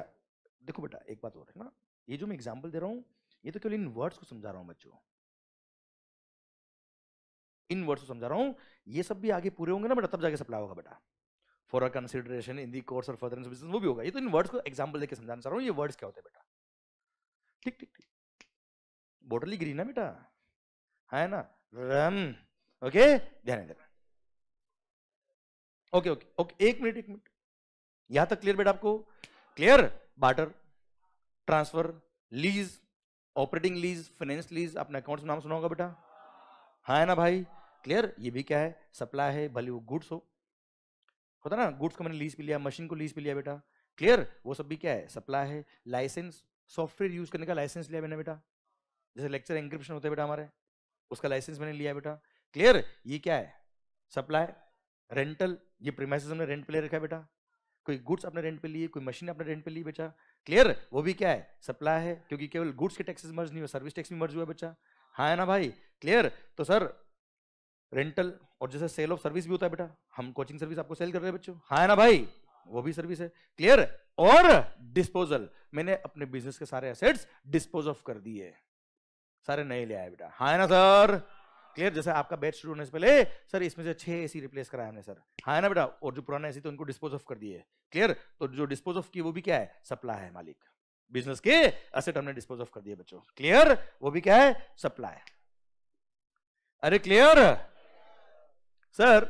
A: देखो बेटा एक बात और है ना ये जो मैं एग्जाम्पल दे रहा हूं ये तो केवल इन वर्ड्स को समझा रहा हूं बच्चों इन वर्ड्स को समझा रहा हूं ये सब भी आगे पूरे होंगे ना बेटा तब जाके सप्लाई होगा बेटा for a consideration in the course or further business वो भी होगा ये तो इन वर्ड्स को एग्जाम्पल देकर समझाना चाह रहा हूँ ये वर्ड्स क्या होते हैं बेटा ठीक ठीक ठीक बोटली ग्रीन है बेटा है ना रम ओके ध्यान देना ओके ओके ओके एक मिनट एक मिनट यहां तक क्लियर बेटा आपको clear barter transfer lease operating lease finance lease अपने अकाउंट्स नाम सुना होगा बेटा हाँ है ना भाई क्लियर ये भी क्या है सप्लाई है भले वो गुड्स हो होता ना गुड्स को मैंने लीज पे लिया मशीन को लीज पे लिया बेटा क्लियर वो सब भी क्या है सप्लाई है लाइसेंस सॉफ्टवेयर यूज करने का लाइसेंस लिया मैंने बेटा जैसे लेक्चर इंक्रिप्शन होते बेटा हमारे उसका लाइसेंस मैंने लिया बेटा क्लियर ये क्या है सप्लाई रेंटल ये प्रीमाइसिस हमने रेंट पे ले रखा है बेटा कोई गुड्स अपने रेंट पे लिए कोई मशीन अपने रेंट पे ली बेटा क्लियर वो भी क्या है सप्लाई है क्योंकि केवल गुड्स के टैक्सेस मर्ज नहीं हुआ सर्विस टैक्स भी मर्ज हुआ बेटा हाँ है ना भाई क्लियर तो सर रेंटल और जैसे सेल ऑफ सर्विस भी होता है बेटा हम कोचिंग सर्विस आपको सेल कर रहे हैं बच्चों हाँ है ना भाई वो भी सर्विस है क्लियर और डिस्पोजल मैंने अपने बिजनेस के सारे एसेट्स डिस्पोज ऑफ कर दिए सारे नए ले आए बेटा हाँ है ना सर क्लियर जैसे आपका बैच शुरू होने से पहले सर इसमें से छह एसी रिप्लेस कराया हमने सर हाँ है ना बेटा और जो पुराना एसी तो उनको डिस्पोज ऑफ कर दिए क्लियर तो जो डिस्पोज ऑफ की वो भी क्या है सप्लाई है मालिक बिजनेस के असेट हमने डिस्पोज ऑफ कर दिए बच्चों क्लियर वो भी क्या है सप्लाई अरे clear Sir,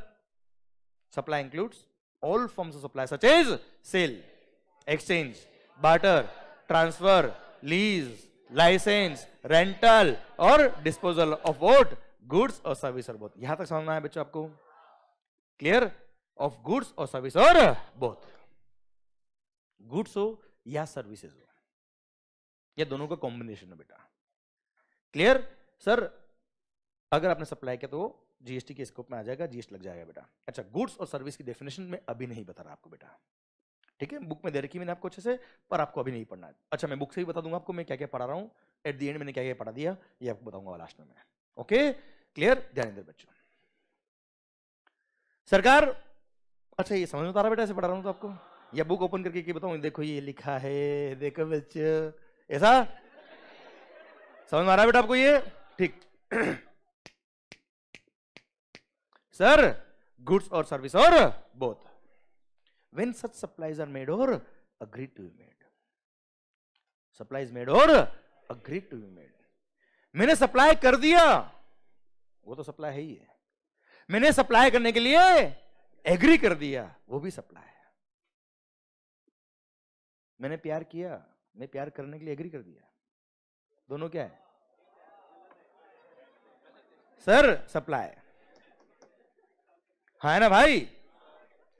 A: supply includes all forms of supply such as sale, exchange, barter, transfer, lease, license, rental और disposal of what? Goods और service और both. यहाँ तक समझ में आया बच्चों आपको Clear? Of goods और service और both. Goods हो या services हो ये दोनों का कॉम्बिनेशन है बेटा क्लियर सर अगर आपने सप्लाई किया तो जीएसटी के स्कोप में आ जाएगा जीएसटी लग जाएगा बेटा अच्छा गुड्स और सर्विस की डेफिनेशन में अभी नहीं बता रहा आपको बेटा ठीक है बुक में दे रखी मैंने आपको अच्छे से पर आपको अभी नहीं पढ़ना है अच्छा मैं बुक से ही बता दूंगा आपको मैं क्या क्या पढ़ा रहा हूँ एट दी एंड मैंने क्या क्या पढ़ा दिया ये आपको बताऊंगा लास्ट में ओके क्लियर ध्यान दे बच्चों सरकार अच्छा ये समझ में तो आ रहा बेटा ऐसे पढ़ा रहा हूँ तो आपको या बुक ओपन करके ये बताऊँ देखो ये लिखा है देखो बच्चे ऐसा समझ में आ रहा है बेटा आपको ये ठीक sir goods or service or both when such supplies are made or agreed to be made supplies made or agreed to be made मैंने सप्लाई कर दिया वो तो सप्लाई है ही है मैंने सप्लाई करने के लिए एग्री कर दिया वो भी सप्लाई है मैंने प्यार किया मैं प्यार करने के लिए एग्री कर दिया दोनों क्या है सर सप्लाई है हाँ ना भाई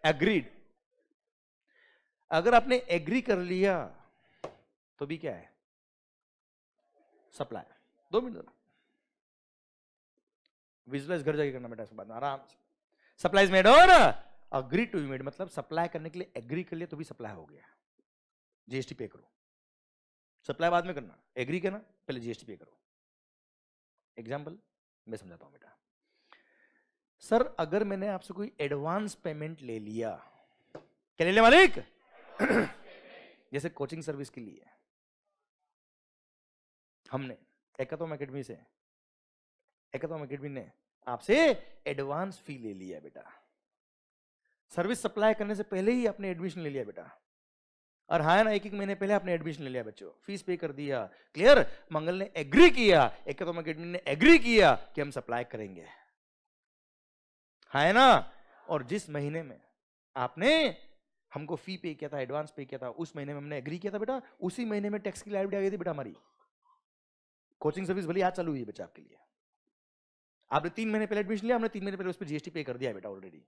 A: एग्रीड अगर आपने एग्री कर लिया तो भी क्या है सप्लाई दो मिनट विजुलाइज घर जाके करना बेटा बाद आराम से supply made or agree to made मतलब सप्लाई करने के लिए एग्री कर लिया तो भी सप्लाई हो गया जीएसटी पे करो सप्लाई बाद में करना एग्री करना पहले जीएसटी पे करो एग्जाम्पल मैं समझाता हूँ बेटा सर अगर मैंने आपसे कोई एडवांस पेमेंट ले लिया क्या ले लिया मालिक जैसे कोचिंग सर्विस के लिए हमने एकतम एकेडमी से एकतम एकेडमी ने आपसे एडवांस फी ले लिया बेटा सर्विस सप्लाई करने से पहले ही आपने एडमिशन ले लिया बेटा और हाँ ना एक एक महीने पहले आपने एडमिशन ले लिया बच्चों फीस पे कर दिया क्लियर मंगल ने एग्री किया एकतम एकेडमी ने एग्री किया कि हम सप्लाई करेंगे है ना और जिस महीने में आपने हमको फी पे किया था एडवांस पे किया था उस महीने में हमने एग्री किया था बेटा उसी महीने में टैक्स की लाइबिलिटी आ गई थी बेटा हमारी कोचिंग सर्विस भले आज चालू हुई है बेटा आपके लिए आपने तीन महीने पहले एडमिशन लिया हमने तीन महीने पहले उस पर जीएसटी पे कर दिया बेटा ऑलरेडी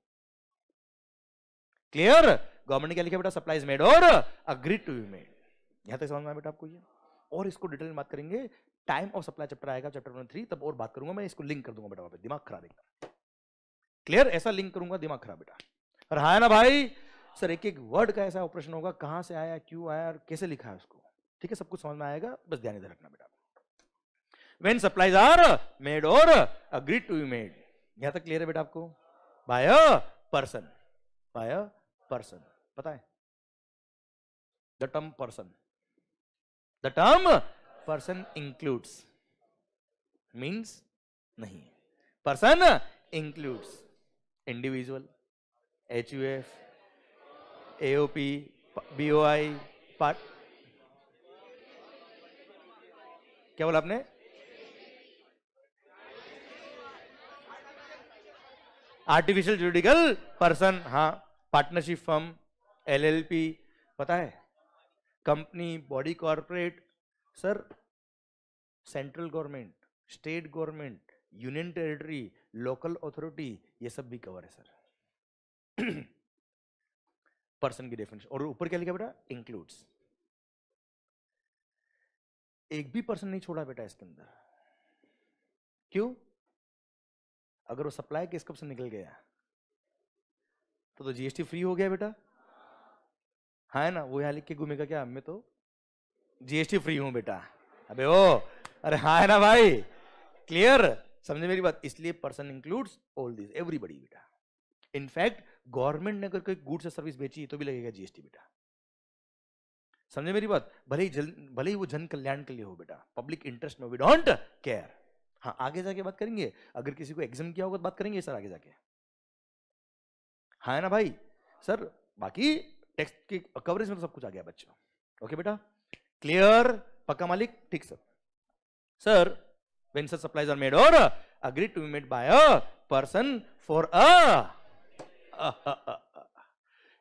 A: क्लियर गवर्नमेंट ने क्या लिखा बेटा supplies made or agree to you made यहां तक समझ में बेटा आपको ये और इसको डिटेल में बात करेंगे टाइम ऑफ सप्लाई चैप्टर आएगा चैप्टर नंबर थ्री तब और बात करूंगा मैं इसको लिंक कर दूंगा बेटा वहां पर दिमाग खराब एकदम क्लियर ऐसा लिंक करूंगा दिमाग खराब बेटा पर हाँ ना भाई सर एक एक वर्ड का ऐसा ऑपरेशन होगा कहाँ से आया क्यों आया और कैसे लिखा है उसको ठीक है सब कुछ समझ में आएगा बस ध्यान इधर रखना बेटा when supplies are made or agree to you made यहां तक क्लियर है बेटा आपको बाय पर्सन बाय पर्सन पता है the term person the term person includes means नहीं person includes individual H U F O I part क्या बोला आपने आर्टिफिशियल जुडिकल पर्सन हाँ पार्टनरशिप फर्म एलएलपी पता है company body corporate sir central government state government union territory local authority ये सब भी कवर है सर पर्सन की डेफिनेशन और ऊपर क्या लिखा बेटा इंक्लूड्स एक भी पर्सन नहीं छोड़ा बेटा इसके अंदर क्यों अगर वो सप्लाई के स्कोप से निकल गया तो तो जीएसटी फ्री हो गया बेटा हाँ, है ना वो यहाँ लिख के घूमेगा क्या मैं तो जीएसटी फ्री हूं बेटा अबे ओ अरे हाँ है ना भाई क्लियर समझे मेरी बात इसलिए person includes all this everybody बेटा इनफैक्ट गवर्नमेंट ने अगर कोई गुड्स या सर्विस बेची तो भी लगेगा जीएसटी बेटा समझे मेरी बात भले ही जल भले ही वो जन कल्याण के लिए हो बेटा पब्लिक इंटरेस्ट में वी डोंट केयर हाँ आगे जाके बात करेंगे अगर किसी को एग्जाम किया होगा तो बात करेंगे सर आगे जाके हाँ ना भाई सर बाकी टेक्स्ट के कवरेज में तो सब कुछ आ गया बच्चों ओके बेटा क्लियर पक्का मालिक ठीक sir sir when such supplies are made or agreed to be made by a person for a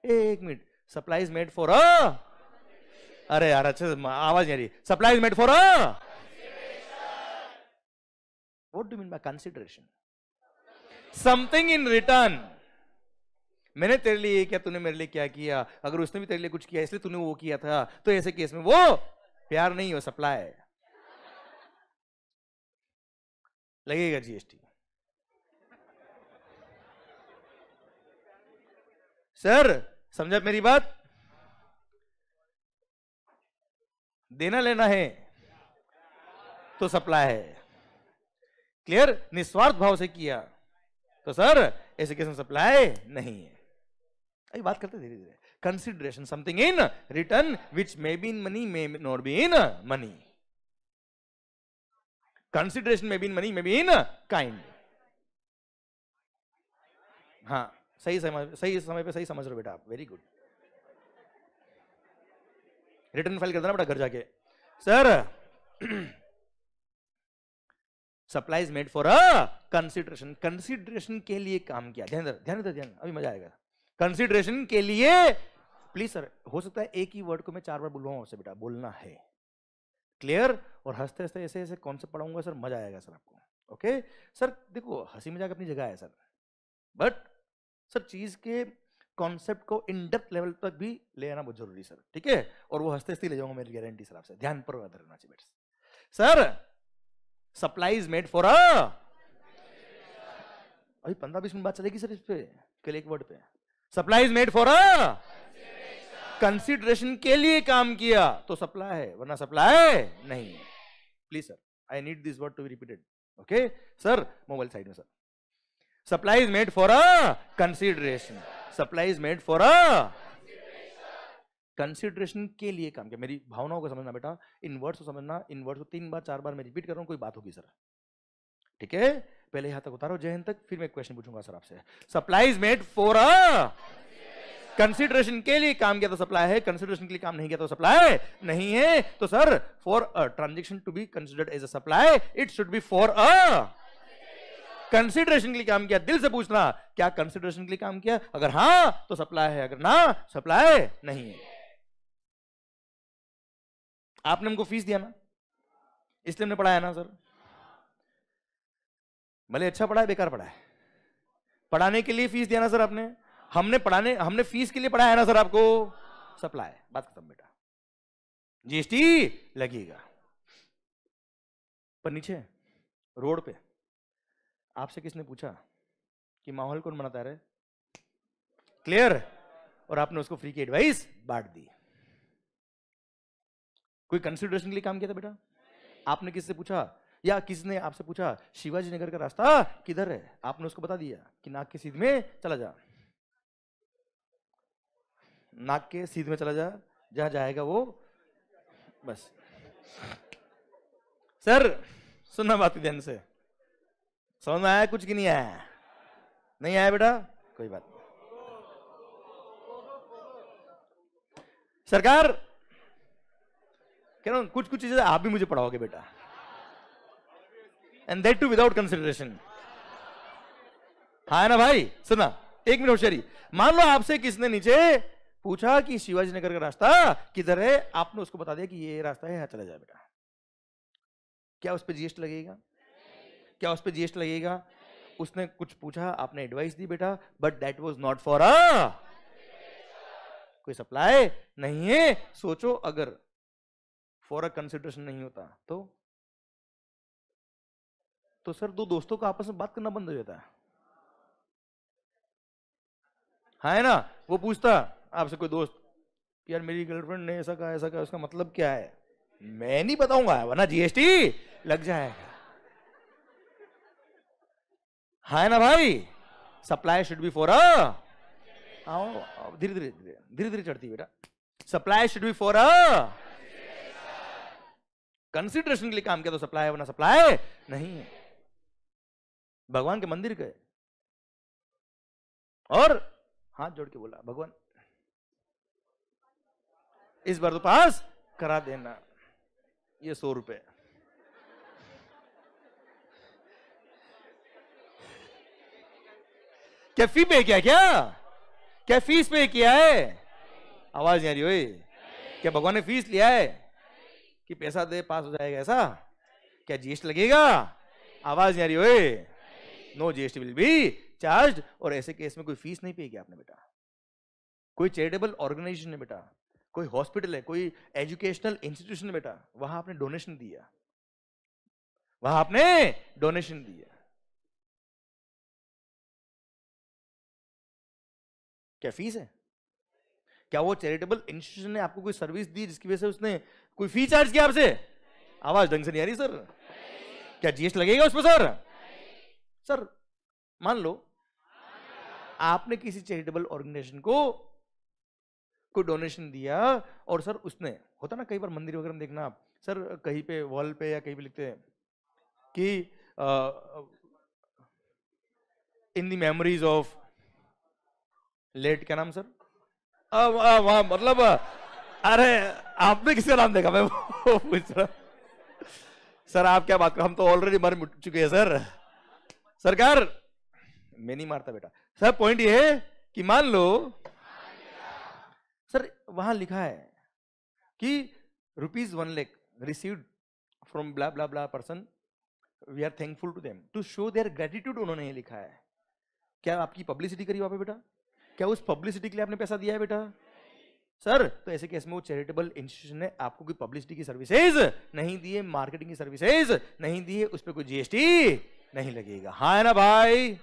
A: एक minute supplies made for a अरे यार अच्छे से आवाज नहीं आ रही supplies made for a what do you mean by consideration something in return मैंने तेरे लिए क्या तूने मेरे लिए क्या किया अगर उसने भी तेरे लिए कुछ किया इसलिए तूने वो किया था तो ऐसे केस में वो प्यार नहीं हो सप्लाई लगेगा जीएसटी सर समझा मेरी बात देना लेना है तो सप्लाई है क्लियर निस्वार्थ भाव से किया तो सर ऐसे किस्म सप्लाई नहीं है अभी बात करते धीरे धीरे consideration something in return which may be in money may not be in money consideration may be in money may be in kind हाँ सही समझ सही समय पे सही समझ रहे बेटा आप वेरी गुड रिटर्न फाइल कर देना बेटा घर जाके sir supplies made for a consideration consideration के लिए काम किया ध्यान दर, ध्यान दर, ध्यान अभी मजा आएगा कंसिडरेशन के लिए प्लीज सर हो सकता है एक ही वर्ड को मैं चार बार बोलवाऊं आपसे बेटा बोलना है क्लियर और हंसते हंसते ऐसे ऐसे कॉन्सेप्ट पढ़ाऊंगा सर मजा आएगा सर आपको ओके सर देखो हंसी मजाक अपनी जगह है सर बट सर चीज़ के कॉन्सेप्ट को इनडेप्थ लेवल तक भी ले आना बहुत जरूरी सर ठीक है और वो हंसते हंसते ले जाऊंगा मेरी गारंटी सर आपसे ध्यान पर रहना चाहिए sir supply is made for a अभी पंद्रह बीस मिनट बात चलेगी सर इस पे केवल एक वर्ड पे supply is made for a consideration के लिए काम किया तो सप्लाई है वरना सप्लाई नहीं है please sir I need this word to be repeated okay sir mobile side में sir supply is made for a consideration supply is made for a consideration के लिए काम किया मेरी भावनाओं को समझना बेटा इन वर्ड्स को समझना इन वर्ड्स को तीन बार चार बार मैं रिपीट कर रहा हूं कोई बात होगी सर ठीक है पहले यहां तक उतारो जय हिंद तक फिर मैं क्वेश्चन पूछूंगा सर आपसे supply is made for a consideration के लिए काम किया तो सप्लाई है कंसिडरेशन के लिए काम नहीं किया तो सप्लाई नहीं है तो sir for a transaction to be considered as a supply it should be for a consideration के लिए काम किया दिल से पूछना क्या कंसिडरेशन के लिए काम किया अगर हां तो सप्लाई है अगर ना सप्लाई नहीं है आपने हमको फीस दिया ना इसलिए हमने पढ़ाया ना सर भले अच्छा पढ़ा है बेकार पढ़ा है पढ़ाने के लिए फीस दिया ना सर आपने हमने पढ़ाने हमने फीस के लिए पढ़ाया ना सर आपको सप्लाई बात खत्म बेटा जीएसटी लगेगा पर नीचे रोड पे आपसे किसने पूछा कि माहौल कौन बनाता रहे क्लियर और आपने उसको फ्री की एडवाइस बांट दी कोई कंसिडरेशन के लिए काम किया था बेटा आपने किससे पूछा या किसने आपसे पूछा शिवाजी नगर का रास्ता किधर है आपने उसको बता दिया कि नाक के सीध में चला जा नाक के सीध में चला जा जहां जाएगा वो बस सर सुनना बात ध्यान से समझ में आया कुछ की नहीं आया नहीं आया बेटा कोई बात सरकार कह रहा कुछ कुछ चीजें आप भी मुझे पढ़ाओगे बेटा and that too without consideration हा ना भाई सुना एक मिनट होशियारी मान लो आपसे किसने नीचे पूछा कि शिवाजी नगर का रास्ता किधर है आपने उसको बता दिया कि ये रास्ता है यहाँ चला जाए बेटा क्या उस पर जीएसटी लगेगा क्या उस पर जीएसटी लगेगा उसने कुछ पूछा आपने एडवाइस दी बेटा but that was not for a कोई सप्लाई नहीं है सोचो अगर फॉर अ कंसिडरेशन नहीं होता तो तो सर दो दोस्तों का आपस में बात करना बंद हो जाता है हाँ है ना वो पूछता आपसे कोई दोस्त यार मेरी गर्लफ्रेंड ने ऐसा कहा ऐसा कहा उसका मतलब क्या है मैं नहीं बताऊंगा वरना जीएसटी लग जाएगा है ना भाई supply should be for a धीरे धीरे धीरे धीरे धीरे चढ़ती बेटा supply should be for a consideration के लिए काम किया तो सप्लाई वरना सप्लाई नहीं है भगवान के मंदिर गए और हाथ जोड़ के बोला भगवान इस बार तो पास करा देना ये सौ रुपए क्या फी पे क्या क्या क्या फीस पे किया है आवाज नहीं आ रही हुई क्या भगवान ने फीस लिया है कि पैसा दे पास हो जाएगा ऐसा क्या जीएसटी लगेगा आवाज नहीं आ रही हुई no GST will be charge और ऐसे केस में कोई फीस नहीं पे किया आपने बेटा कोई चैरिटेबल ऑर्गेनाइजेशन ने बेटा कोई हॉस्पिटल है
B: कोई एजुकेशनल इंस्टीट्यूशन बेटा वहां आपने डोनेशन दिया वहां आपने डोनेशन दिया क्या फीस है क्या वो चैरिटेबल इंस्टीट्यूशन ने आपको कोई सर्विस
A: दी जिसकी वजह से उसने कोई फी चार्ज किया आपसे आवाज ढंग से नहीं आ रही सर क्या जीएसटी लगेगा उस पर सर सर मान लो आपने किसी चैरिटेबल ऑर्गेनाइजेशन को को डोनेशन दिया और सर उसने होता ना कई बार मंदिर वगैरह देखना आप सर कहीं पे वॉल पे या कहीं पे लिखते हैं कि in the memories of late क्या नाम सर अब मतलब अरे आपने किसका नाम देखा मैं पूछ रहा सर आप क्या बात कर हम तो ऑलरेडी मर मिट चुके हैं सर सरकार मैं नहीं मारता बेटा सर पॉइंट ये है कि मान लो सर वहां लिखा है कि rupees one lakh received from blah blah blah person we are thankful to them to show their gratitude उन्होंने लिखा है क्या आपकी पब्लिसिटी करी वहां पे बेटा क्या उस पब्लिसिटी के लिए आपने पैसा दिया है बेटा सर तो ऐसे केस में वो चैरिटेबल इंस्टीट्यूशन ने आपको कोई पब्लिसिटी की सर्विसेज नहीं दिए मार्केटिंग की सर्विसेज नहीं दिए उस पर कोई जीएसटी नहीं लगेगा हाँ है ना भाई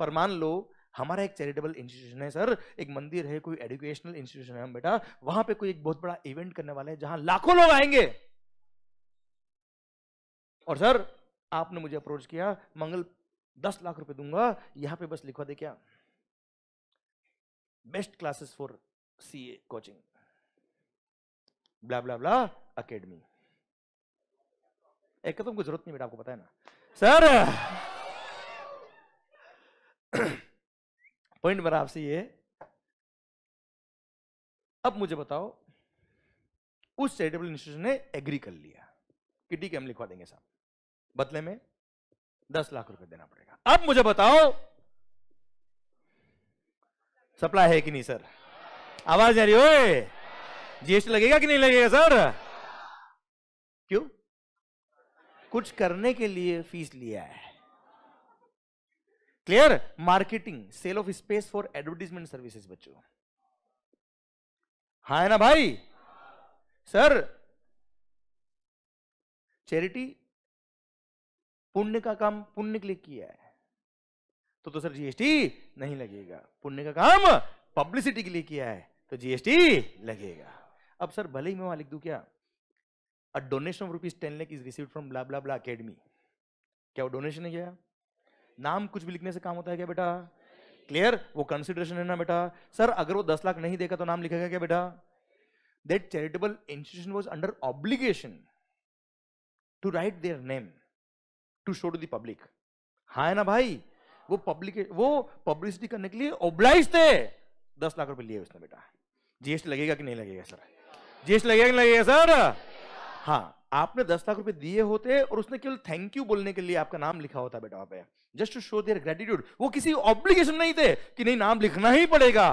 A: पर मान लो हमारा एक चैरिटेबल इंस्टीट्यूशन है सर एक मंदिर है कोई एजुकेशनल इंस्टीट्यूशन है हम बेटा वहां पे कोई एक बहुत बड़ा इवेंट करने वाला है जहां लाखों लोग आएंगे और सर आपने मुझे अप्रोच किया मंगल दस लाख रुपए दूंगा यहां पे बस लिखवा दे क्या best classes for
B: C A coaching
A: blah blah blah academy एक तो तुमको जरूरत नहीं बेटा आपको पता है ना सर पॉइंट मेरा आपसे ये है अब मुझे बताओ उस चैरिटेबल इंस्टीट्यूशन ने एग्री कर लिया कि ठीक है हम लिखवा देंगे साहब बदले में दस लाख रुपए देना पड़ेगा अब मुझे बताओ सप्लाई है कि नहीं सर आवाज आ रही हो जीएसटी लगेगा कि नहीं लगेगा सर क्यों कुछ करने के लिए फीस लिया है clear marketing sale of space for advertisement services बच्चों हा है ना भाई सर चैरिटी पुण्य का काम पुण्य के लिए किया है तो तो सर जीएसटी नहीं लगेगा पुण्य का काम पब्लिसिटी के लिए किया है तो जीएसटी लगेगा अब सर भले ही मैं वहां लिख दू क्या a donation of rupees ten lakh is receive from blah blah blah academy क्या वो डोनेशन है क्या नाम कुछ भी लिखने से काम होता है क्या बेटा क्लियर वो कंसिडरेशन है ना बेटा सर अगर वो दस लाख नहीं देगा तो नाम लिखेगा क्या बेटा that charitable institution was under obligation to write their name to show to the public हा है ना भाई वो पब्लिक वो पब्लिसिटी करने के लिए ओब्लाइज थे दस लाख रुपए लिए उसने बेटा जीएसटी लगेगा कि नहीं लगेगा सर जीएसटी लगेगा कि लगेगा सर हाँ आपने दस लाख रुपए दिए होते और उसने केवल थैंक यू बोलने के लिए आपका नाम लिखा होता बेटा वहां पर just to show their gratitude वो किसी ऑब्लिगेशन नहीं थे कि नहीं नाम लिखना ही पड़ेगा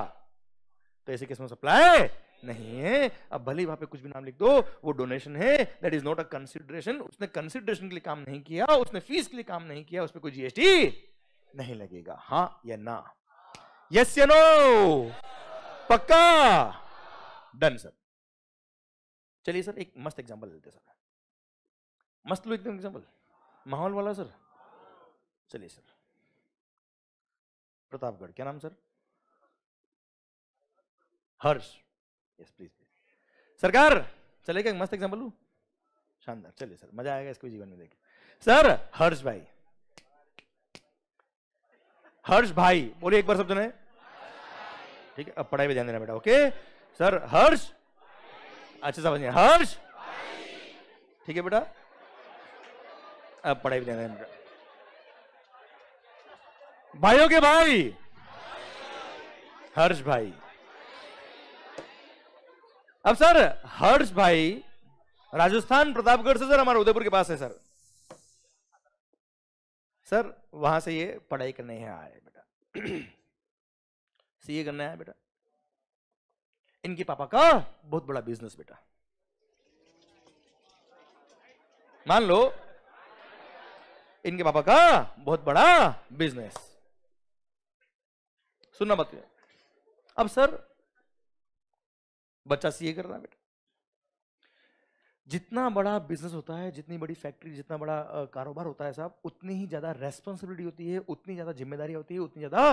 A: तो ऐसे किस्म सप्लाई नहीं है अब भले वहां पे कुछ भी नाम लिख दो वो डोनेशन है that is not a consideration उसने कंसिडरेशन के लिए काम नहीं किया उसने फीस के लिए काम नहीं किया उस पर कोई जीएसटी नहीं लगेगा हाँ या ना यस या नो पक्का डन सर चलिए सर एक मस्त एग्जांपल लेते सर मस्त लो एकदम एग्जांपल माहौल वाला सर चलिए सर प्रतापगढ़ क्या नाम sir Harsh yes please please सरकार चलेगा मस्त एग्जाम्पल लू शानदार चलिए सर मजा आएगा इसको जीवन में देख सर हर्ष भाई हर्ष भाई बोलिए एक बार सब ने ठीक है अब पढ़ाई पे ध्यान देना बेटा ओके सर हर्ष अच्छा समझ हर्ष ठीक है बेटा अब पढ़ाई पे ध्यान देना बेटा भाइयों के भाई हर्ष भाई अब सर हर्ष भाई राजस्थान प्रतापगढ़ से सर हमारे उदयपुर के पास है सर सर वहां से ये पढ़ाई करने यहाँ आए बेटा सीए करने आया बेटा इनके पापा का बहुत बड़ा बिजनेस बेटा मान लो इनके पापा का बहुत बड़ा बिजनेस सुनना मत अब सर बच्चा सीए कर रहा है बेटा जितना बड़ा बिजनेस होता है जितनी बड़ी फैक्ट्री जितना बड़ा कारोबार होता है साहब उतनी ही ज्यादा रेस्पॉन्सिबिलिटी होती है उतनी ज्यादा जिम्मेदारी होती है उतनी ज्यादा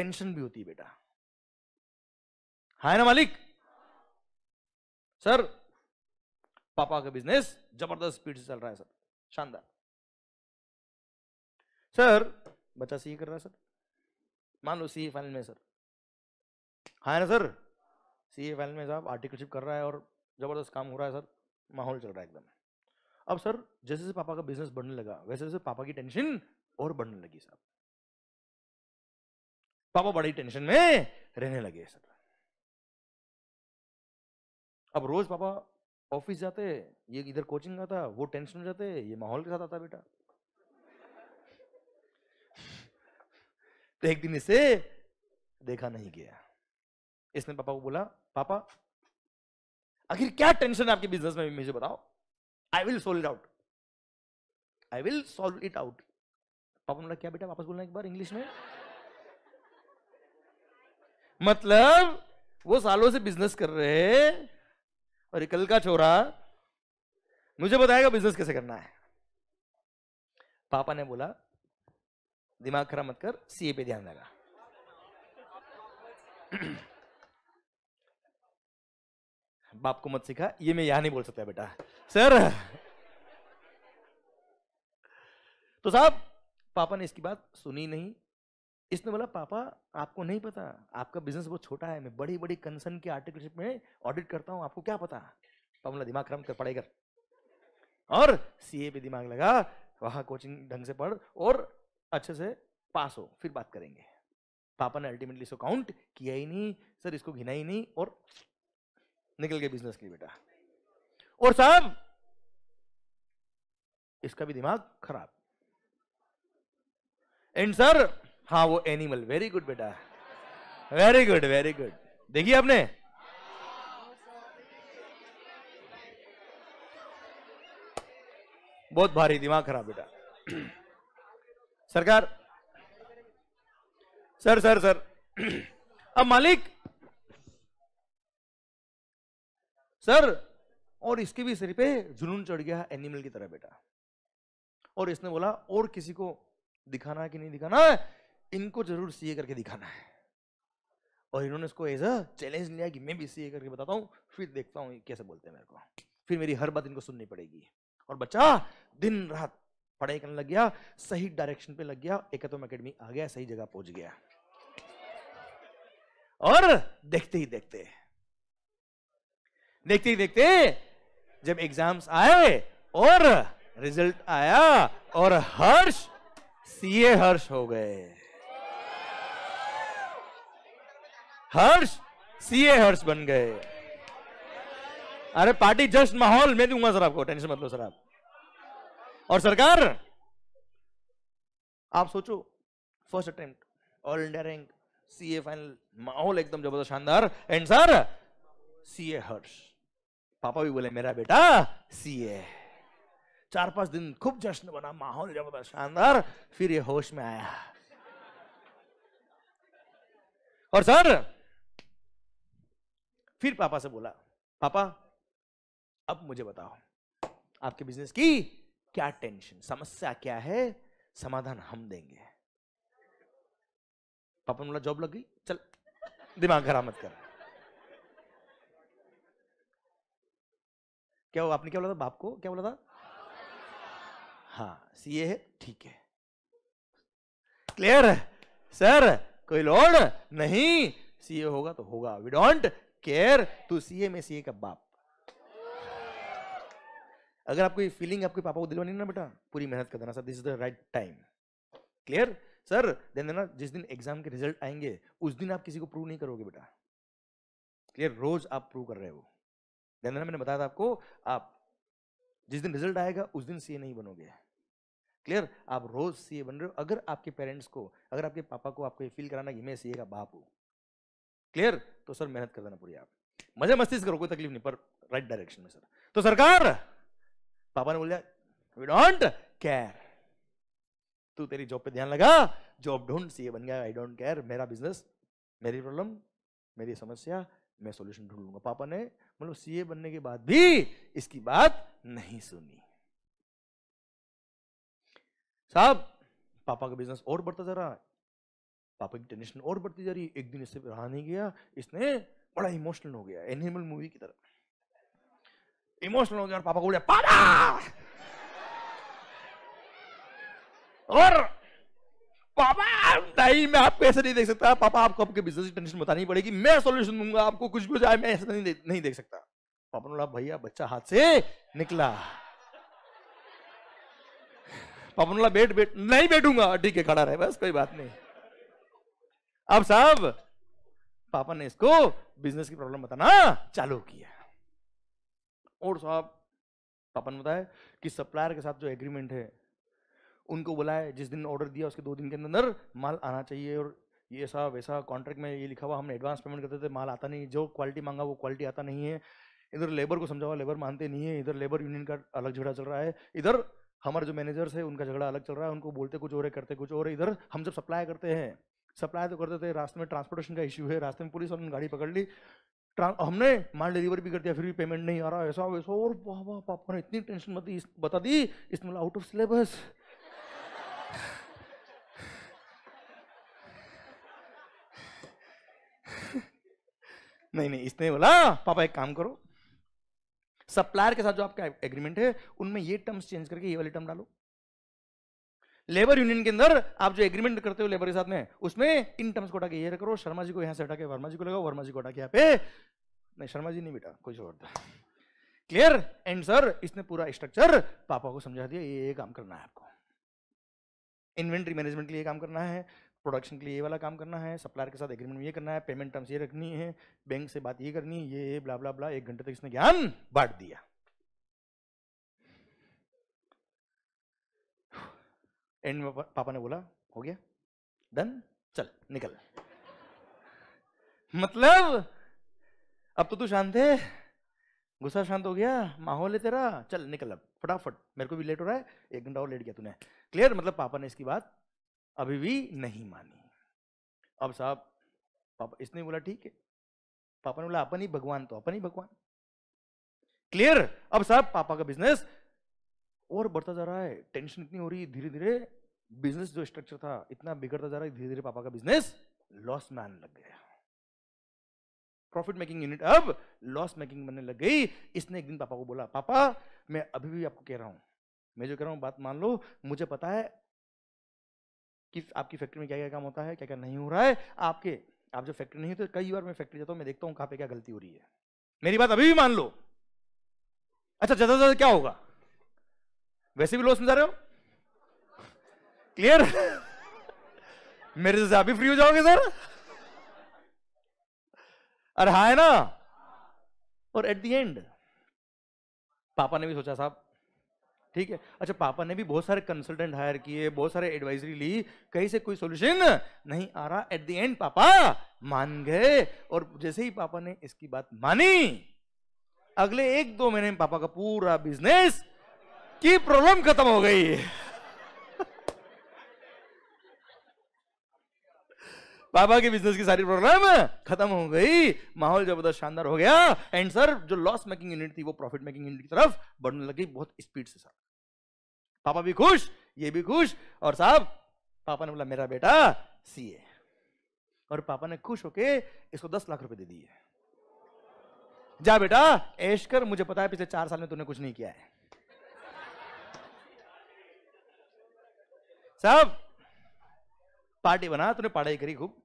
A: टेंशन भी होती है बेटा है ना मालिक सर पापा का बिजनेस जबरदस्त स्पीड से चल रहा है सर शानदार सर बच्चा सीए कर रहा है सर मान लो सी फाइनल में सर हाँ ना सर सी फाइनल में साहब आर्टिकलशिप कर रहा है और ज़बरदस्त काम हो रहा है सर माहौल चल रहा है एकदम अब सर जैसे जैसे पापा का बिजनेस बढ़ने लगा वैसे जैसे पापा
B: की टेंशन और बढ़ने लगी साहब पापा बड़ी टेंशन में रहने लगे सर अब रोज पापा
A: ऑफिस जाते ये इधर कोचिंग आता वो टेंशन हो जाते ये माहौल के साथ आता बेटा तो एक दिन इसे देखा नहीं गया इसने पापा को बोला पापा आखिर क्या टेंशन है आपके बिजनेस में मुझे बताओ I will solve it out I will solve it out पापा ने बोला क्या बेटा वापस बोलना एक बार इंग्लिश में मतलब वो सालों से बिजनेस कर रहे और कल का छोरा मुझे बताएगा बिजनेस कैसे करना है पापा ने बोला दिमाग खराब मत कर सीए पे ध्यान लगा बाप को मत सिखा ये मैं यहां नहीं बोल सकता बेटा सर तो साहब पापा ने इसकी बात सुनी नहीं इसने बोला पापा आपको नहीं पता आपका बिजनेस बहुत छोटा है मैं बड़ी बड़ी कंसर्न की आर्टिकलशिप में ऑडिट करता हूं आपको क्या पता पापा दिमाग खराब कर पड़ेगा और सीए पे दिमाग लगा वहां कोचिंग ढंग से पढ़ और अच्छे से पास हो फिर बात करेंगे पापा ने अल्टीमेटली इसको काउंट किया ही नहीं सर इसको घिना ही नहीं और निकल गए बिजनेस के लिए बेटा और साहब इसका भी दिमाग खराब एंड सर हाँ वो एनिमल वेरी गुड बेटा वेरी गुड वेरी गुड देखिए आपने बहुत भारी दिमाग खराब बेटा सरकार सर सर सर अब मालिक सर और इसके भी सिर पे जुनून चढ़ गया एनिमल की तरह बेटा और इसने बोला और किसी को दिखाना है कि नहीं दिखाना है इनको जरूर सीए करके दिखाना है और इन्होंने इसको एज अ चैलेंज लिया कि मैं भी सीए करके बताता हूँ फिर देखता हूँ कैसे बोलते हैं मेरे को फिर मेरी हर बात इनको सुननी पड़ेगी और बच्चा दिन रात पढ़ाई करने लग गया सही डायरेक्शन पे लग गया एकतम अकेडमी आ गया सही जगह पहुंच गया और देखते ही देखते देखते ही देखते जब एग्जाम्स आए और रिजल्ट आया और हर्ष सीए हर्ष हो गए हर्ष सीए हर्ष बन गए अरे पार्टी जस्ट माहौल मैं दूंगा सर आपको टेंशन मत लो सर आप और सरकार आप सोचो first attempt all India rank CA final माहौल एकदम जबरदस्त शानदार एंड सर सीए हर्ष पापा भी बोले मेरा बेटा सीए चार पांच दिन खूब जश्न बना माहौल जबरदस्त शानदार फिर ये होश में आया और सर फिर पापा से बोला पापा अब मुझे बताओ आपके बिजनेस की क्या टेंशन समस्या क्या है समाधान हम देंगे पापा बोला जॉब लग गई चल दिमाग खराब मत कर क्या आपने क्या बोला था बाप को क्या बोला था हाँ सीए है ठीक है क्लियर है सर कोई लोड नहीं सीए होगा तो होगा वी डोंट केयर तू सीए में सीए का बाप अगर आपको ये फीलिंग आपके पापा को दिलवानी ना बेटा पूरी मेहनत कर देना sir this is the right time clear sir then देना जिस दिन एग्जाम के रिजल्ट आएंगे उस दिन आप किसी को प्रूव नहीं करोगे बेटा क्लियर रोज आप प्रूव कर रहे हो देन देना मैंने बताया था आपको आप जिस दिन रिजल्ट आएगा उस दिन सीए नहीं बनोगे क्लियर आप रोज सीए बन रहे हो अगर आपके पेरेंट्स को अगर आपके पापा को आपको ये फील कराना कि मैं सीए का बाप हूँ क्लियर तो सर मेहनत कर देना पूरी आप मजे मस्ती से करो कोई तकलीफ नहीं पर राइट डायरेक्शन में सर तो सरकार पापा ने बोल दिया वी डोंट केयर तू तेरी जॉब पे ध्यान लगा जॉब ढूंढ सी बन गया आई डोंट केयर मेरा बिजनेस मेरी प्रॉब्लम मेरी समस्या मैं सॉल्यूशन ढूंढ लूंगा पापा ने मतलब सीए बनने के बाद भी इसकी बात नहीं सुनी साहब पापा का बिजनेस और बढ़ता जा रहा पापा की टेंशन और बढ़ती जा रही एक दिन इससे रहा नहीं गया इसने बड़ा इमोशनल हो गया एनिमल मूवी की तरह इमोशनल हो गया और पापा को बोले पापा और पापा नहीं मैं आपको ऐसे नहीं देख सकता पापा आपको आपके बिजनेस की टेंशन बतानी पड़ेगी मैं सोल्यूशन दूंगा आपको कुछ भी जाए मैं ऐसे नहीं दे, नहीं देख सकता पापा ने बोला भैया बच्चा हाथ से निकला पापा ने बोला बैठ बैठ नहीं बैठूंगा ठीक है खड़ा रहे बस कोई बात नहीं अब साहब पापा ने इसको बिजनेस की प्रॉब्लम बताना चालू किया और साहब पापा ने बताया कि सप्लायर के साथ जो एग्रीमेंट है उनको बुलाए जिस दिन ऑर्डर दिया उसके दो दिन के अंदर माल आना चाहिए और ये ऐसा वैसा कॉन्ट्रैक्ट में ये लिखा हुआ हमने एडवांस पेमेंट करते थे माल आता नहीं जो क्वालिटी मांगा वो क्वालिटी आता नहीं है इधर लेबर को समझाओ लेबर मानते नहीं है इधर लेबर यूनियन का अलग झगड़ा चल रहा है इधर हमारे जो मैनेजर्स है उनका झगड़ा अलग चल रहा है उनको बोलते कुछ और है करते कुछ और इधर हम जब सप्लाई करते हैं सप्लाई तो करते थे रास्ते में ट्रांसपोर्टेशन का इश्यू है रास्ते में पुलिस और गाड़ी पकड़ ली हमने माल डिलीवर भी कर दिया फिर भी पेमेंट नहीं आ रहा ऐसा वैसा और वाह वाह पापा ने इतनी टेंशन मत इस, बता दी इसमें आउट ऑफ सिलेबस नहीं नहीं इसने बोला पापा एक काम करो सप्लायर के साथ जो आपका एग्रीमेंट है उनमें ये टर्म्स चेंज करके ये वाली टर्म डालो लेबर यूनियन के अंदर आप जो एग्रीमेंट करते हो लेबर के साथ में उसमें इन टर्म्स को हटा के ये करो शर्मा जी को यहां से हटा के वर्मा जी को लगाओ वर्मा जी को हटा के यहाँ पे नहीं शर्मा जी नहीं बेटा कुछ और था क्लियर एंड सर इसने पूरा स्ट्रक्चर पापा को समझा दिया ये ये काम करना है आपको इन्वेंट्री मैनेजमेंट के लिए काम करना है प्रोडक्शन के लिए ये वाला काम करना है सप्लायर के साथ एग्रीमेंट ये करना है पेमेंट टर्म्स ये रखनी है बैंक से बात ये करनी है ये ब्ला ब्ला ब्ला एक घंटे तक इसने ज्ञान बांट दिया एंड में पापा ने बोला हो गया डन चल निकल मतलब अब तो तू शांत है गुस्सा शांत हो गया माहौल है तेरा चल निकल अब फटाफट मेरे को भी लेट हो रहा है एक घंटा और लेट गया तूने क्लियर मतलब पापा ने इसकी बात अभी भी नहीं मानी अब साहब पापा इसने बोला ठीक है पापा ने बोला अपन ही भगवान तो अपन ही भगवान क्लियर अब साहब पापा का बिजनेस और बढ़ता जा रहा है टेंशन इतनी हो रही है धीरे धीरे बिजनेस जो स्ट्रक्चर था इतना बिगड़ता जा रहा है धीरे धीरे पापा का बिजनेस लॉस मैन लग गया प्रॉफिट मेकिंग यूनिट अब लॉस मेकिंग बनने लग गई इसने एक दिन पापा को बोला पापा मैं अभी भी आपको कह रहा हूं मैं जो कह रहा हूं बात मान लो मुझे पता है कि आपकी फैक्ट्री में क्या क्या काम होता है क्या क्या नहीं हो रहा है आपके आप जो फैक्ट्री नहीं होते कई बार मैं फैक्ट्री जाता हूं मैं देखता हूं कहां पे क्या गलती हो रही है मेरी बात अभी भी मान लो अच्छा ज्यादा से ज्यादा क्या होगा वैसे भी लॉस में जा रहे हो क्लियर मेरे जैसे आप भी फ्री हो जाओगे सर अरे हाँ है ना और एट दी एंड पापा ने भी सोचा साहब ठीक है अच्छा पापा ने भी बहुत सारे कंसल्टेंट हायर किए बहुत सारे एडवाइजरी ली कहीं से कोई सोल्यूशन नहीं आ रहा एट द एंड पापा मान गए और जैसे ही पापा ने इसकी बात मानी अगले एक दो महीने में पापा का पूरा बिजनेस की प्रॉब्लम खत्म हो गई बाबा के बिजनेस की सारी प्रॉब्लम खत्म हो गई माहौल जबरदस्त शानदार हो गया एंड सर जो लॉस मेकिंग यूनिट थी वो प्रॉफिट मेकिंग यूनिट की तरफ बढ़ने लगी बहुत स्पीड से सर पापा भी खुश ये भी खुश और साहब पापा ने बोला मेरा बेटा सीए और पापा ने खुश होके इसको दस लाख रुपए दे दिए जा बेटा ऐश कर मुझे पता है पिछले चार साल में तूने कुछ नहीं किया है साहब पार्टी बना तूने पढ़ाई करी खूब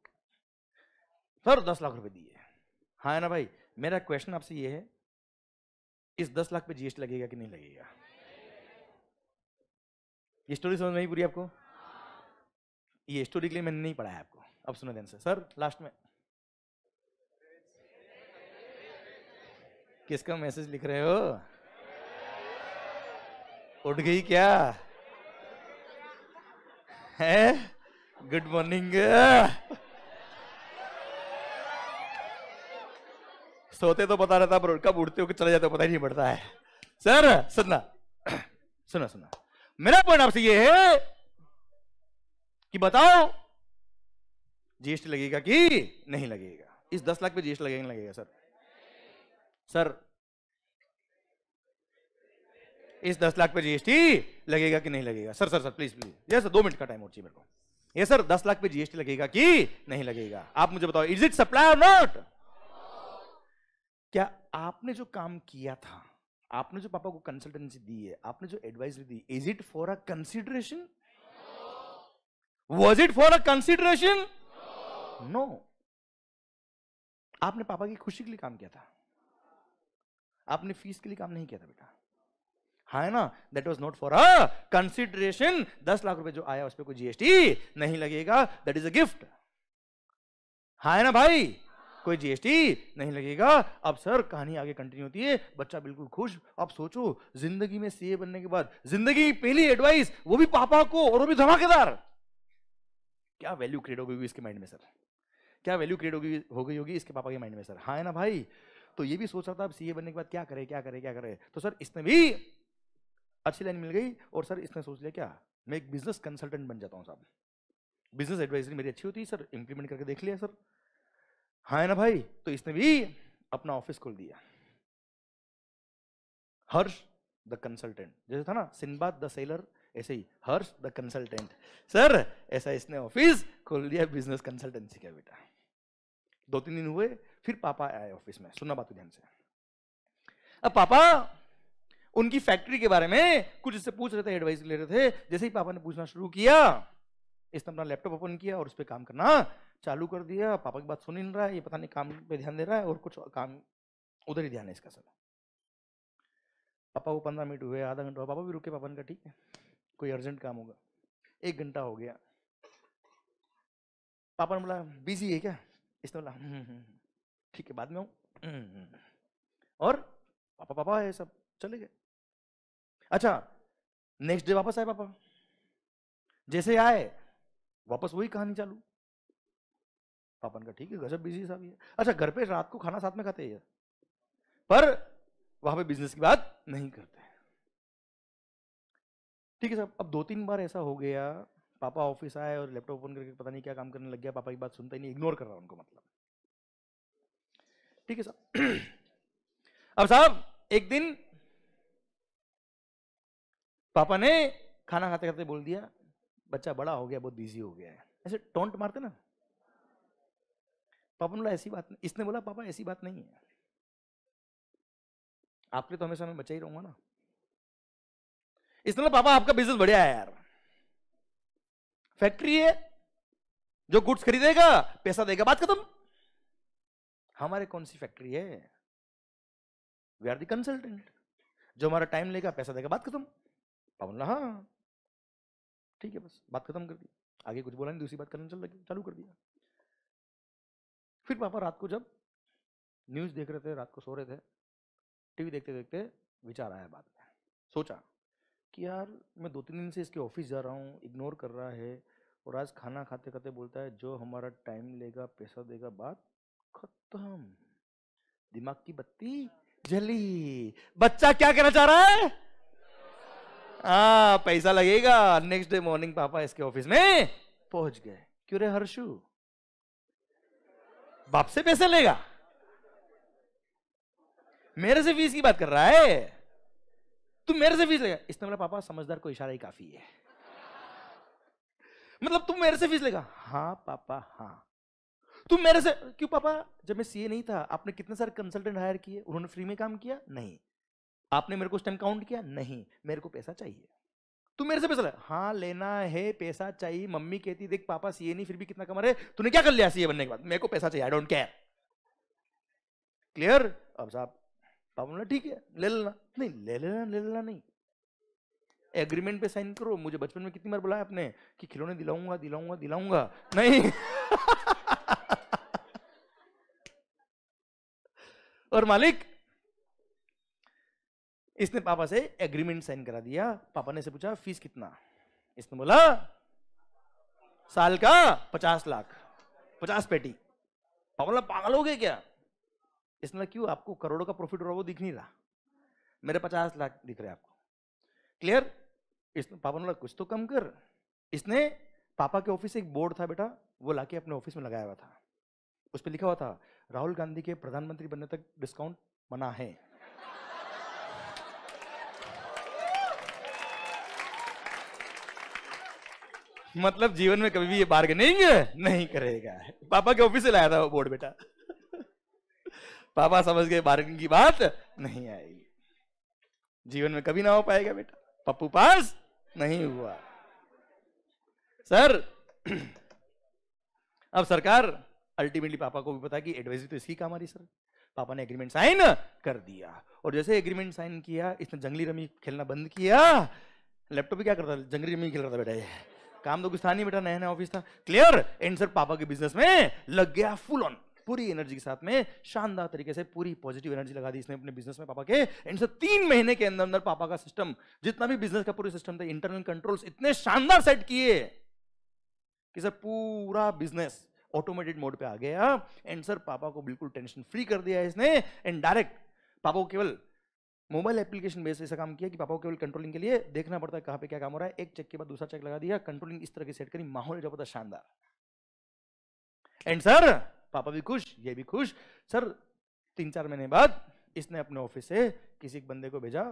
A: सर दस लाख रुपए दिए हाँ है ना भाई मेरा क्वेश्चन आपसे ये है इस दस लाख पे जीएसटी लगेगा कि नहीं लगेगा ये स्टोरी समझ नहीं पूरी आपको ये स्टोरी के लिए मैंने नहीं पढ़ाया आपको अब सुनो ध्यान से सर लास्ट में किसका मैसेज लिख रहे हो उठ गई क्या है गुड मॉर्निंग सोते तो पता रहता पर कब उठते हो कि चले जाते हो पता ही नहीं पड़ता है सर सुनना सुना सुना मेरा पॉइंट आपसे ये है कि बताओ जीएसटी लगेगा कि नहीं लगेगा इस दस लाख पे जीएसटी लगेगा लगेगा सर सर इस दस लाख पे जीएसटी लगेगा कि नहीं लगेगा sir sir sir please please ये सर दो मिनट का टाइम और चाहिए मेरे को ये सर दस लाख पे जीएसटी लगेगा कि नहीं लगेगा आप मुझे बताओ इज इट सप्लाई और नॉट क्या आपने जो काम किया था आपने जो पापा को कंसल्टेंसी दी है आपने जो एडवाइस दी is it for a consideration was it for a consideration no आपने पापा की खुशी के लिए काम किया था आपने फीस के लिए काम नहीं किया था बेटा हाँ, है ना that was not for a consideration दस लाख रुपए जो आया उस पर कोई जीएसटी नहीं लगेगा दैट इज अ गिफ्ट है ना भाई कोई जीएसटी नहीं लगेगा अब सर कहानी आगे कंटिन्यू होती है बच्चा बिल्कुल खुश अब सोचो जिंदगी में सीए बनने के बाद जिंदगी की पहली एडवाइस वो भी पापा को और वो भी धमाकेदार क्या वैल्यू क्रिएट हो गई होगी इसके माइंड में सर क्या वैल्यू क्रिएट होगी हो गई होगी इसके पापा के माइंड में सर हाँ ना भाई तो ये भी सोच रहा था अब सीए बनने के बाद क्या करे क्या करे क्या करे तो सर इसने भी अच्छी लाइन मिल गई और सर इसने सोच लिया क्या मैं एक बिजनेस कंसल्टेंट बन जाता हूँ साहब बिजनेस एडवाइजरी मेरी अच्छी होती है सर इंप्लीमेंट करके देख लिया सर हाँ है ना भाई तो इसने भी अपना ऑफिस खोल दिया हर्ष द कंसल्टेंट जैसे था ना सिंबाद द सेलर ऐसे ही हर्ष द कंसल्टेंट सर ऐसा इसने ऑफिस खोल दिया बिजनेस कंसल्टेंसी का बेटा दो तीन दिन हुए फिर पापा आए ऑफिस में सुनना बात ध्यान से अब पापा उनकी फैक्ट्री के बारे में कुछ इससे पूछ रहे थे एडवाइस ले रहे थे जैसे ही पापा ने पूछना शुरू किया इसने अपना लैपटॉप ओपन किया और उस पर काम करना चालू कर दिया पापा की बात सुन ही नहीं रहा है ये पता नहीं काम पे ध्यान दे रहा है और कुछ काम उधर ही ध्यान है इसका सब पापा को पंद्रह मिनट हुए आधा घंटा हुआ पापा भी रुके पापा ने कहा ठीक है कोई अर्जेंट काम होगा एक घंटा हो गया पापा ने बोला बिजी है क्या इसने बोला हम्म, हम्म, हम्म, ठीक है बाद में
B: हूँ
A: और पापा पापा है सब चले गए अच्छा नेक्स्ट डे वापस आए पापा जैसे आए वापस वही कहानी चालू पापा ने कहा ठीक है गजब बिजी साहब ये अच्छा घर पे रात को खाना साथ में खाते हैं पर वहां पे बिजनेस की बात नहीं करते ठीक है साहब अब दो तीन बार ऐसा हो गया पापा ऑफिस आए और लैपटॉप ओपन करके पता नहीं क्या काम करने लग गया पापा की बात सुनता ही नहीं इग्नोर कर रहा उनको मतलब ठीक है साहब अब साहब एक दिन पापा ने खाना खाते खाते बोल दिया बच्चा बड़ा हो गया बहुत बिजी हो गया है ऐसे टोंट मारते ना पापा ने बोला
B: ऐसी बात नहीं इसने बोला पापा ऐसी बात नहीं है
A: आपके लिए तो हमेशा मैं बचा ही रहूंगा ना
B: इसने पापा आपका बिजनेस बढ़िया है यार
A: फैक्ट्री है जो गुड्स खरीदेगा पैसा देगा बात खत्म हमारे कौन सी फैक्ट्री है वी आर दी कंसल्टेंट जो हमारा टाइम लेगा पैसा देगा बात खत्म पवन हाँ ठीक है बस बात खत्म कर दी आगे कुछ बोला नहीं दूसरी बात करने चल लगी चालू कर दिया फिर पापा रात को जब न्यूज़ देख रहे थे रात को सो रहे थे टीवी देखते देखते विचार आया बाद में सोचा कि यार मैं दो तीन दिन से इसके ऑफिस जा रहा हूँ इग्नोर कर रहा है और आज खाना खाते खाते बोलता है जो हमारा टाइम लेगा पैसा देगा बात खत्म दिमाग की बत्ती जली बच्चा क्या
B: कहना चाह रहा है
A: हाँ पैसा लगेगा नेक्स्ट डे मॉर्निंग पापा इसके ऑफिस में पहुंच गए क्यों रे हर्षू बाप से पैसे लेगा मेरे से फीस की बात कर रहा है तू मेरे से फीस लेगा इसने बोला पापा समझदार को इशारा ही काफी है मतलब तू मेरे से फीस लेगा हाँ पापा हाँ तू मेरे से क्यों पापा जब मैं सीए नहीं था आपने कितने सारे कंसल्टेंट हायर किए उन्होंने फ्री में काम किया नहीं आपने मेरे को उस टाइम काउंट किया नहीं मेरे को पैसा चाहिए तू मेरे से पैसा ले हाँ लेना है पैसा चाहिए मम्मी कहती देख पापा सीए नहीं फिर भी कितना कमा रहे तूने क्या कर लिया सीए बनने के बाद मेरे को पैसा चाहिए आई डोंट केयर क्लियर अब साहब पापा बोला ठीक है ले लेना नहीं ले लेना ले लेना नहीं एग्रीमेंट पे साइन करो मुझे बचपन में कितनी बार बुलाया आपने कि खिलौने दिलाऊंगा दिलाऊंगा दिलाऊंगा नहीं और मालिक इसने पापा से एग्रीमेंट साइन करा दिया पापा ने से पूछा फीस कितना इसने बोला साल का पचास लाख पचास पेटी पापा बोला पागल हो गए क्या इसने क्यों आपको करोड़ों का प्रॉफिट हो रहा वो दिख नहीं रहा मेरे पचास लाख दिख रहे आपको क्लियर इसने पापा ने बोला कुछ तो कम कर इसने पापा के ऑफिस एक बोर्ड था बेटा वो लाके अपने ऑफिस में लगाया हुआ था उस पर लिखा हुआ था राहुल गांधी के प्रधानमंत्री बनने तक डिस्काउंट मना है मतलब जीवन में कभी भी ये बार्गेनिंग नहीं करेगा पापा के ऑफिस से लाया था वो बोर्ड बेटा पापा समझ गए बार्गेनिंग की बात नहीं आएगी जीवन में कभी ना हो पाएगा बेटा पप्पू पास नहीं हुआ सर अब सरकार अल्टीमेटली पापा को भी पता कि एडवाइजरी तो इसकी काम आ रही सर पापा ने एग्रीमेंट साइन कर दिया और जैसे एग्रीमेंट साइन किया इसने जंगली रमी खेलना बंद किया लैपटॉप भी क्या करता जंगली रमी खेल रहा था बेटा ये काम तो कुछ था नहीं बेटा नया नया ऑफिस था क्लियर एंड सर पापा के बिजनेस में लग गया फुल ऑन पूरी एनर्जी के साथ में शानदार तरीके से पूरी पॉजिटिव एनर्जी लगा दी इसने अपने बिजनेस में पापा के एंड सर तीन महीने के अंदर अंदर पापा का सिस्टम जितना भी बिजनेस का पूरी सिस्टम था इंटरनल कंट्रोल्स इतने शानदार सेट किए कि सर पूरा बिजनेस ऑटोमेटेड मोड पे आ गया एंड सर पापा को बिल्कुल टेंशन फ्री कर दिया इसने एंड डायरेक्ट पापा को केवल मोबाइल एप्लीकेशन बेस ऐसा काम किया कि पापा को केवल कंट्रोलिंग के लिए देखना पड़ता है कहाँ पे क्या काम हो रहा है एक चेक के बाद दूसरा चेक लगा दिया कंट्रोलिंग इस तरह की सेट करी माहौल जबरदस्त शानदार एंड सर पापा भी खुश ये भी खुश सर तीन चार महीने बाद इसने अपने ऑफिस से किसी बंदे को भेजा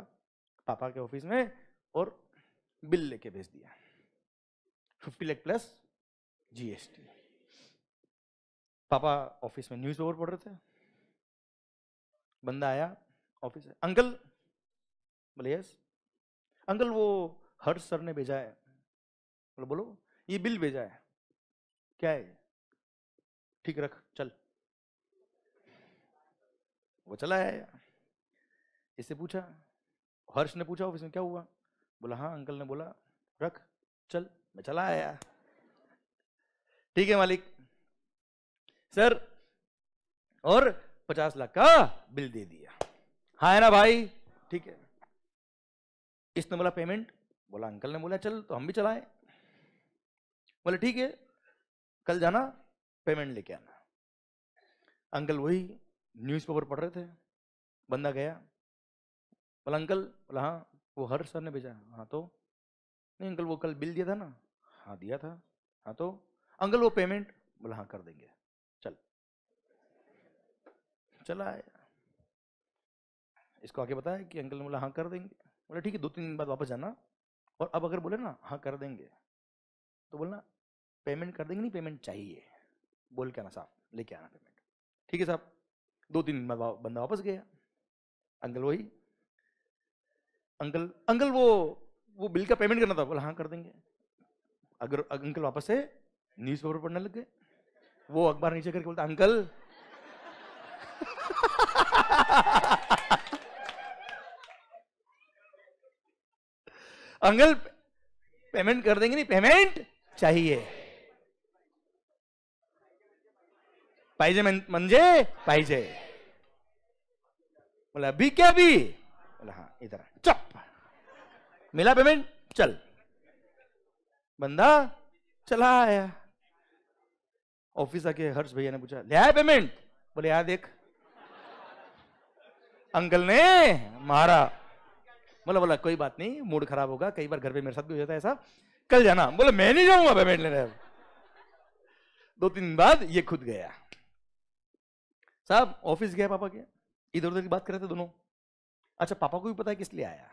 A: पापा के ऑफिस में और बिल लेके भेज दिया फिफ्टी लेख प्लस जीएसटी पापा ऑफिस में पेपर पढ़ रहे थे बंदा आया ऑफिस है अंकल बोले यस अंकल वो हर सर ने भेजा है बोलो बोलो ये बिल भेजा है क्या है ठीक रख चल वो चला है इससे पूछा हर्ष ने पूछा ऑफिस में क्या हुआ बोला हाँ अंकल ने बोला रख चल मैं चला आया ठीक है मालिक सर और पचास लाख का बिल दे दिया हाँ है ना भाई ठीक है इसने बोला पेमेंट बोला अंकल ने बोला चल तो हम भी चलाएं बोले ठीक है कल जाना पेमेंट लेके आना अंकल वही न्यूज़पेपर पढ़ रहे थे बंदा गया बोला अंकल बोला हाँ वो हर सर ने भेजा हाँ तो नहीं अंकल वो कल बिल दिया था ना हाँ दिया था हाँ तो अंकल वो पेमेंट बोला हाँ कर देंगे चल चला आया इसको आगे बताया कि अंकल ने बोला हाँ कर देंगे बोला ठीक है दो तीन दिन बाद वापस जाना और अब अगर बोले ना हाँ कर देंगे तो बोलना पेमेंट कर देंगे नहीं पेमेंट चाहिए बोल के आना साहब लेके आना पेमेंट ठीक है साहब दो तीन दिन बाद बंदा वापस गया अंकल वही अंकल अंकल वो वो बिल का पेमेंट करना था बोला हाँ कर देंगे अगर अंकल वापस से न्यूज़पेपर पढ़ने लग गए वो अखबार नीचे करके बोलता अंकल अंकल पेमेंट कर देंगे नहीं पेमेंट चाहिए पाइजे मंजे पाइजे बोला अभी क्या भी बोला हाँ इधर चप मिला पेमेंट चल बंदा चला आया ऑफिस आके हर्ष भैया ने पूछा लिया पेमेंट बोले यार हाँ, देख अंकल ने मारा बोला बोला कोई बात नहीं मूड खराब होगा कई बार घर पे मेरे साथ भी हो जाता है ऐसा कल जाना बोले मैं नहीं जाऊंगा पेमेंट लेने दो तीन दिन बाद ये खुद गया साहब ऑफिस गया पापा के इधर उधर की बात कर रहे थे दोनों अच्छा पापा को भी पता है किस लिए आया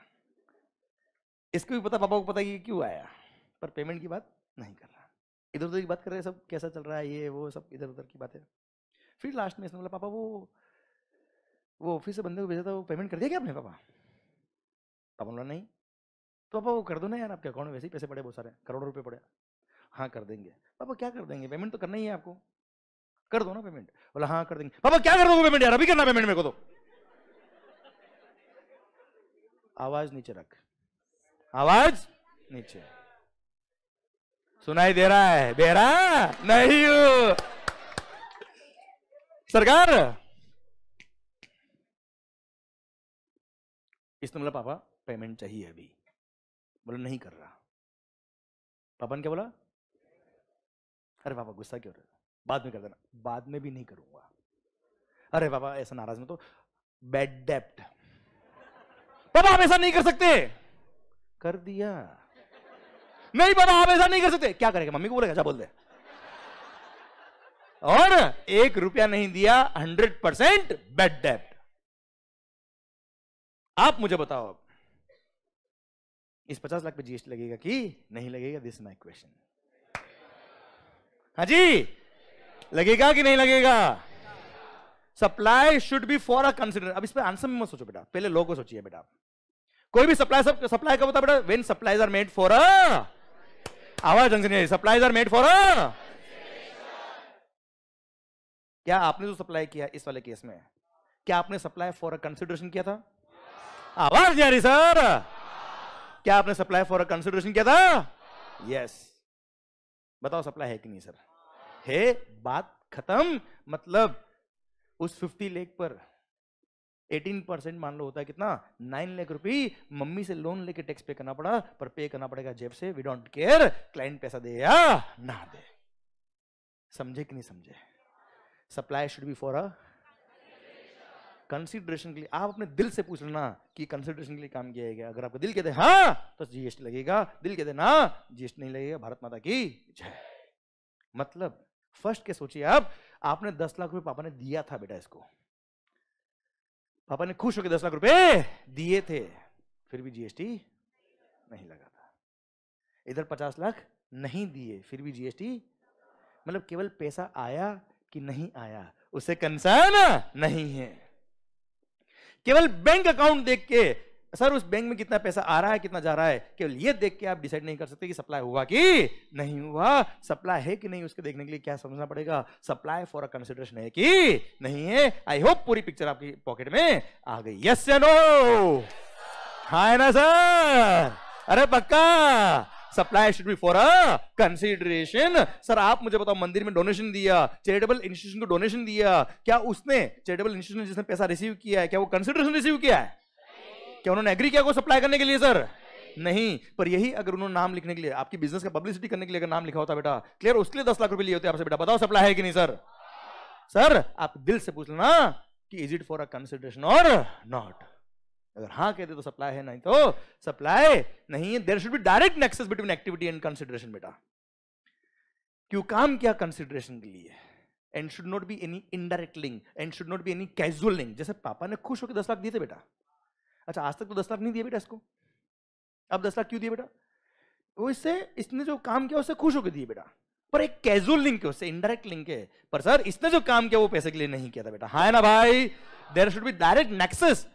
A: इसको भी पता पापा को पता है कि क्यों आया पर पेमेंट की बात नहीं कर रहा इधर उधर की बात कर रहे हैं सब कैसा चल रहा है ये वो सब इधर उधर की बातें फिर लास्ट में इसने बोला पापा वो वो ऑफिस से बंदे को भेजा था वो पेमेंट कर दिया क्या आपने पापा अब बोला नहीं तो पापा वो कर दो ना यार आपके अकाउंट में वैसे ही पैसे पड़े बहुत सारे करोड़ों रुपये पड़े हाँ कर देंगे पापा क्या कर देंगे पेमेंट तो करना ही है आपको कर दो ना पेमेंट बोला हाँ कर देंगे पापा क्या कर दो पेमेंट यार अभी करना पेमेंट मेरे को तो आवाज नीचे रख आवाज नीचे सुनाई दे रहा है दे रहा नहीं
B: सरकार इसने तो बोला मतलब पापा पेमेंट चाहिए अभी बोला नहीं कर रहा पापा ने क्या बोला
A: अरे पापा गुस्सा क्यों रहे बाद में कर देना बाद में भी नहीं करूंगा अरे पापा ऐसा नाराज में तो बैड डेप्ट पापा आप ऐसा नहीं कर सकते कर दिया नहीं पापा आप ऐसा नहीं कर सकते क्या करेगा मम्मी को बोलेगा क्या बोल दे और एक रुपया नहीं दिया हंड्रेड परसेंट बेड डेप्ट आप मुझे बताओ इस पचास लाख पे जीएसटी लगेगा कि नहीं लगेगा दिस माई क्वेश्चन हाँ जी लगेगा कि नहीं लगेगा supply should be for a consider अब इस पर आंसर में मत सोचो बेटा पहले लोगों को सोचिए बेटा कोई भी सप्लाई सब सप्लाई का बता बेटा when supplies are made for a आवाज ढंग नहीं supplies are made for a क्या आपने जो सप्लाई किया इस वाले केस में क्या आपने सप्लाई फॉर अ कंसिडरेशन किया था आवाज नहीं आ रही सर क्या आपने सप्लाई फॉर कंसिडरेशन किया था यस yes. बताओ सप्लाई है कि नहीं सर हे बात खत्म मतलब उस 50 लेख पर 18 परसेंट मान लो होता है कितना 9 लाख रुपए मम्मी से लोन लेके टैक्स पे करना पड़ा पर पे करना पड़ेगा जेब से वी डोंट केयर क्लाइंट पैसा दे या ना दे समझे कि नहीं समझे supply should be for a consideration के लिए आप अपने दिल से पूछ लेना कि कंसिडरेशन के लिए काम किया गया अगर आपका दिल कहते हाँ तो जीएसटी लगेगा दिल कहते ना जीएसटी नहीं लगेगा भारत माता की जय मतलब फर्स्ट के सोचिए आप आपने दस लाख रुपए पापा ने दिया था बेटा इसको पापा ने खुश होकर दस लाख रुपए दिए थे फिर भी जीएसटी नहीं लगा था इधर पचास लाख नहीं दिए फिर भी जीएसटी मतलब केवल पैसा आया कि नहीं आया उसे कंसर्न नहीं है केवल बैंक अकाउंट देख के सर उस बैंक में कितना पैसा आ रहा है कितना जा रहा है केवल ये देख के आप डिसाइड नहीं कर सकते कि सप्लाई हुआ कि नहीं हुआ सप्लाई है कि नहीं उसके देखने के लिए क्या समझना पड़ेगा सप्लाई फॉर अ कंसिडरेशन है कि नहीं है आई होप पूरी पिक्चर आपकी पॉकेट में आ गई यस नो हाँ ना सर अरे पक्का supply should be for a consideration sir आप मुझे बताओ मंदिर में डोनेशन दिया चैरिटेबल इंस्टीट्यूशन को डोनेशन दिया क्या उसने चैरिटेबल इंस्टीट्यूशन जिसने पैसा रिसीव किया है क्या वो कंसिडरेशन रिसीव किया है क्या उन्होंने एग्री किया को सप्लाई करने के लिए सर नहीं पर यही अगर उन्होंने नाम लिखने के लिए आपकी बिजनेस का पब्लिसिटी करने के लिए अगर नाम लिखा होता बेटा क्लियर उसके लिए दस लाख रुपए लिए होते आपसे बेटा बताओ सप्लाई है कि नहीं सर सर आप दिल से पूछ लेना कि is it for a consideration और नॉट अगर हाँ कहते तो सप्लाई है नहीं तो सप्लाई नहीं है there should be direct nexus between activity and consideration बेटा क्यों काम क्या कंसिडरेशन के लिए and should not be any indirect link and should not be any casual link जैसे पापा ने खुश होकर दस लाख दिए थे बेटा अच्छा आज तक तो दस लाख नहीं दिए बेटा इसको अब दस लाख क्यों दिए बेटा वो इससे इसने जो काम किया उससे खुश होकर दिए बेटा पर एक कैजुअल लिंक है उससे इनडायरेक्ट लिंक है पर सर इसने जो काम किया वो पैसे के लिए नहीं किया था बेटा हाँ ना भाई there should be direct nexus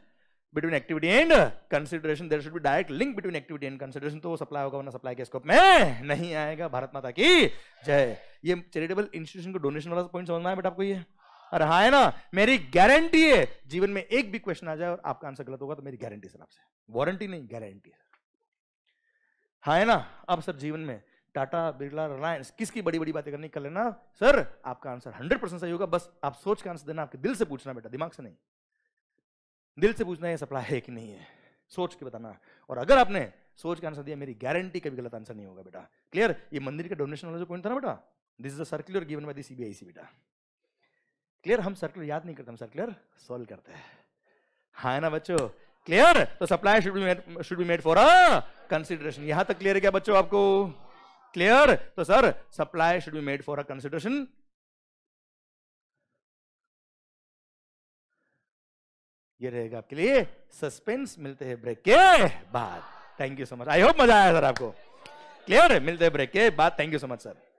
A: between activity and consideration there should be direct link between activity and consideration तो सप्लाई होगा वरना सप्लाई के स्कोप में नहीं आएगा भारत माता की जय ये चैरिटेबल इंस्टीट्यूशन को डोनेशन वाला पॉइंट समझना है बट आपको ये अरे हाँ है ना मेरी गारंटी है जीवन में एक भी क्वेश्चन आ जाए और आपका आंसर गलत होगा तो मेरी गारंटी सर आपसे वारंटी नहीं गारंटी है हाँ है ना अब सर जीवन में टाटा बिरला रिलायंस किसकी बड़ी बड़ी बातें करनी कर लेना सर आपका आंसर हंड्रेड परसेंट सही होगा बस आप सोच के आंसर देना आपके दिल से पूछना बेटा दिमाग से नहीं दिल से पूछना ये सप्लाई है कि नहीं है सोच के बताना और अगर आपने सोच के आंसर दिया मेरी गारंटी कभी गलत आंसर नहीं होगा बेटा क्लियर ये मंदिर का डोनेशन वाला जो पॉइंट था ना बेटा this is circular given by the C बेटा क्लियर हम सर्कुलर याद नहीं करते हम सर्कुलर सॉल्व करते हैं हाँ है ना बच्चों क्लियर तो supply should be made should be made for a consideration यहां तक क्लियर है क्या बच्चों आपको क्लियर तो sir supply should be made for a consideration ये रहेगा आपके लिए सस्पेंस मिलते हैं ब्रेक के बाद thank you so much I hope मजा आया सर आपको क्लियर मिलते हैं ब्रेक के बाद thank you so much sir